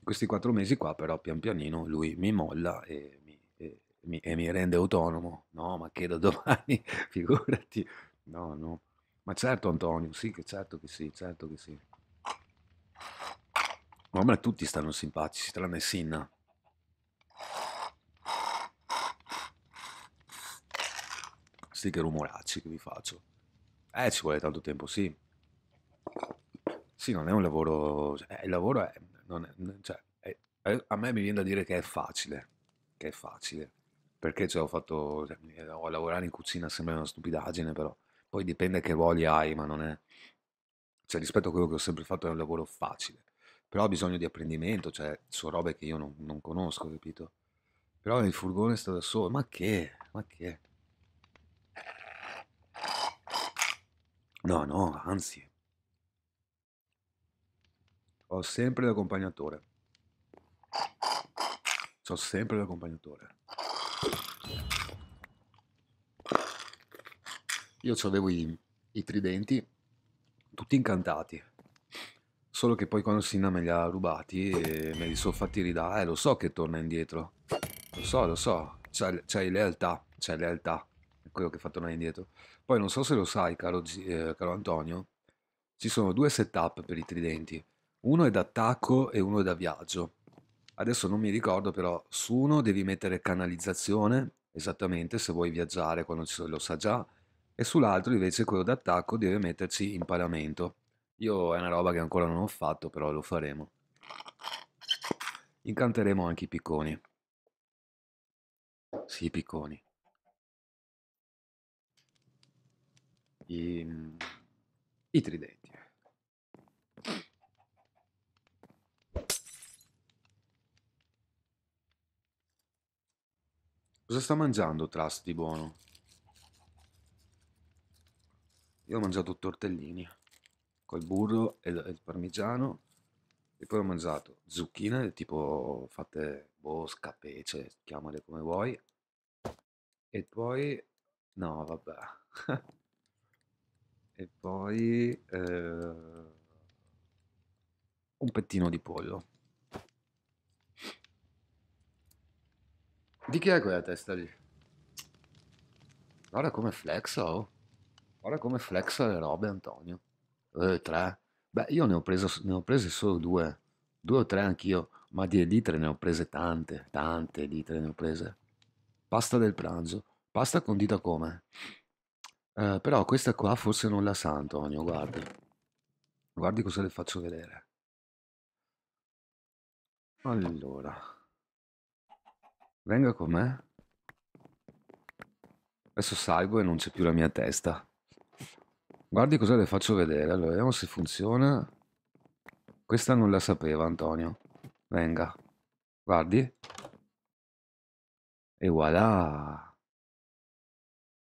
questi quattro mesi qua però pian pianino lui mi molla e mi, e, mi, e mi rende autonomo. No, ma che da domani, figurati. No, no. Ma certo Antonio, sì che certo che sì, certo che sì. Ma a me tutti stanno simpatici, tranne Sinna. Sì che rumoracci che vi faccio. Eh, ci vuole tanto tempo, sì. Sì, non è un lavoro... Cioè, eh, il lavoro è non è, cioè, è, a me mi viene da dire che è facile, che è facile, perché cioè, ho fatto, cioè, no, lavorare in cucina sembra una stupidaggine, però poi dipende che voglia hai, ma non è, cioè rispetto a quello che ho sempre fatto è un lavoro facile, però ha bisogno di apprendimento, cioè sono robe che io non, non conosco, capito? Però il furgone sta da solo, ma che, ma che? No, no, anzi, ho sempre l'accompagnatore. Ho sempre l'accompagnatore. Io avevo i, i tridenti, tutti incantati. Solo che poi quando Sina me li ha rubati e eh, me li sono fatti ridare, lo so che torna indietro. Lo so, lo so. c'è lealtà, c'è lealtà. È quello che fa tornare indietro. Poi non so se lo sai, caro, eh, caro Antonio, ci sono due setup per i tridenti. Uno è d'attacco e uno è da viaggio. Adesso non mi ricordo però, su uno devi mettere canalizzazione, esattamente se vuoi viaggiare quando ci lo sa già, e sull'altro invece quello d'attacco deve metterci imparamento. Io è una roba che ancora non ho fatto, però lo faremo. Incanteremo anche i picconi. Sì, i picconi. I, I tridenti. Cosa sta mangiando Trust di buono? Io ho mangiato tortellini col burro e il parmigiano e poi ho mangiato zucchine tipo fatte bosca, pece, chiamale come vuoi e poi no vabbè e poi eh, un pettino di pollo Di chi è quella testa lì? Guarda come flexa, oh. Guarda come flexa le robe, Antonio. Eh, tre. Beh, io ne ho, preso, ne ho prese solo due. Due o tre anch'io. Ma di elitre ne ho prese tante, tante elitre ne ho prese. Pasta del pranzo. Pasta condita come? Eh, però questa qua forse non la sa Antonio, guardi. Guardi cosa le faccio vedere. Allora... Venga con me. Adesso salgo e non c'è più la mia testa. Guardi cosa le faccio vedere. Allora, vediamo se funziona. Questa non la sapeva, Antonio. Venga. Guardi. E voilà.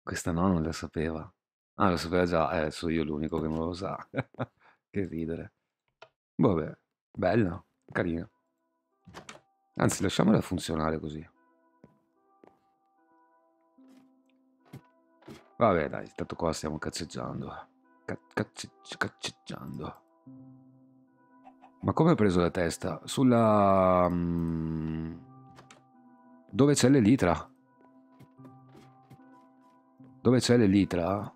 Questa no, non la sapeva. Ah, lo sapeva già. Eh, sono io l'unico che non lo sa. che ridere. Vabbè. Bella. Carina. Anzi, lasciamola funzionare così. Vabbè, dai, tanto qua stiamo cazzeggiando. Cazzeggi, cazzeggiando. Ma come ho preso la testa? Sulla... Mm, dove c'è l'elitra? Dove c'è l'elitra?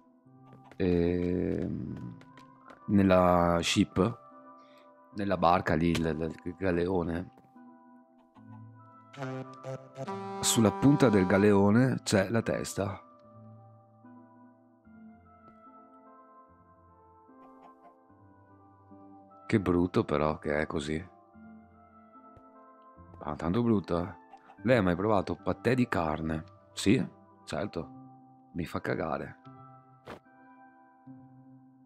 E... Ehm, nella ship? Nella barca lì, il galeone? Sulla punta del galeone c'è la testa. Che brutto però che è così. Ma ah, tanto brutto, eh. Lei ha mai provato patè di carne? Sì, certo. Mi fa cagare.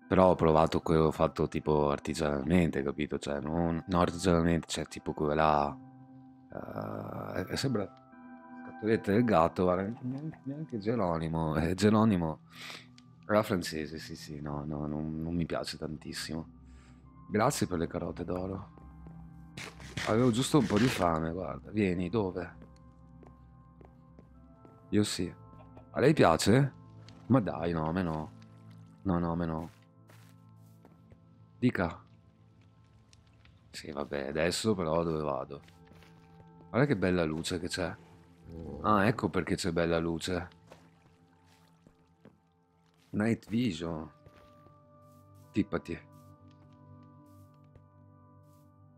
Però ho provato quello fatto tipo artigianalmente, capito? Cioè, non, non artigianalmente, cioè tipo quella... Uh, eh, sembra scatolette del gatto, guarda, neanche, neanche Geronimo. Eh, Geronimo era francese, sì sì, no, no non, non mi piace tantissimo. Grazie per le carote d'oro. Avevo giusto un po' di fame, guarda. Vieni, dove? Io sì. A lei piace? Ma dai, no, a me no. No, no, a me no. Dica. Sì, vabbè, adesso però dove vado? Guarda che bella luce che c'è. Ah, ecco perché c'è bella luce. Night vision. Tippati.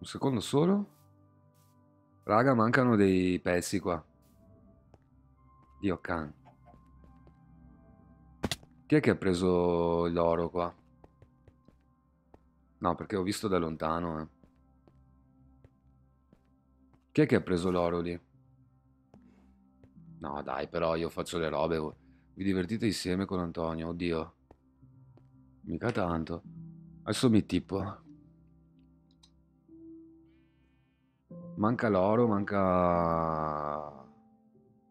Un secondo solo? Raga, mancano dei pezzi qua. Dio can. Chi è che ha preso l'oro qua? No, perché ho visto da lontano, eh. Chi è che ha preso l'oro lì? No, dai, però io faccio le robe. Vi divertite insieme con Antonio, oddio. Mica tanto. Adesso mi tipo. Manca l'oro, manca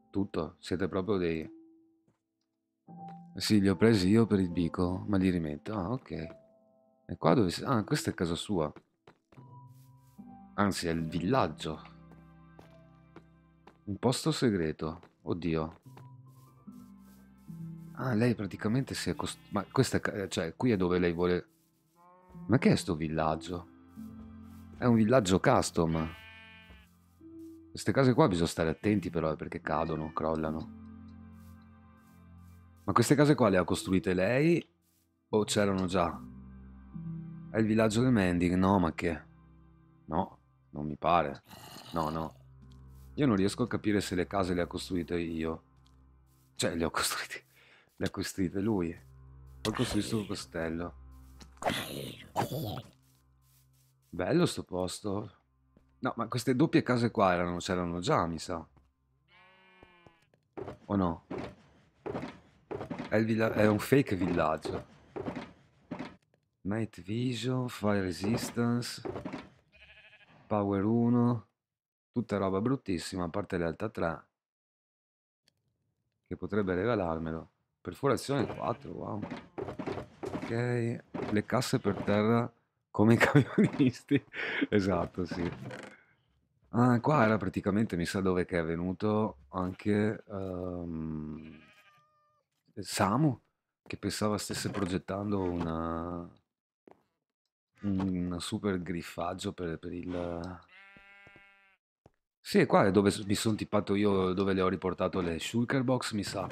tutto. Siete proprio dei... Sì, li ho presi io per il bico, ma li rimetto. Ah, ok. E qua dove... Ah, questa è casa sua. Anzi, è il villaggio. Un posto segreto. Oddio. Ah, lei praticamente si è cost... Ma questa... È... Eh, cioè, qui è dove lei vuole... Ma che è sto villaggio? È un villaggio custom. Queste case qua bisogna stare attenti però eh, perché cadono, crollano. Ma queste case qua le ha costruite lei o c'erano già? È il villaggio del Mending? No, ma che? No, non mi pare. No, no. Io non riesco a capire se le case le ha costruite io. Cioè, le ho costruite. Le ha costruite lui. Ho costruito il castello. Bello sto posto. No, ma queste doppie case qua erano, c'erano già, mi sa. O no? È, è un fake villaggio. Night Vision, Fire Resistance, Power 1, tutta roba bruttissima, a parte le altre 3, che potrebbe regalarmelo. Perforazione 4, wow. Ok, le casse per terra come i camionisti. esatto, sì. Ah, qua era praticamente mi sa dove che è venuto anche, ehm, Samu, che pensava stesse progettando una un super griffaggio per per il Sì, qua è dove mi sono tippato io, dove le ho riportato le shulker box, mi sa.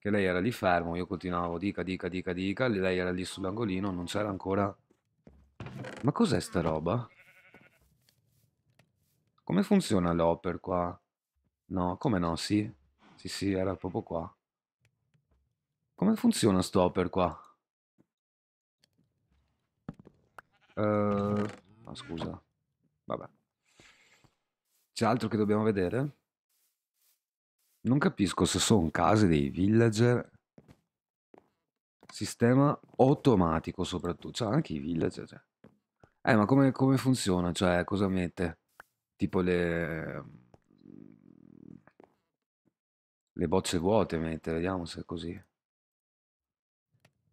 Che lei era lì fermo, io continuavo dica, dica, dica, dica, lei era lì sull'angolino, non c'era ancora Ma cos'è sta roba? Come funziona l'oper qua? No, come no, sì. Sì, sì, era proprio qua. Come funziona sto oper qua? Uh, oh, scusa. Vabbè. C'è altro che dobbiamo vedere? Non capisco se sono case dei villager. Sistema automatico soprattutto. Cioè, anche i villager. Cioè. Eh, ma come, come funziona? Cioè, cosa mette? tipo le, mm, le bocce vuote mette, vediamo se è così.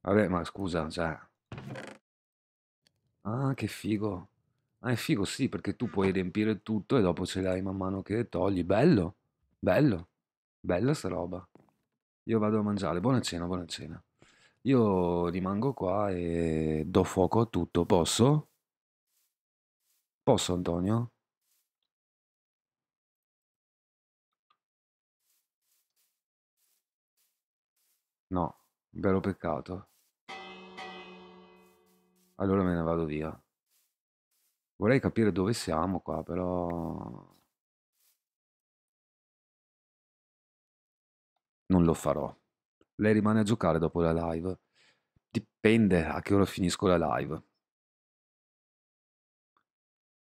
Vabbè, ma scusa, cioè... Ah, che figo. Ah, è figo, sì, perché tu puoi riempire tutto e dopo ce l'hai man mano che togli. Bello, bello, bella sta roba. Io vado a mangiare, buona cena, buona cena. Io rimango qua e do fuoco a tutto, posso? Posso Antonio? No, un vero peccato. Allora me ne vado via. Vorrei capire dove siamo qua, però... Non lo farò. Lei rimane a giocare dopo la live? Dipende a che ora finisco la live.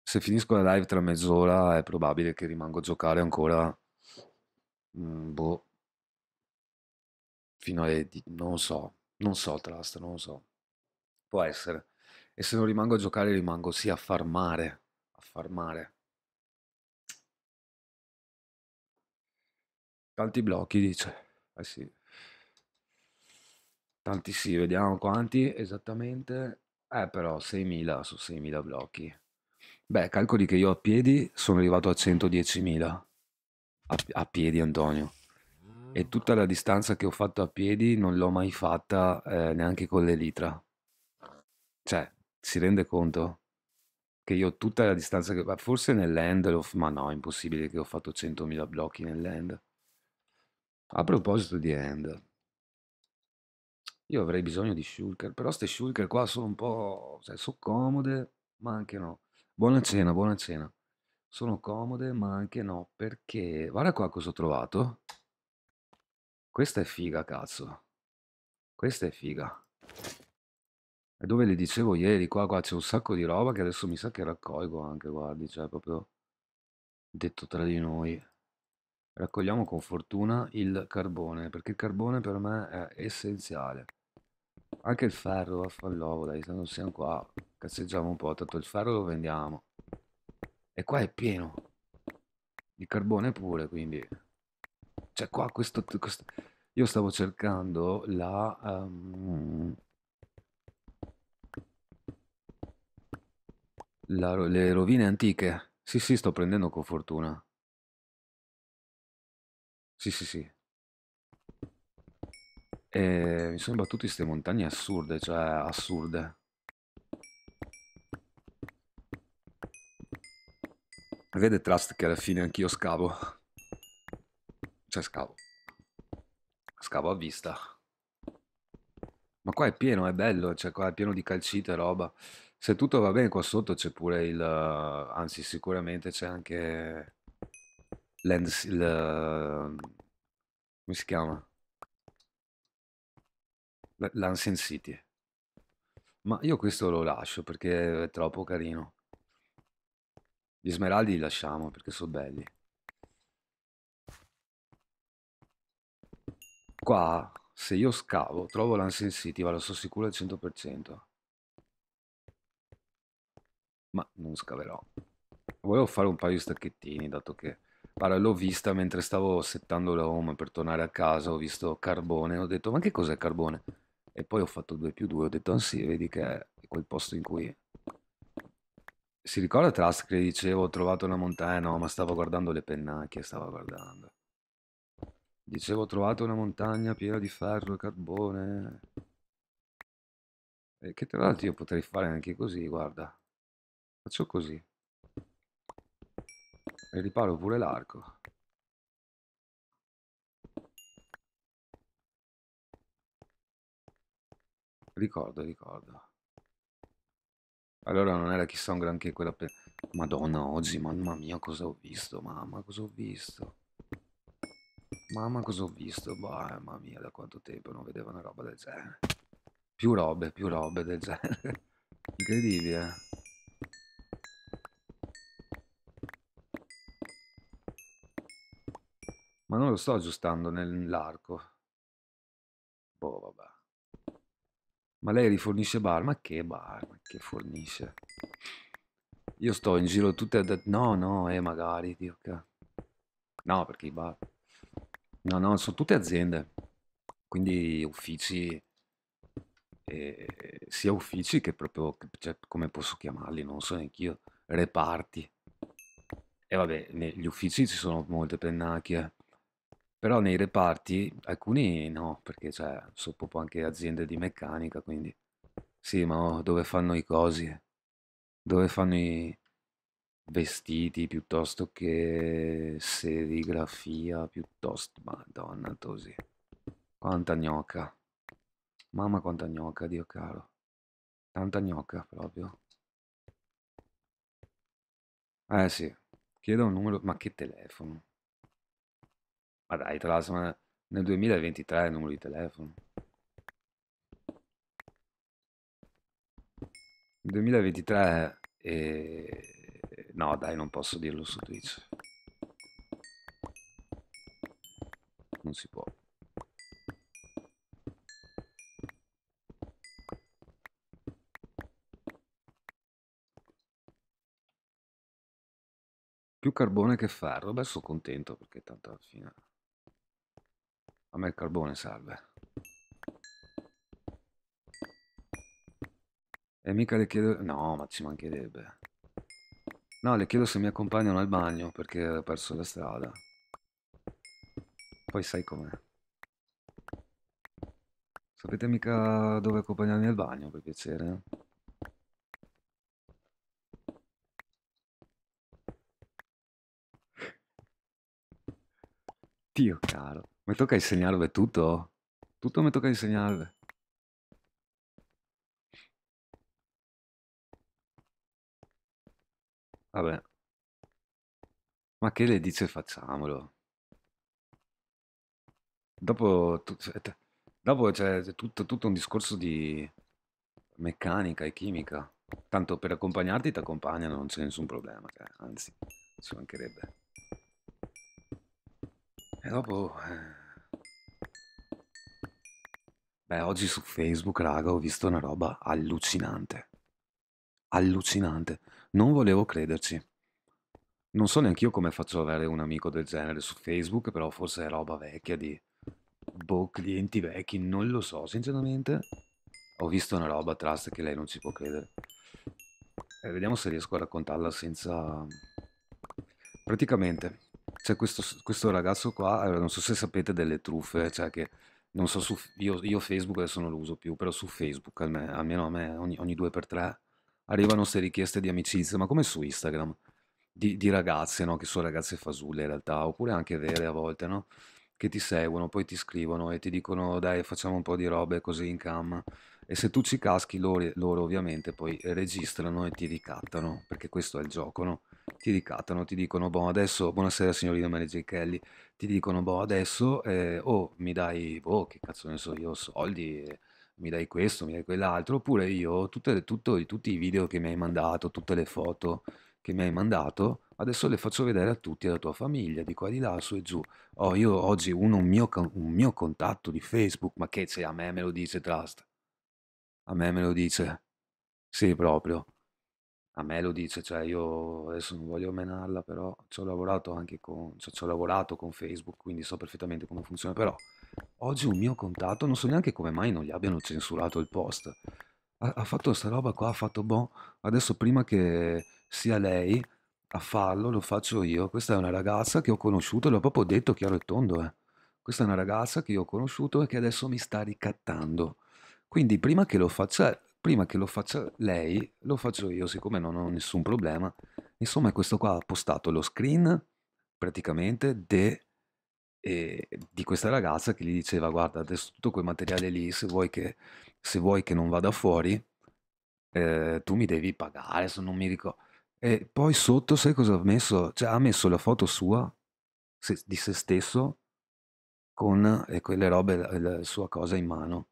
Se finisco la live tra mezz'ora è probabile che rimango a giocare ancora... Mm, boh fino alle... non so, non so Trust, non lo so. Può essere. E se non rimango a giocare rimango sì a farmare, a farmare. Tanti blocchi dice, eh sì. Tanti sì, vediamo quanti esattamente. Eh però 6.000 su 6.000 blocchi. Beh, calcoli che io a piedi sono arrivato a 110.000. A, a piedi Antonio e tutta la distanza che ho fatto a piedi non l'ho mai fatta eh, neanche con l'elitra. Cioè, si rende conto? Che io tutta la distanza che... Forse nell'end, ma no, è impossibile che ho fatto 100.000 blocchi nell'end. A proposito di end, io avrei bisogno di shulker, però queste shulker qua sono un po'... Cioè, sono comode, ma anche no. Buona cena, buona cena. Sono comode, ma anche no, perché... Guarda qua cosa ho trovato. Questa è figa, cazzo. Questa è figa. E dove le dicevo ieri, qua, qua c'è un sacco di roba che adesso mi sa che raccolgo anche, guardi, cioè proprio detto tra di noi. Raccogliamo con fortuna il carbone, perché il carbone per me è essenziale. Anche il ferro, vaffanlovo, dai, se siamo qua, cazzeggiamo un po', tanto il ferro lo vendiamo. E qua è pieno. Di carbone pure, quindi cioè qua questo... questo... Io stavo cercando la... Um, la, le rovine antiche. Sì, sì, sto prendendo con fortuna. Sì, sì, sì. E mi sono battuti queste montagne assurde, cioè assurde. Vede Trust che alla fine anch'io scavo. Cioè scavo. Scavo a vista. Ma qua è pieno, è bello, cioè qua è pieno di calcite e roba. Se tutto va bene qua sotto c'è pure il... Eh, anzi sicuramente c'è anche... Lens... il... come si chiama? L'Ancient City. Ma io questo lo lascio perché è troppo carino. Gli smeraldi li lasciamo perché sono belli. Qua, se io scavo, trovo l'insensitive, lo so sicuro al 100%. Ma non scaverò. Volevo fare un paio di stacchettini, dato che... Allora, l'ho vista mentre stavo settando la home per tornare a casa, ho visto carbone, ho detto, ma che cos'è carbone? E poi ho fatto 2 più 2, ho detto, ah vedi che è quel posto in cui... Si ricorda Trask che dicevo, ho trovato una montagna? No, ma stavo guardando le pennacchie, stavo guardando. Dicevo, trovate una montagna piena di ferro e carbone. E che tra l'altro io potrei fare anche così, guarda. Faccio così. E riparo pure l'arco. Ricordo, ricordo. Allora non era chissà un granché quella... per... Madonna, oggi, mamma mia, cosa ho visto, mamma, cosa ho visto. Mamma cosa ho visto, boh, mamma mia, da quanto tempo non vedevo una roba del genere. Più robe, più robe del genere. Incredibile. Ma non lo sto aggiustando nell'arco. Boh, vabbè. Ma lei rifornisce bar? Ma che bar? Ma che fornisce? Io sto in giro tutte... No, no, eh, magari, Dio No, perché i bar... No, no, sono tutte aziende, quindi uffici, eh, sia uffici che proprio, cioè, come posso chiamarli, non so neanche io, reparti. E vabbè, negli uffici ci sono molte pennacchie, però nei reparti alcuni no, perché cioè, sono proprio anche aziende di meccanica, quindi sì, ma oh, dove fanno i cosi, dove fanno i, vestiti piuttosto che serigrafia piuttosto madonna così quanta gnocca mamma quanta gnocca dio caro tanta gnocca proprio eh sì chiedo un numero ma che telefono ma dai tra l'altro nel 2023 il numero di telefono nel 2023 è No, dai, non posso dirlo su Twitch. Non si può. Più carbone che farlo. Beh, sono contento perché tanto alla fine... A me il carbone salve. E mica le chiedo... No, ma ci mancherebbe. No, le chiedo se mi accompagnano al bagno perché ho perso la strada. Poi sai com'è. Sapete mica dove accompagnarmi al bagno, per piacere? Dio caro, mi tocca insegnarvi tutto? Tutto mi tocca insegnarvi. Vabbè. Ma che le dice facciamolo? Dopo, eh, dopo c'è cioè, tutto, tutto, un discorso di meccanica e chimica. Tanto per accompagnarti ti accompagnano, non c'è nessun problema, cioè, anzi, ci mancherebbe. E dopo... Eh. Beh, oggi su Facebook, raga, ho visto una roba allucinante. Allucinante. Non volevo crederci. Non so neanche io come faccio ad avere un amico del genere su Facebook, però forse è roba vecchia di... Boh, clienti vecchi, non lo so, sinceramente. Ho visto una roba, Trust, che lei non ci può credere. Eh, vediamo se riesco a raccontarla senza... Praticamente, c'è questo, questo, ragazzo qua, non so se sapete delle truffe, cioè che... Non so, su, io, io Facebook adesso non lo uso più, però su Facebook, almeno a me ogni, ogni due per tre arrivano queste richieste di amicizia, ma come su Instagram, di, di ragazze, no? che sono ragazze fasulle in realtà, oppure anche vere a volte, no? che ti seguono, poi ti scrivono e ti dicono dai facciamo un po' di robe così in cam e se tu ci caschi loro, loro ovviamente poi registrano e ti ricattano, perché questo è il gioco, no? ti ricattano, ti dicono, boh, adesso, buonasera signorina Mary J. Kelly, ti dicono, boh, adesso, eh, o oh, mi dai, boh, che cazzo ne so io, soldi, eh, mi dai questo, mi dai quell'altro, oppure io tutte, tutto, tutti i video che mi hai mandato, tutte le foto che mi hai mandato, adesso le faccio vedere a tutti, alla tua famiglia, di qua di là, su e giù. Oh, io oggi uno, un mio, un mio contatto di Facebook, ma che c'è, a me me lo dice Trust. A me me lo dice. Sì, proprio. A me lo dice, cioè io adesso non voglio menarla, però ci ho lavorato anche con, cioè, ci ho lavorato con Facebook, quindi so perfettamente come funziona, però... Oggi un mio contatto, non so neanche come mai non gli abbiano censurato il post. Ha, ha fatto sta roba qua, ha fatto boh, adesso prima che sia lei a farlo lo faccio io. Questa è una ragazza che ho conosciuto, l'ho proprio detto chiaro e tondo. Eh. Questa è una ragazza che io ho conosciuto e che adesso mi sta ricattando. Quindi prima che lo faccia, che lo faccia lei, lo faccio io, siccome non ho nessun problema. Insomma, questo qua ha postato lo screen praticamente de e, di questa ragazza che gli diceva guarda adesso tutto quel materiale lì se vuoi che, se vuoi che non vada fuori eh, tu mi devi pagare se non mi ricordo e poi sotto sai cosa ha messo? Cioè, ha messo la foto sua se, di se stesso con eh, quelle robe, la, la, sua cosa in mano.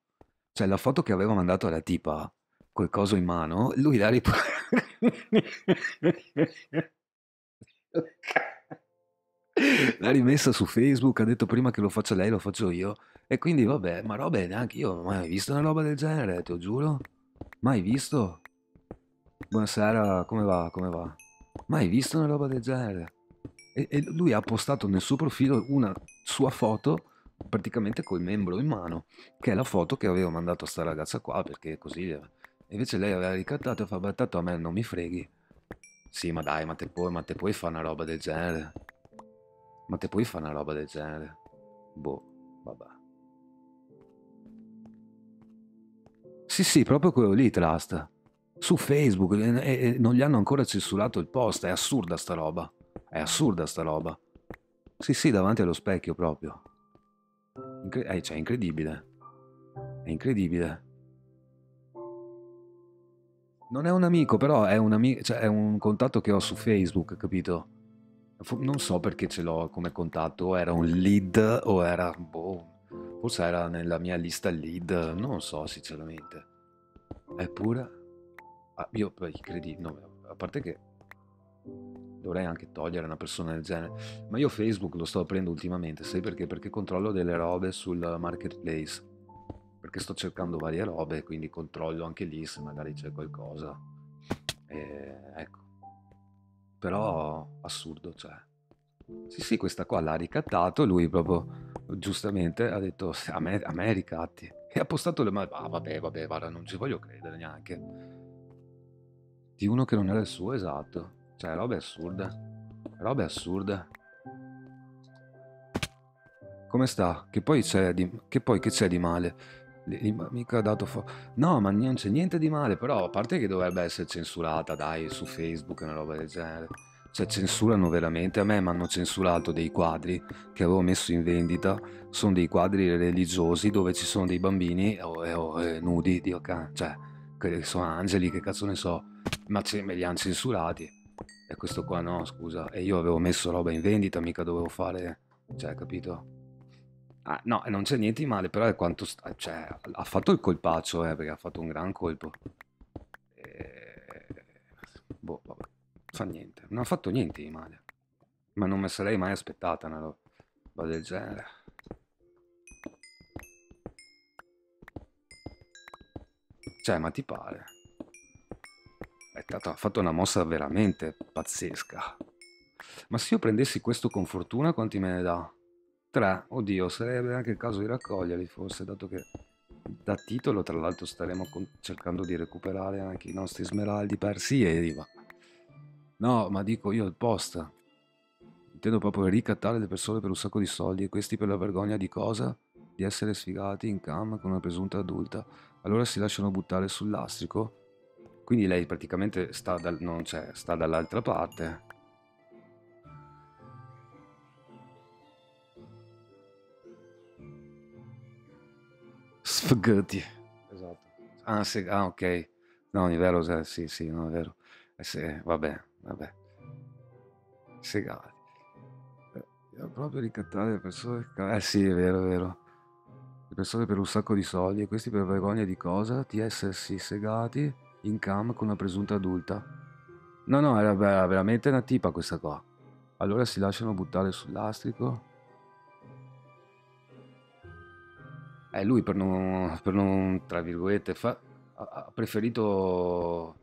Cioè la foto che aveva mandato alla tipa, quel coso in mano, lui l'ha ripresa. l'ha rimessa su Facebook, ha detto prima che lo faccia lei, lo faccio io. E quindi vabbè, ma roba neanche io, ho mai visto una roba del genere, te lo giuro. Mai visto. Buonasera, come va, come va? Mai visto una roba del genere. E, e lui ha postato nel suo profilo una sua foto praticamente col membro in mano, che è la foto che avevo mandato a sta ragazza qua, perché così... Eh, invece lei aveva ricattato e fa, beh, tanto a me non mi freghi. Sì, ma dai, ma te, puoi, ma te puoi fare una roba del genere? Ma te puoi fare una roba del genere? Boh, vabbè. Sì, sì, proprio quello lì, Trust. Su Facebook e, eh, e eh, eh, non gli hanno ancora censurato il post. È assurda sta roba. È assurda sta roba. Sì, sì, davanti allo specchio proprio. Incre- eh, cioè, è incredibile. È incredibile. Non è un amico, però è un, ami- cioè, è un contatto che ho su Facebook, capito? non so perché ce l'ho come contatto, era un lead o era, boh, forse era nella mia lista lead, non so sinceramente. Eppure, ah, io poi credi, no, a parte che dovrei anche togliere una persona del genere, ma io Facebook lo sto aprendo ultimamente, sai perché? Perché controllo delle robe sul marketplace, perché sto cercando varie robe, quindi controllo anche lì se magari c'è qualcosa. E, ecco però assurdo, cioè. Sì, sì, questa qua l'ha ricattato, lui proprio giustamente ha detto a me, a me ricatti. E ha postato le mani, ah, vabbè, vabbè, guarda, non ci voglio credere neanche. Di uno che non era il suo, esatto. Cioè, roba assurda. Robe assurda. Come sta? Che poi c'è di, che poi, che c'è di male? Mica dato fo- no, ma non c'è niente di male, però a parte che dovrebbe essere censurata, dai, su Facebook, una roba del genere. Cioè, censurano veramente. A me mi hanno censurato dei quadri che avevo messo in vendita. Sono dei quadri religiosi dove ci sono dei bambini oh, eh, oh, eh, nudi, Dio can- cioè, che sono angeli, che cazzo ne so. Ma ce- me li hanno censurati. E questo qua no, scusa. E io avevo messo roba in vendita, mica dovevo fare... Cioè, capito? Ah, no, non c'è niente di male, però è quanto... Cioè, ha fatto il colpaccio, eh, perché ha fatto un gran colpo. E... Eh, boh, vabbè. Fa niente. Non ha fatto niente di male. Ma non me sarei mai aspettata una roba del genere. Cioè, ma ti pare? È stato, ha fatto una mossa veramente pazzesca. Ma se io prendessi questo con fortuna, quanti me ne dà? 3, oddio, sarebbe anche il caso di raccoglierli forse, dato che da titolo tra l'altro staremo cercando di recuperare anche i nostri smeraldi persi ieri, ma... No, ma dico io il post. Intendo proprio ricattare le persone per un sacco di soldi e questi per la vergogna di cosa? Di essere sfigati in cam con una presunta adulta. Allora si lasciano buttare sul lastrico? Quindi lei praticamente sta, dal, sta dall'altra parte. Sfogati. Esatto. Ah, sì, ah, ok. No, livello, sì, sì, no, è vero. Eh, sì, vabbè, vabbè. Segati. Eh, proprio ricattare le persone... Eh sì, è vero, è vero. Le persone per un sacco di soldi e questi per vergogna di cosa? Di essersi segati in cam con una presunta adulta. No, no, era, era veramente una tipa questa qua. Allora si lasciano buttare sul lastrico Eh, lui per non, per non, tra virgolette, fa, ha preferito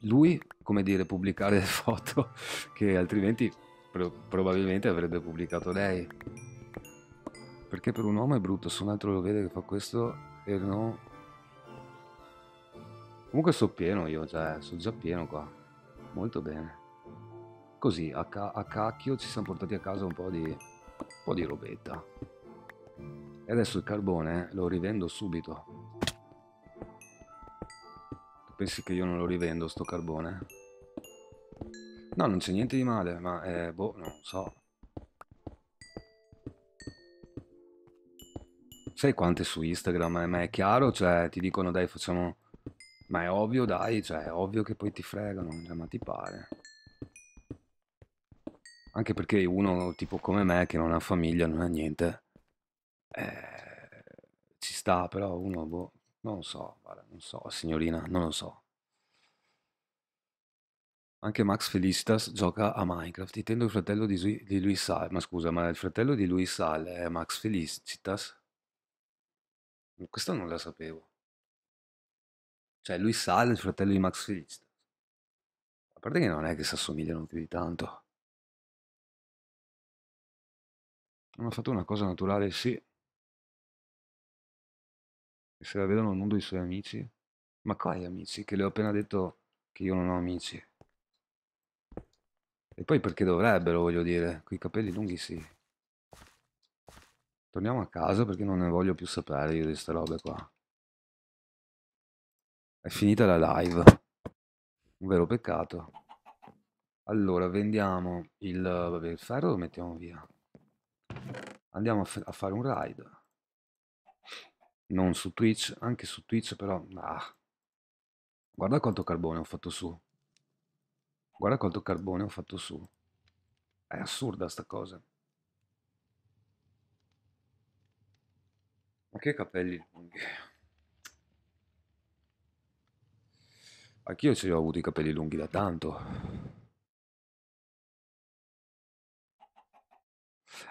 lui, come dire, pubblicare foto che altrimenti pro- probabilmente avrebbe pubblicato lei. Perché per un uomo è brutto, se un altro lo vede che fa questo e no... Comunque sto pieno io, cioè, sono già pieno qua. Molto bene. Così, a, ca- a cacchio ci siamo portati a casa un po' di... un po' di robetta. E adesso il carbone eh, lo rivendo subito. Pensi che io non lo rivendo sto carbone? No, non c'è niente di male, ma eh, boh, non so. Sai quante su Instagram, eh, ma è chiaro? Cioè, ti dicono dai, facciamo... Ma è ovvio, dai, cioè, è ovvio che poi ti fregano, cioè, ma ti pare. Anche perché uno tipo come me che non ha famiglia non ha niente eh, ci sta, però uno, boh, non lo so, guarda, non so, signorina, non lo so. Anche Max Felicitas gioca a Minecraft. Intendo il fratello di, Zui, di Luis Sal. Ma scusa, ma il fratello di Luis Sal è Max Felicitas? Questa non la sapevo. Cioè, Luis Sal è il fratello di Max Felicitas. A parte che non è che si assomigliano più di tanto. Non ha fatto una cosa naturale, sì e se la vedono in uno dei suoi amici. Ma quali amici? Che le ho appena detto che io non ho amici. E poi perché dovrebbero, voglio dire, quei capelli lunghi sì. Torniamo a casa perché non ne voglio più sapere io di queste robe qua. È finita la live. Un vero peccato. Allora, vendiamo il, vabbè, il ferro lo mettiamo via. Andiamo a, a fare un ride non su Twitch, anche su Twitch però, ah, guarda quanto carbone ho fatto su, guarda quanto carbone ho fatto su, è assurda sta cosa. Ma che capelli lunghi. Anch'io ce li ho avuto i capelli lunghi da tanto.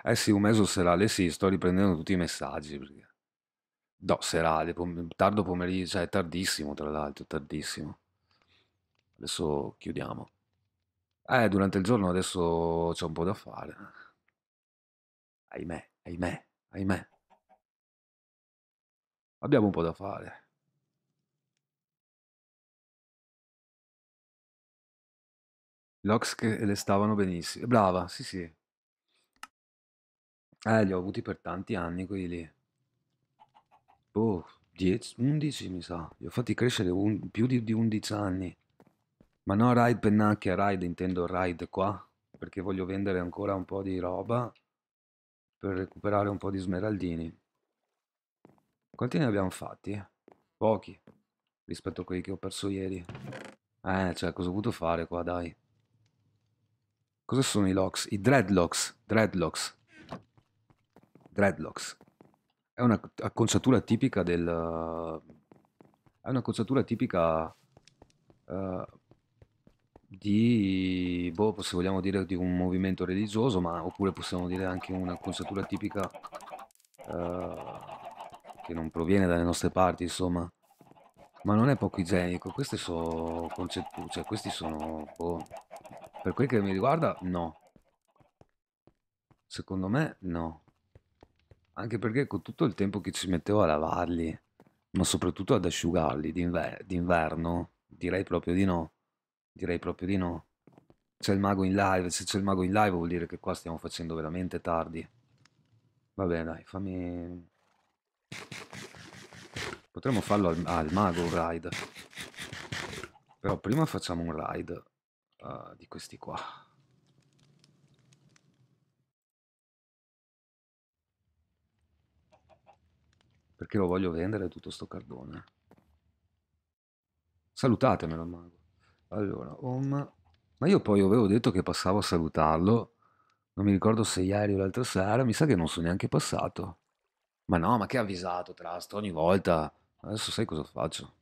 Eh sì, un meso serale, sì, sto riprendendo tutti i messaggi. Perché... No, serale, pom- tardo pomeriggio, cioè tardissimo tra l'altro, tardissimo. Adesso chiudiamo. Eh, durante il giorno adesso c'è un po' da fare. Ahimè, ahimè, ahimè. Abbiamo un po' da fare. L'Ox che le stavano benissimo. Brava, sì sì. Eh, li ho avuti per tanti anni quelli lì oh, 10, 11 mi sa, li ho fatti crescere un, più di, di 11 anni. Ma no ride pennacchia, ride intendo ride qua, perché voglio vendere ancora un po' di roba per recuperare un po' di smeraldini. Quanti ne abbiamo fatti? Pochi, rispetto a quelli che ho perso ieri. Eh, cioè, cosa ho potuto fare qua, dai? Cosa sono i locks? I dreadlocks, dreadlocks. Dreadlocks. È una acconciatura tipica del... È un'acconciatura tipica uh, di... Boh, se vogliamo dire di un movimento religioso, ma oppure possiamo dire anche un'acconciatura tipica uh, che non proviene dalle nostre parti, insomma. Ma non è poco igienico, questi sono concetti, cioè questi sono... Boh. Per quel che mi riguarda, no. Secondo me, no. Anche perché con tutto il tempo che ci mettevo a lavarli, ma soprattutto ad asciugarli d'inver- d'inverno, direi proprio di no. Direi proprio di no. C'è il mago in live, se c'è il mago in live vuol dire che qua stiamo facendo veramente tardi. Va bene, dai, fammi... Potremmo farlo al, al mago un raid. Però prima facciamo un raid uh, eh, di questi qua. Perché lo voglio vendere tutto sto carbone. Salutatemelo, mago. Allora, home. Um, ma io poi avevo detto che passavo a salutarlo. Non mi ricordo se ieri o l'altra sera. Mi sa che non sono neanche passato. Ma no, ma che avvisato, Trust, ogni volta. Adesso sai cosa faccio.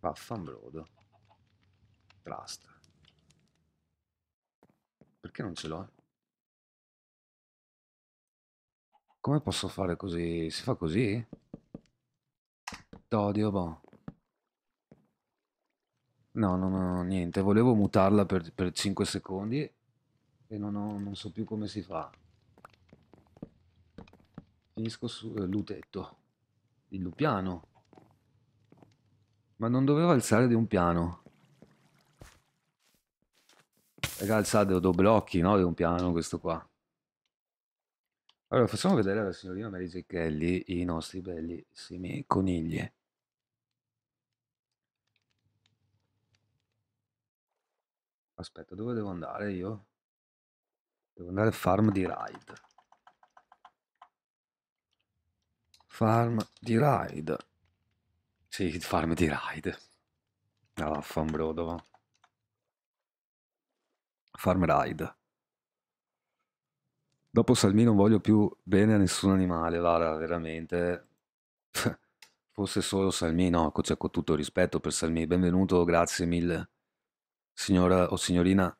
Vaffanbrodo. Trust. Perché non ce l'ho? Come posso fare così? Si fa così? T'odio, boh. No, no, no, niente. Volevo mutarla per, per 5 secondi e non, ho, non, so più come si fa. Finisco su eh, tetto. Il lupiano. Ma non doveva alzare di un piano. Ragazza, o do blocchi, no? Di un piano questo qua. Allora, facciamo vedere alla signorina Mary Zecchelli i nostri bellissimi conigli. Aspetta, dove devo andare io? Devo andare a farm di ride. Farm di ride. Sì, farm di ride. Ah, fanbrodo, va. Farm Ride. Dopo Salmi non voglio più bene a nessun animale, Lara, veramente. Fosse solo Salmi, no, cioè, con tutto il rispetto per Salmi. Benvenuto, grazie mille. Signora o signorina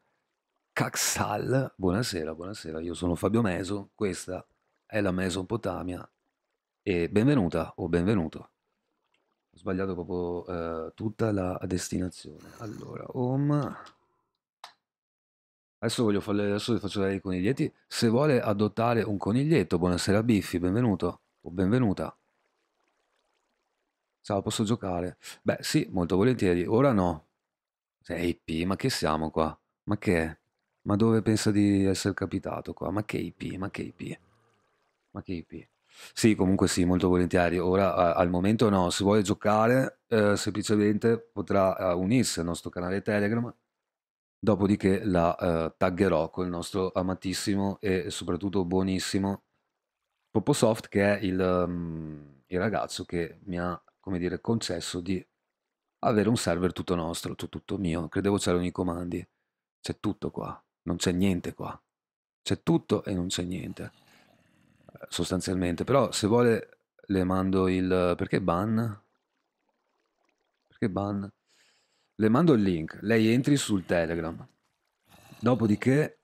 Caxal, buonasera, buonasera, io sono Fabio Meso, questa è la Mesopotamia e benvenuta o benvenuto. Ho sbagliato proprio eh, tutta la destinazione. Allora, home... Adesso voglio farle, adesso vi faccio vedere i coniglietti. Se vuole adottare un coniglietto, buonasera Biffi, benvenuto o benvenuta. Ciao, posso giocare? Beh, sì, molto volentieri. Ora no. Sei cioè, IP, ma che siamo qua? Ma che Ma dove pensa di essere capitato qua? Ma che IP, ma che IP? Ma che IP? Sì, comunque sì, molto volentieri. Ora al momento no, se vuole giocare eh, semplicemente potrà eh, unirsi al nostro canale Telegram dopodiché la eh, taggerò col nostro amatissimo e soprattutto buonissimo Poposoft che è il, um, il ragazzo che mi ha, come dire, concesso di avere un server tutto nostro, tutto, tutto mio. Credevo c'erano i comandi. C'è tutto qua, non c'è niente qua. C'è tutto e non c'è niente, eh, sostanzialmente. Però se vuole le mando il... perché ban? Perché ban? Le mando il link, lei entri sul Telegram. Dopodiché...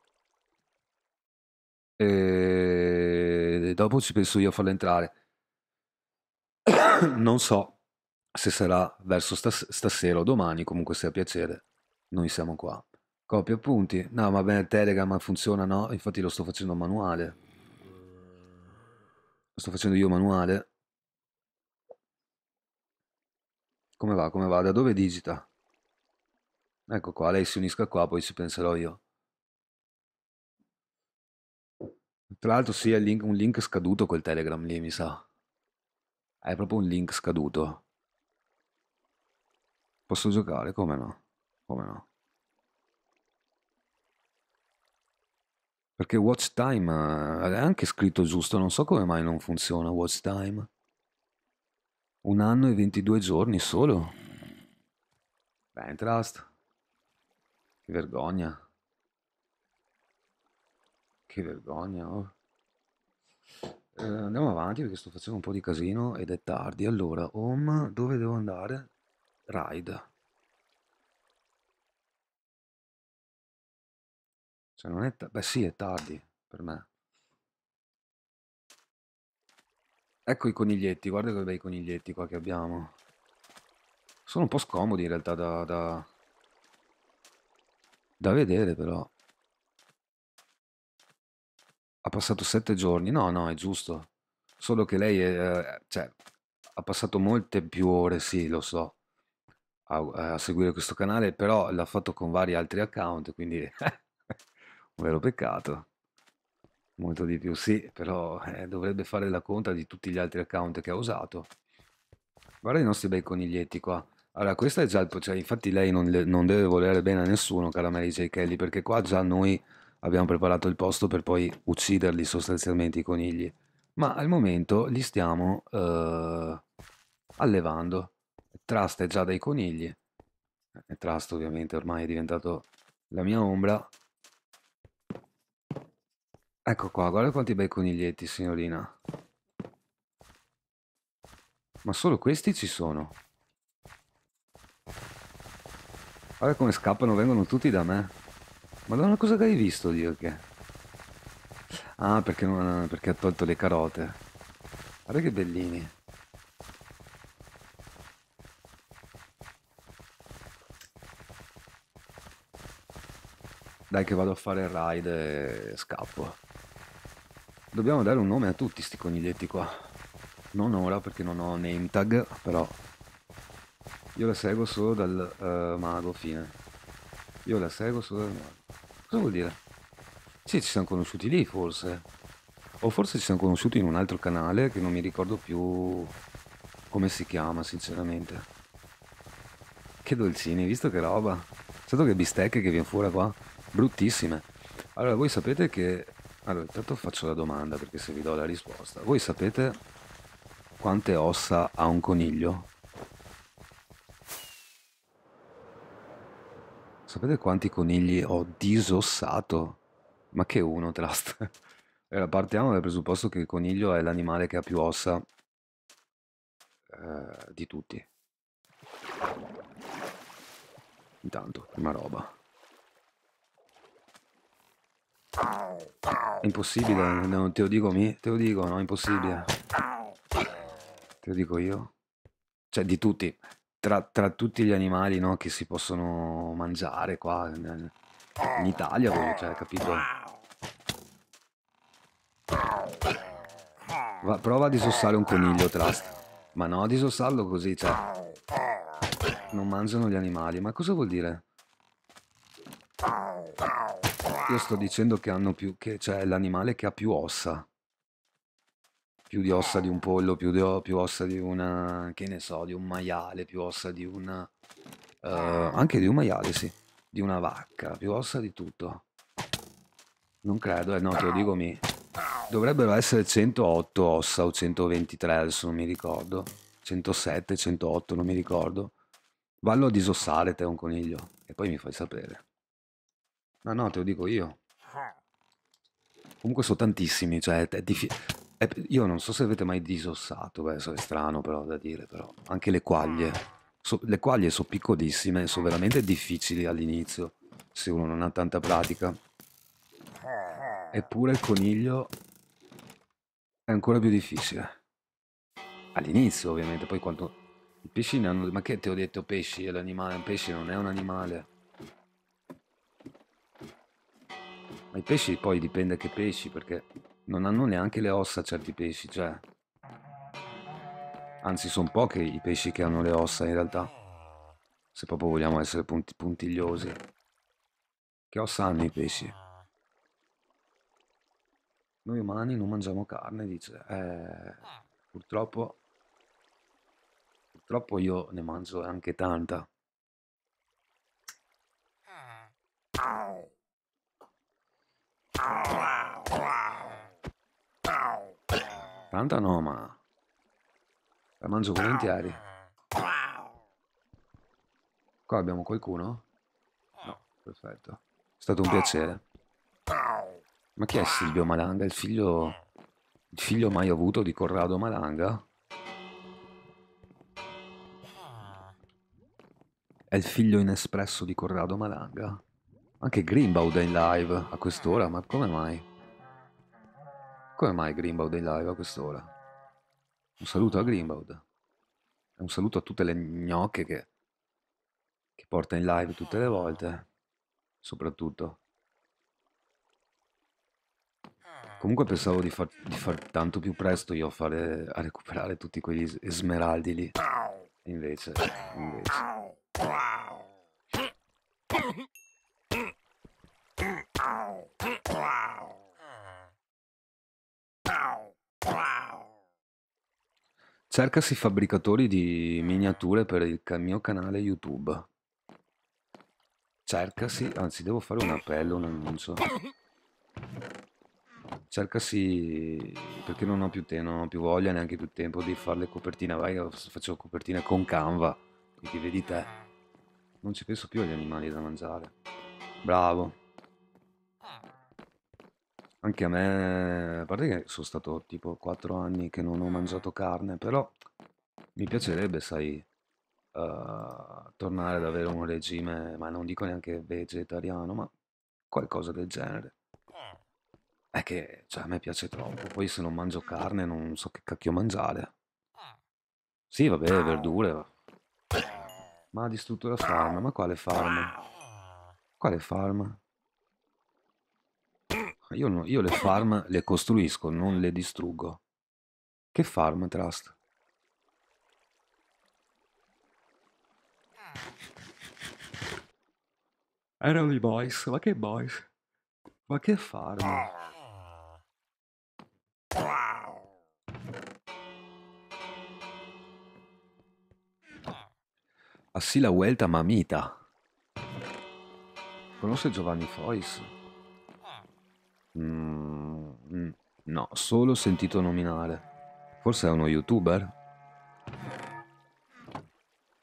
E eh, dopo ci penso io a farla entrare. non so se sarà verso stas- stasera o domani, comunque sia piacere. Noi siamo qua. Copia appunti. No, va bene, Telegram funziona, no? Infatti lo sto facendo manuale. Lo sto facendo io manuale. Come va? Come va? Da dove digita? Ecco qua, lei si unisca qua, poi ci penserò io. Tra l'altro sì, è link, un link scaduto quel Telegram lì, mi sa. È proprio un link scaduto. Posso giocare? Come no? Come no? Perché Watch Time eh, è anche scritto giusto, non so come mai non funziona Watch Time. Un anno e 22 giorni solo. Beh, trust. Che vergogna. Che vergogna. Oh. Eh, andiamo avanti perché sto facendo un po' di casino ed è tardi. Allora, home, dove devo andare? Ride. Cioè non è... Beh sì, è tardi per me. Ecco i coniglietti, guarda che bei coniglietti qua che abbiamo. Sono un po' scomodi in realtà da, da, da vedere però. Ha passato sette giorni. No, no, è giusto. Solo che lei è, eh, cioè, ha passato molte più ore, sì, lo so, a, a seguire questo canale, però l'ha fatto con vari altri account, quindi un vero peccato. Molto di più, sì, però eh, dovrebbe fare la conta di tutti gli altri account che ha usato. Guarda i nostri bei coniglietti qua. Allora, questo è già il cioè, infatti lei non, non deve volere bene a nessuno, cara Mary J. Kelly, perché qua già noi abbiamo preparato il posto per poi ucciderli sostanzialmente i conigli. Ma al momento li stiamo eh, allevando. Trust è già dai conigli. E eh, Trust ovviamente ormai è diventato la mia ombra. Ecco qua, guarda quanti bei coniglietti, signorina. Ma solo questi ci sono. Guarda come scappano, vengono tutti da me. Madonna, cosa che hai visto, Dio che? Ah, perché, non, perché ha tolto le carote. Guarda che bellini. Dai che vado a fare il raid e scappo. Dobbiamo dare un nome a tutti sti coniglietti qua. Non ora perché non ho name tag, però io la seguo solo dal uh, mago, fine. Io la seguo solo dal mago. Cosa vuol dire? Sì, ci siamo conosciuti lì, forse. O forse ci siamo conosciuti in un altro canale che non mi ricordo più come si chiama, sinceramente. Che dolcini, visto che roba. Certo che bistecche che viene fuori qua. Bruttissime. Allora, voi sapete che... Allora, intanto faccio la domanda perché se vi do la risposta. Voi sapete quante ossa ha un coniglio? Sapete quanti conigli ho disossato? Ma che uno, Trust. Allora, partiamo dal presupposto che il coniglio è l'animale che ha più ossa eh, di tutti. Intanto, prima roba. impossibile, non te lo dico mi, te lo dico, no, impossibile. Te lo dico io. Cioè, di tutti tra, tra tutti gli animali no, che si possono mangiare qua in, Italia, voglio, cioè, capito? Va, prova a disossare un coniglio, Trust. Ma no, disossarlo così, cioè... Non mangiano gli animali, ma cosa vuol dire? Io sto dicendo che hanno più... che cioè l'animale che ha più ossa più di ossa di eh. un pollo, più, di, più ossa di una, che ne so, di un maiale, più ossa di una, uh, anche di un maiale sì, di una vacca, più ossa di tutto. Non credo, eh no, te lo dico mi... Dovrebbero essere 108 ossa o 123 adesso, non mi ricordo. 107, 108, non mi ricordo. Vallo a disossare te un coniglio e poi mi fai sapere. No, no, te lo dico io. Comunque sono tantissimi, cioè è difficile eh, io non so se avete mai disossato, beh, so, è strano però da dire, però. Anche le quaglie. Ah. So, le quaglie sono piccolissime, sono veramente difficili all'inizio, se uno non ha tanta pratica. Eh, eh. Eppure il coniglio è ancora più difficile. All'inizio, ovviamente, poi quando... I pesci ne hanno... Ma che ti ho detto pesci è l'animale? Un pesce non è un animale. Ma i pesci poi dipende che pesci, perché non hanno neanche le ossa certi pesci, cioè... Anzi, sono pochi i pesci che hanno le ossa in realtà. Se proprio vogliamo essere punti puntigliosi. Che ossa hanno i pesci? Noi umani non mangiamo carne, dice. Eh, purtroppo... Purtroppo io ne mangio anche tanta. Wow, wow. Tanta no, ma... La mangio volentieri. Qua abbiamo qualcuno? No, perfetto. È stato un piacere. Ma chi è Silvio Malanga? Il figlio... Il figlio mai avuto di Corrado Malanga? È il figlio inespresso di Corrado Malanga? Anche Grimbaud è in live a quest'ora, ma come mai? Come mai Greenbaud è in live a quest'ora? Un saluto a Greenbaud. E un saluto a tutte le gnocche che, che porta in live tutte le volte. Soprattutto. Comunque pensavo di far, di far, tanto più presto io a, fare, a recuperare tutti quegli smeraldi lì. Invece, invece. Cercasi fabbricatori di miniature per il mio canale YouTube. Cercasi, anzi devo fare un appello, un annuncio. Cercasi, perché non ho più te, non ho più voglia, neanche più tempo di fare le copertine. Vai, io faccio copertine con Canva, quindi vedi te. Non ci penso più agli animali da mangiare. Bravo. Anche a me, a parte che sono stato tipo 4 anni che non ho mm. mangiato carne, però mi piacerebbe, sai, eh, tornare ad avere un regime, ma non dico neanche vegetariano, ma qualcosa del genere. Eh. È che, cioè, a me piace troppo, poi se non mangio carne non so che cacchio mangiare. Eh. Sì, vabbè, verdure. Eh. Ma ha distrutto la farma, ma quale farma? Quale farma? Io, no, io, le farm le costruisco, non le distruggo. Che farm trust? Erano i boys, ma che boys? Ma che farm? Ah sì, la vuelta, mamita. Conosce Giovanni Fois? Mm, mm, no, solo sentito nominare. Forse è uno youtuber?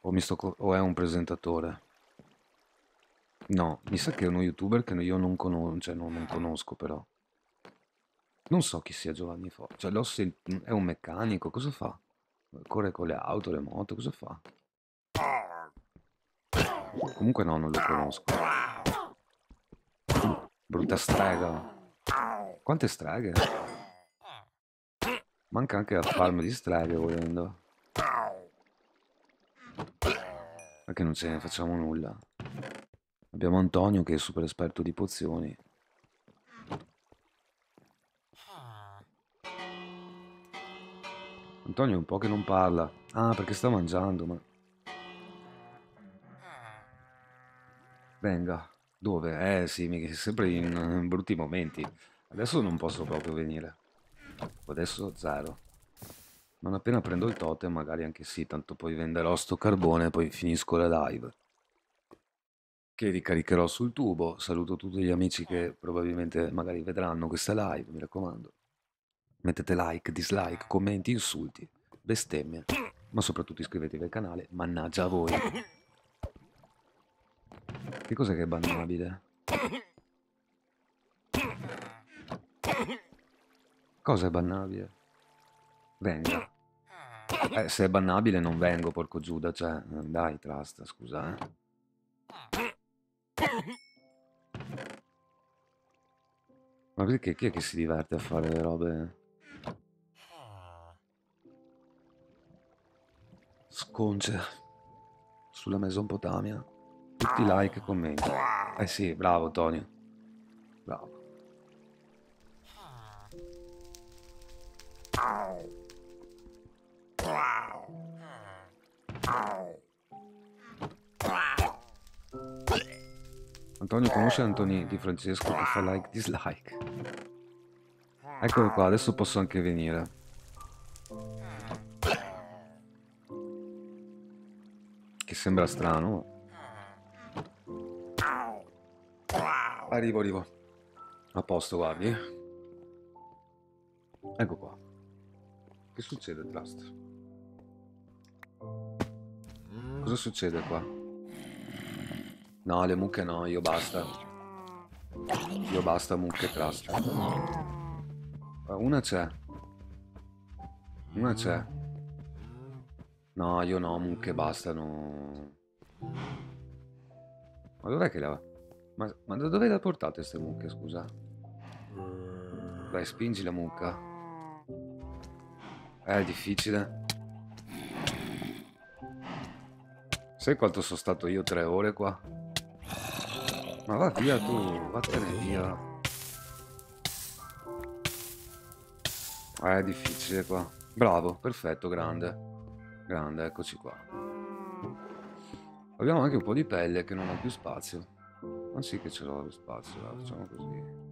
O, o è un presentatore? No, mi sa che è uno youtuber che io non, conos cioè, non, non conosco però. Non so chi sia Giovanni Fo. Cioè, l'ho È un meccanico, cosa fa? Corre con le auto, le moto, cosa fa? Comunque no, non lo conosco. Brutta strega. Quante straghe? Manca anche la farm di straghe volendo. Perché non ce ne facciamo nulla. Abbiamo Antonio che è super esperto di pozioni. Antonio è un po' che non parla. Ah, perché sta mangiando, ma... Venga. Dove? Eh sì, sempre in, in eh, brutti momenti. Adesso non posso proprio venire. Adesso zero. Non appena prendo il totem, magari anche sì, tanto poi venderò sto carbone e poi finisco la live. Che ricaricherò sul tubo. Saluto tutti gli amici che probabilmente magari vedranno questa live, mi raccomando. Mettete like, dislike, commenti, insulti, bestemmie, ma soprattutto iscrivetevi al canale, mannaggia a voi. Che cos'è che è bannabile? Cosa è bannabile? Venga. Eh, se è bannabile non vengo, porco Giuda, cioè... Dai, Trust, scusa, eh. Ma perché chi è che si diverte a fare le robe... Sconce sulla Mesopotamia? Tutti like e commenti. Eh sì, bravo Tonio. Bravo. Antonio conosce Antonio Di Francesco che fa like dislike. Eccolo qua, adesso posso anche venire. Che sembra strano. Arrivo, arrivo. A posto, guardi. Ecco qua. Che succede, Trust? Cosa succede qua? No, le mucche no, io basta. Io basta mucche, Trust. Una c'è. Una c'è. No, io no, mucche, basta, no... Ma dov'è che la... Ma, ma da dove la portate queste mucche, scusa? Vai, spingi la mucca. È difficile. Sai quanto sono stato io tre ore qua? Ma va via tu, vattene via. Ah, è difficile qua. Bravo, perfetto, grande. Grande, eccoci qua. Abbiamo anche un po' di pelle che non ho più spazio. Ma sì che ce l'ho più spazio, facciamo così.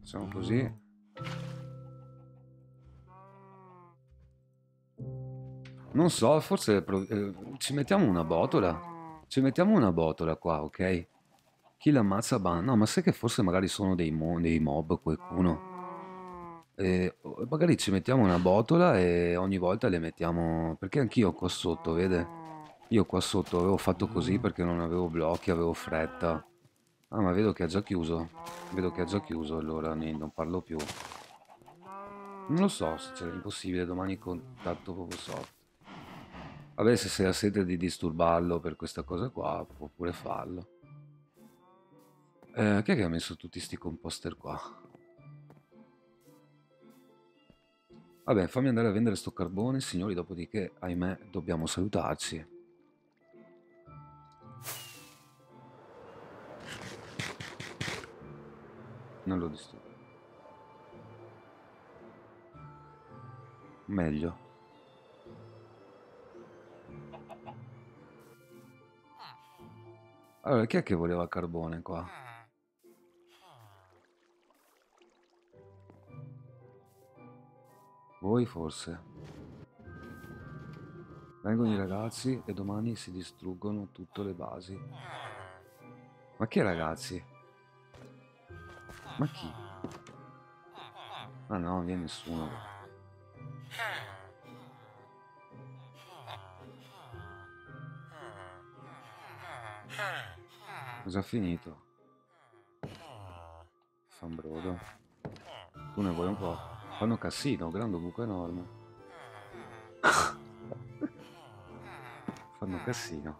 Facciamo ah. così. Non so, forse eh, ci mettiamo una botola. Ci mettiamo una botola qua, ok? Chi l'ammazza ban. No, ma sai che forse magari sono dei, mo dei mob qualcuno. E magari ci mettiamo una botola e ogni volta le mettiamo... Perché anch'io qua sotto, vede? Io qua sotto avevo fatto così perché non avevo blocchi, avevo fretta. Ah, ma vedo che ha già chiuso. Vedo che ha già chiuso, allora ne, non parlo più. Non lo so se c'è impossibile domani contatto Poposoft. Vabbè, se sei a sete di disturbarlo per questa cosa qua, può pure farlo. Eh, chi è che ha messo tutti sti composter qua? Vabbè, fammi andare a vendere sto carbone, signori, dopodiché, ahimè, dobbiamo salutarci. Non lo disturbo. Meglio. Allora, chi è che voleva carbone qua? Voi forse? Vengono i ragazzi e domani si distruggono tutte le basi. Ma che ragazzi? Ma chi? Ah no, non viene nessuno. Cos'ha finito? Sambrodo. Tu ne vuoi un po'? Fanno casino, grande buco enorme. Fanno casino.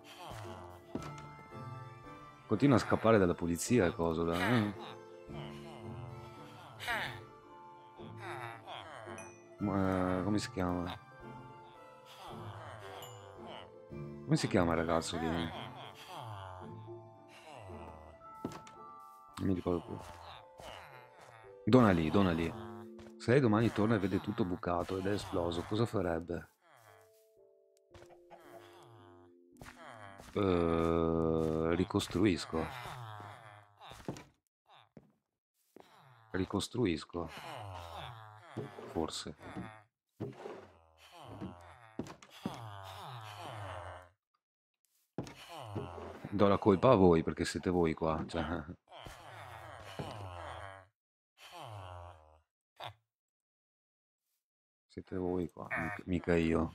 Continua a scappare dalla polizia, cosa Eh? Eh, come si chiama? Come si chiama il ragazzo che... Non mi ricordo più. Dona lì, dona lì. Se lei domani torna e vede tutto bucato ed è esploso, cosa farebbe? Uh, ricostruisco. ricostruisco. Forse. Do la colpa a voi perché siete voi qua. Cioè. Siete voi qua, mica io.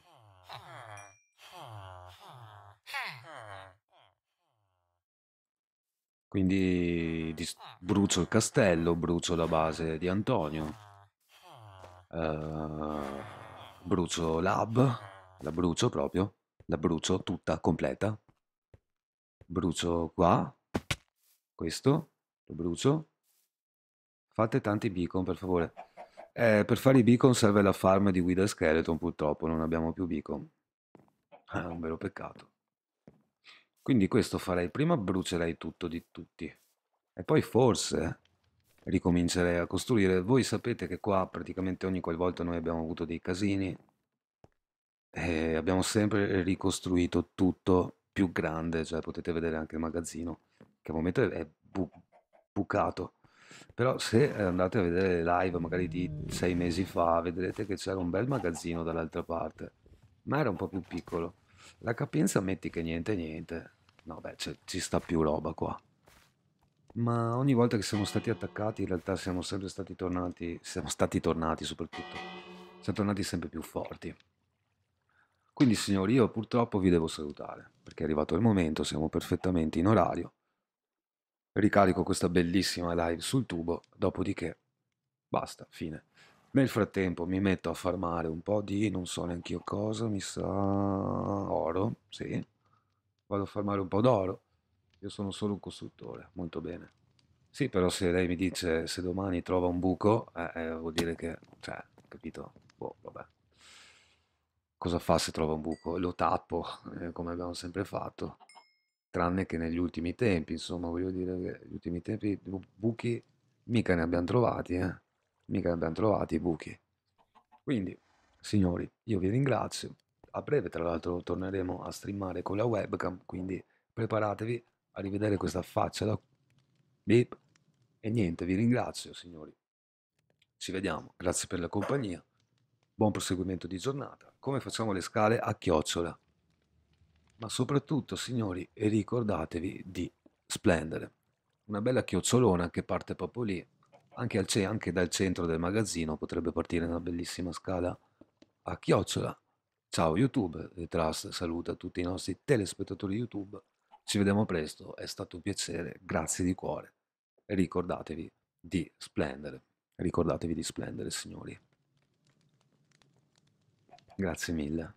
Quindi ah. brucio il castello, brucio la base di Antonio, uh, brucio l'hub, la brucio proprio, la brucio tutta, completa. Brucio qua, questo, lo brucio. Fate tanti beacon per favore. Eh, per fare i beacon serve la farm di Wither Skeleton purtroppo, non abbiamo più beacon. È eh, un vero peccato. Quindi questo farei, prima brucerei tutto di tutti. E poi forse ricomincerei a costruire. Voi sapete che qua praticamente ogni qualvolta noi abbiamo avuto dei casini e abbiamo sempre ricostruito tutto più grande, cioè potete vedere anche il magazzino che al momento è bu bucato. Però se andate a vedere le live magari di sei mesi fa vedrete che c'era un bel magazzino dall'altra parte, ma era un po' più piccolo. La capienza metti che niente niente. No, beh, cioè, ci sta più roba qua. Ma ogni volta che siamo stati attaccati, in realtà siamo sempre stati tornati, siamo stati tornati soprattutto, siamo tornati sempre più forti. Quindi signori, io purtroppo vi devo salutare, perché è arrivato il momento, siamo perfettamente in orario. Ricarico questa bellissima live sul tubo, dopodiché basta, fine. Nel frattempo mi metto a farmare un po' di, non so neanche io cosa, mi sa oro, sì. Vado a farmare un po' d'oro. Io sono solo un costruttore, molto bene. Sì, però se lei mi dice se domani trova un buco, eh, eh, vuol dire che, cioè, capito? Boh, vabbè. Cosa fa se trova un buco? Lo tappo, eh, come abbiamo sempre fatto. Tranne che negli ultimi tempi, insomma, voglio dire che negli ultimi tempi buchi mica ne abbiamo trovati, eh mica abbiamo trovato i buchi. Quindi, signori, io vi ringrazio. A breve, tra l'altro, torneremo a streamare con la webcam, quindi preparatevi a rivedere questa faccia da... Beep. E niente, vi ringrazio, signori. Ci vediamo, grazie per la compagnia. Buon proseguimento di giornata. Come facciamo le scale a chiocciola? Ma soprattutto, signori, ricordatevi di splendere. Una bella chiocciolona che parte proprio lì anche, al, anche, dal centro del magazzino potrebbe partire una bellissima scala a chiocciola. Ciao YouTube, The eh, Trust saluta tutti i nostri telespettatori YouTube. Ci vediamo presto, è stato un piacere, grazie di cuore. E ricordatevi di splendere, ricordatevi di splendere signori. Grazie mille.